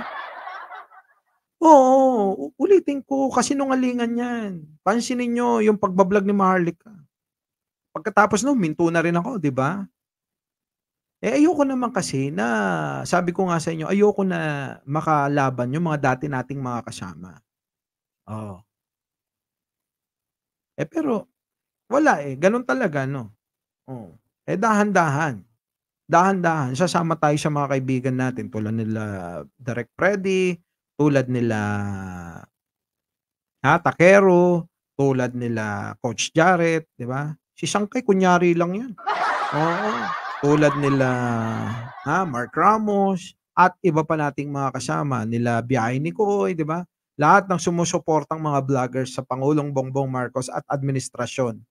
Oo, ulitin ko, kasi nungalingan yan. Pansinin nyo yung pagbablog ni Maharlika. Pagkatapos nun, minto na rin ako, di ba? Eh, ayoko naman kasi na, sabi ko nga sa inyo, ayoko na makalaban yung mga dati nating mga kasama. Oo. Oh. Eh, pero, wala eh. Ganun talaga, no? Oh. Eh, dahan-dahan. Dahan-dahan. Sasama tayo sa mga kaibigan natin tulad nila Direct Freddy, tulad nila ha, ah, Takero, tulad nila Coach Jarrett, di ba? Si Sangkay, kunyari lang yan. Oo. Tulad nila ha, ah, Mark Ramos, at iba pa nating mga kasama nila Biyahe ni Koy, di ba? Lahat ng sumusuportang mga vloggers sa Pangulong Bongbong Marcos at administrasyon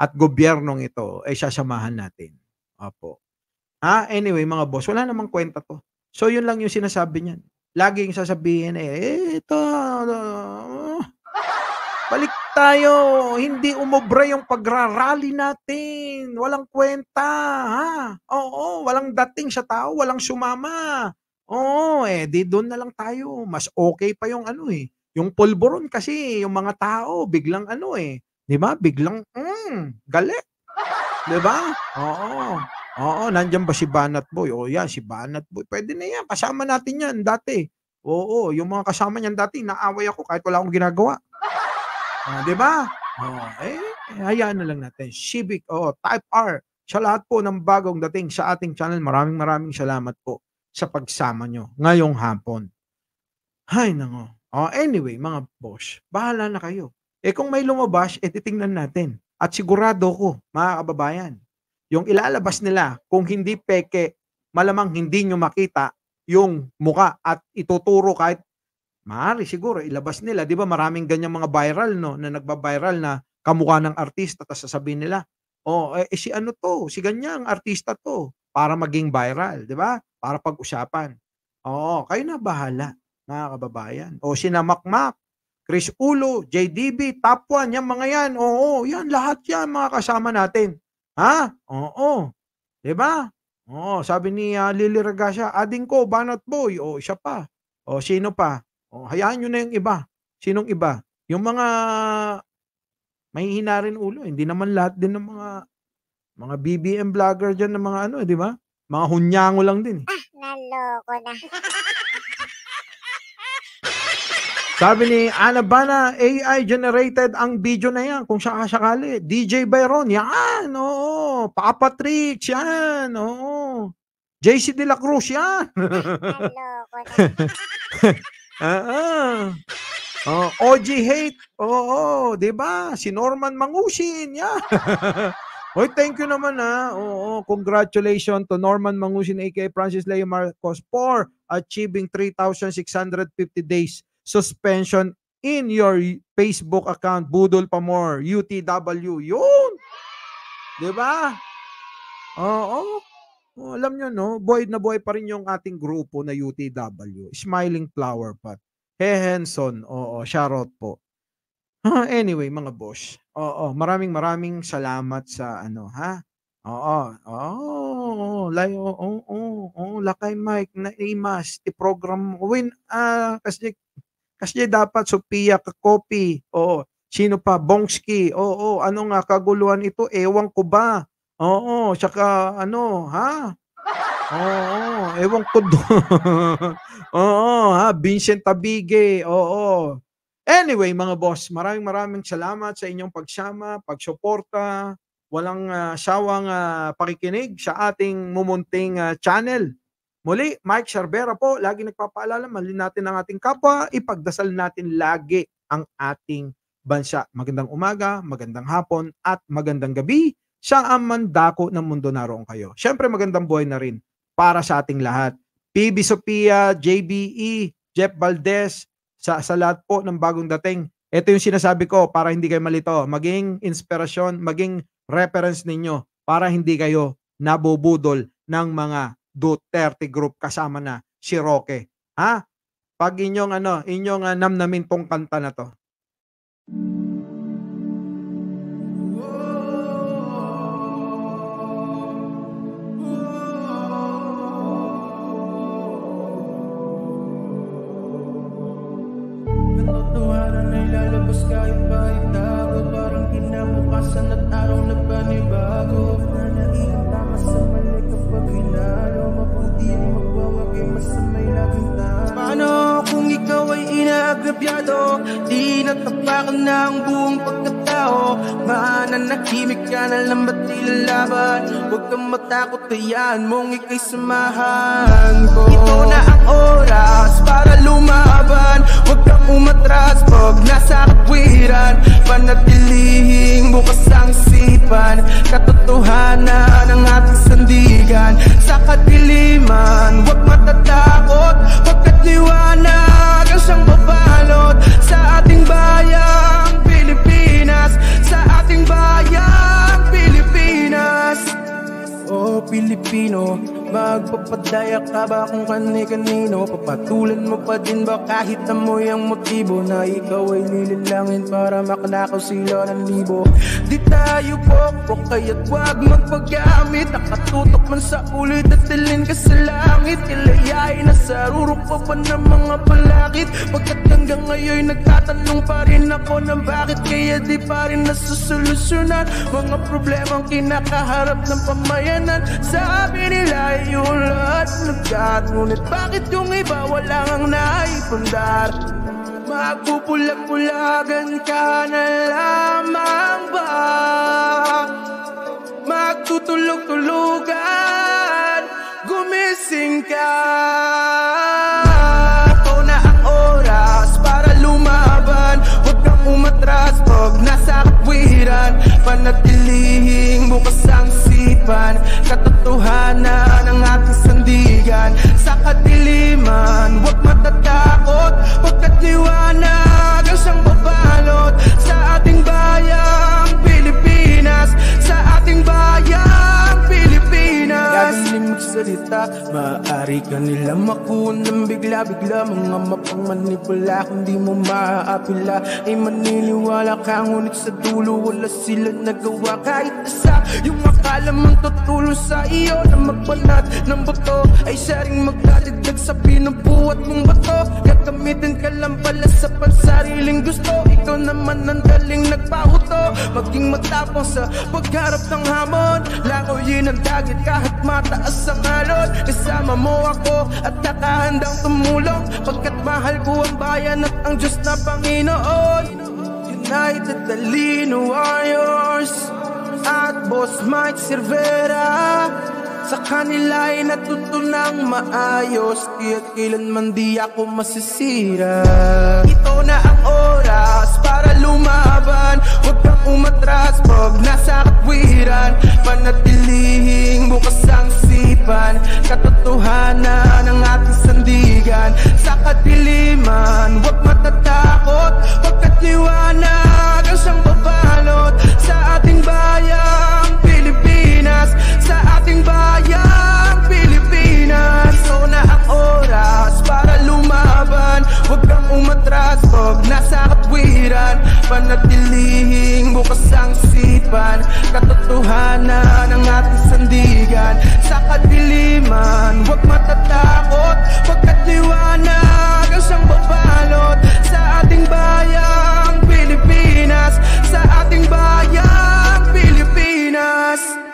at gobyernong ito ay eh, sasamahan natin. Opo. Ha? anyway mga boss, wala namang kwenta to. So yun lang yung sinasabi niyan. Lagi yung sasabihin eh, ito, ano, balik tayo, hindi umobra yung pagrarally natin. Walang kwenta, ha? Oo, walang dating sa tao, walang sumama. Oo, eh, di doon na lang tayo. Mas okay pa yung ano eh. Yung pulboron kasi, yung mga tao, biglang ano eh, 'Di ba? Biglang, hmm, galit. 'Di ba? Oo. Oo, nandiyan ba si Banat Boy? O yan, si Banat Boy. Pwede na yan. Kasama natin yan dati. Oo, yung mga kasama niyan dati, naaway ako kahit wala akong ginagawa. Uh, 'Di ba? Oh, eh, hayaan na lang natin. Civic, oo, Type R. Sa lahat po ng bagong dating sa ating channel, maraming maraming salamat po sa pagsama nyo ngayong hapon. Hay nango. Oh, ah, anyway, mga boss, bahala na kayo. Eh kung may lumabas, eh titingnan natin. At sigurado ko, mga kababayan, yung ilalabas nila, kung hindi peke, malamang hindi nyo makita yung muka at ituturo kahit maaari siguro ilabas nila. Di ba maraming ganyang mga viral no, na nagba-viral na kamukha ng artista tapos sasabihin nila, oh, eh, eh, si ano to, si ganyang artista to para maging viral, di ba? Para pag-usapan. Oo, kayo na bahala, mga kababayan. O si Namakmak, Chris Ulo, JDB, top 1, yan mga yan. Oo, yan lahat yan mga kasama natin. Ha? Oo. 'Di ba? Oo, sabi ni uh, Lily Ragasia, ading ko, Banat Boy, o siya pa. O sino pa? O hayaan niyo na yung iba. Sinong iba? Yung mga mahihina rin ulo, eh. hindi naman lahat din ng mga mga BBM vlogger diyan ng mga ano, eh, 'di ba? Mga hunyango lang din. Eh. Ah, naloko na. Sabi ni Ana Bana, AI generated ang video na yan kung sakasakali. DJ Byron, yan, oo. Papa Tricks, yan, oo. JC De La Cruz, yan. Ah, ah. Oh, OG Hate. Oo, oh, oh, 'di ba? Si Norman Mangusin, yeah. Hoy, thank you naman ha. Oo, congratulations to Norman Mangusin aka Francis Leo Marcos for achieving 3,650 days suspension in your Facebook account, Budol Pamor, UTW. Yun! Di ba? Oo. Oh, alam nyo, no? Buhay na boy pa rin yung ating grupo na UTW. Smiling Flower Pot. Hehenson. Oo, shoutout po. anyway, mga boss. Oo, maraming maraming salamat sa ano, ha? Oo, oo, oh, lay, oo, oh, oo, oh, oo, lakay Mike, na imas, ti program, win, ah, kasi kasi dapat Sophia Kakopi, oo, sino pa, Bongski, oo, ano nga kaguluhan ito, ewan ko ba? Oo, tsaka ano, ha? Oo, ewan ko doon. oo, ha, Vincent Tabige, oo. Anyway, mga boss, maraming maraming salamat sa inyong pagsama, pagsuporta, walang uh, sawang uh, pakikinig sa ating mumunting uh, channel Muli, Mike Sharbera po, lagi nagpapaalala, malin natin ang ating kapwa, ipagdasal natin lagi ang ating bansa. Magandang umaga, magandang hapon, at magandang gabi. Siya ang mandako ng mundo naroon kayo. Siyempre, magandang buhay na rin para sa ating lahat. PB Sophia, JBE, Jeff Valdez, sa, sa lahat po ng bagong dating. Ito yung sinasabi ko para hindi kayo malito. Maging inspirasyon, maging reference ninyo para hindi kayo nabubudol ng mga Duterte Group kasama na si Roque. Ha? Pag inyong ano, inyong uh, namnamin tong kanta na to. Tapos kahit pa itakot Parang kinabukasan at araw na panibago Na naisip pinabyado Di natapakan na ang buong pagkatao Mananakimik ka na lang ba't ilalaban Huwag kang matakot, hayaan mong ikay samahan ko Ito na ang oras para lumaban Huwag kang umatras pag nasa katwiran Panatilihing bukas ang sipan Katotohanan ang ating sandigan Sa kadiliman, huwag matatakot Pagkat liwanag ang siyang babae balot sa ating bayang Pilipinas Sa ating bayang Pilipinas Oh Pilipino Magpapadaya ka ba kung kani-kanino Papatulan mo pa din ba kahit amoy ang motibo Na ikaw ay nililangin para makanakaw sila ng libo Di tayo po, pokpok kaya't wag magpagamit Nakatutok man sa ulit at tilin ka sa langit Kilayain na sa pa pa ng mga palakit Pagkat hanggang ngayon nagtatanong pa rin ako ng bakit Kaya di pa rin nasusolusyonan Mga problema problemang kinakaharap ng pamayanan Sabi nila sa'yo lahat nagkat Ngunit bakit yung iba wala ang naipundar Magpupulag-pulagan ka na lamang ba? Magtutulog-tulugan, gumising ka Ito na ang oras para lumaban Huwag kang umatras pag nasa katwiran Panatilihing bukas ang isipan Katotohanan ang ating sandigan Sa katiliman, huwag matatakot Pagkat liwanag ang siyang babalot Sa ating bayang Pilipinas Sa ating bayang Nakakagaling magsalita Maaari ka nila makunang ng bigla-bigla Mga mapangmanipula kung di mo maaapila Ay maniniwala ka ngunit sa dulo Wala sila nagawa kahit isa Yung akala mong tutulong sa iyo Na magbanat ng bato Ay siya rin magdadagdag sa binubuhat mong bato Gagamitin ka lang pala sa pansariling gusto Ikaw naman ang daling nagpahuto Maging matapang sa pagharap ng hamon Lakoyin ang dagat kahit Tumataas ang alon Kasama mo ako at nakahandang tumulong Pagkat mahal ko ang bayan at ang Diyos na Panginoon United Talino Warriors At Boss Mike Cervera sa kanila ay natutunang maayos Kaya kailanman di ako masisira Ito na ang oras para lumaban Huwag kang umatras pag nasa katwiran Panatilihing bukas ang sipan Katotohanan ang ating sandigan Sa katiliman huwag matatakot Pagkat liwanag ang siyang babalot Sa ating bayang oras sa ating bayang Pilipinas Ikaw na ang oras para lumaban Huwag kang umatras pag nasa katwiran Panatilihing bukas ang sipan Katotohanan ang ating sandigan Sa kadiliman huwag matatakot Pagkat liwanag ang siyang babalot Sa ating bayang Pilipinas Sa ating bayang Pilipinas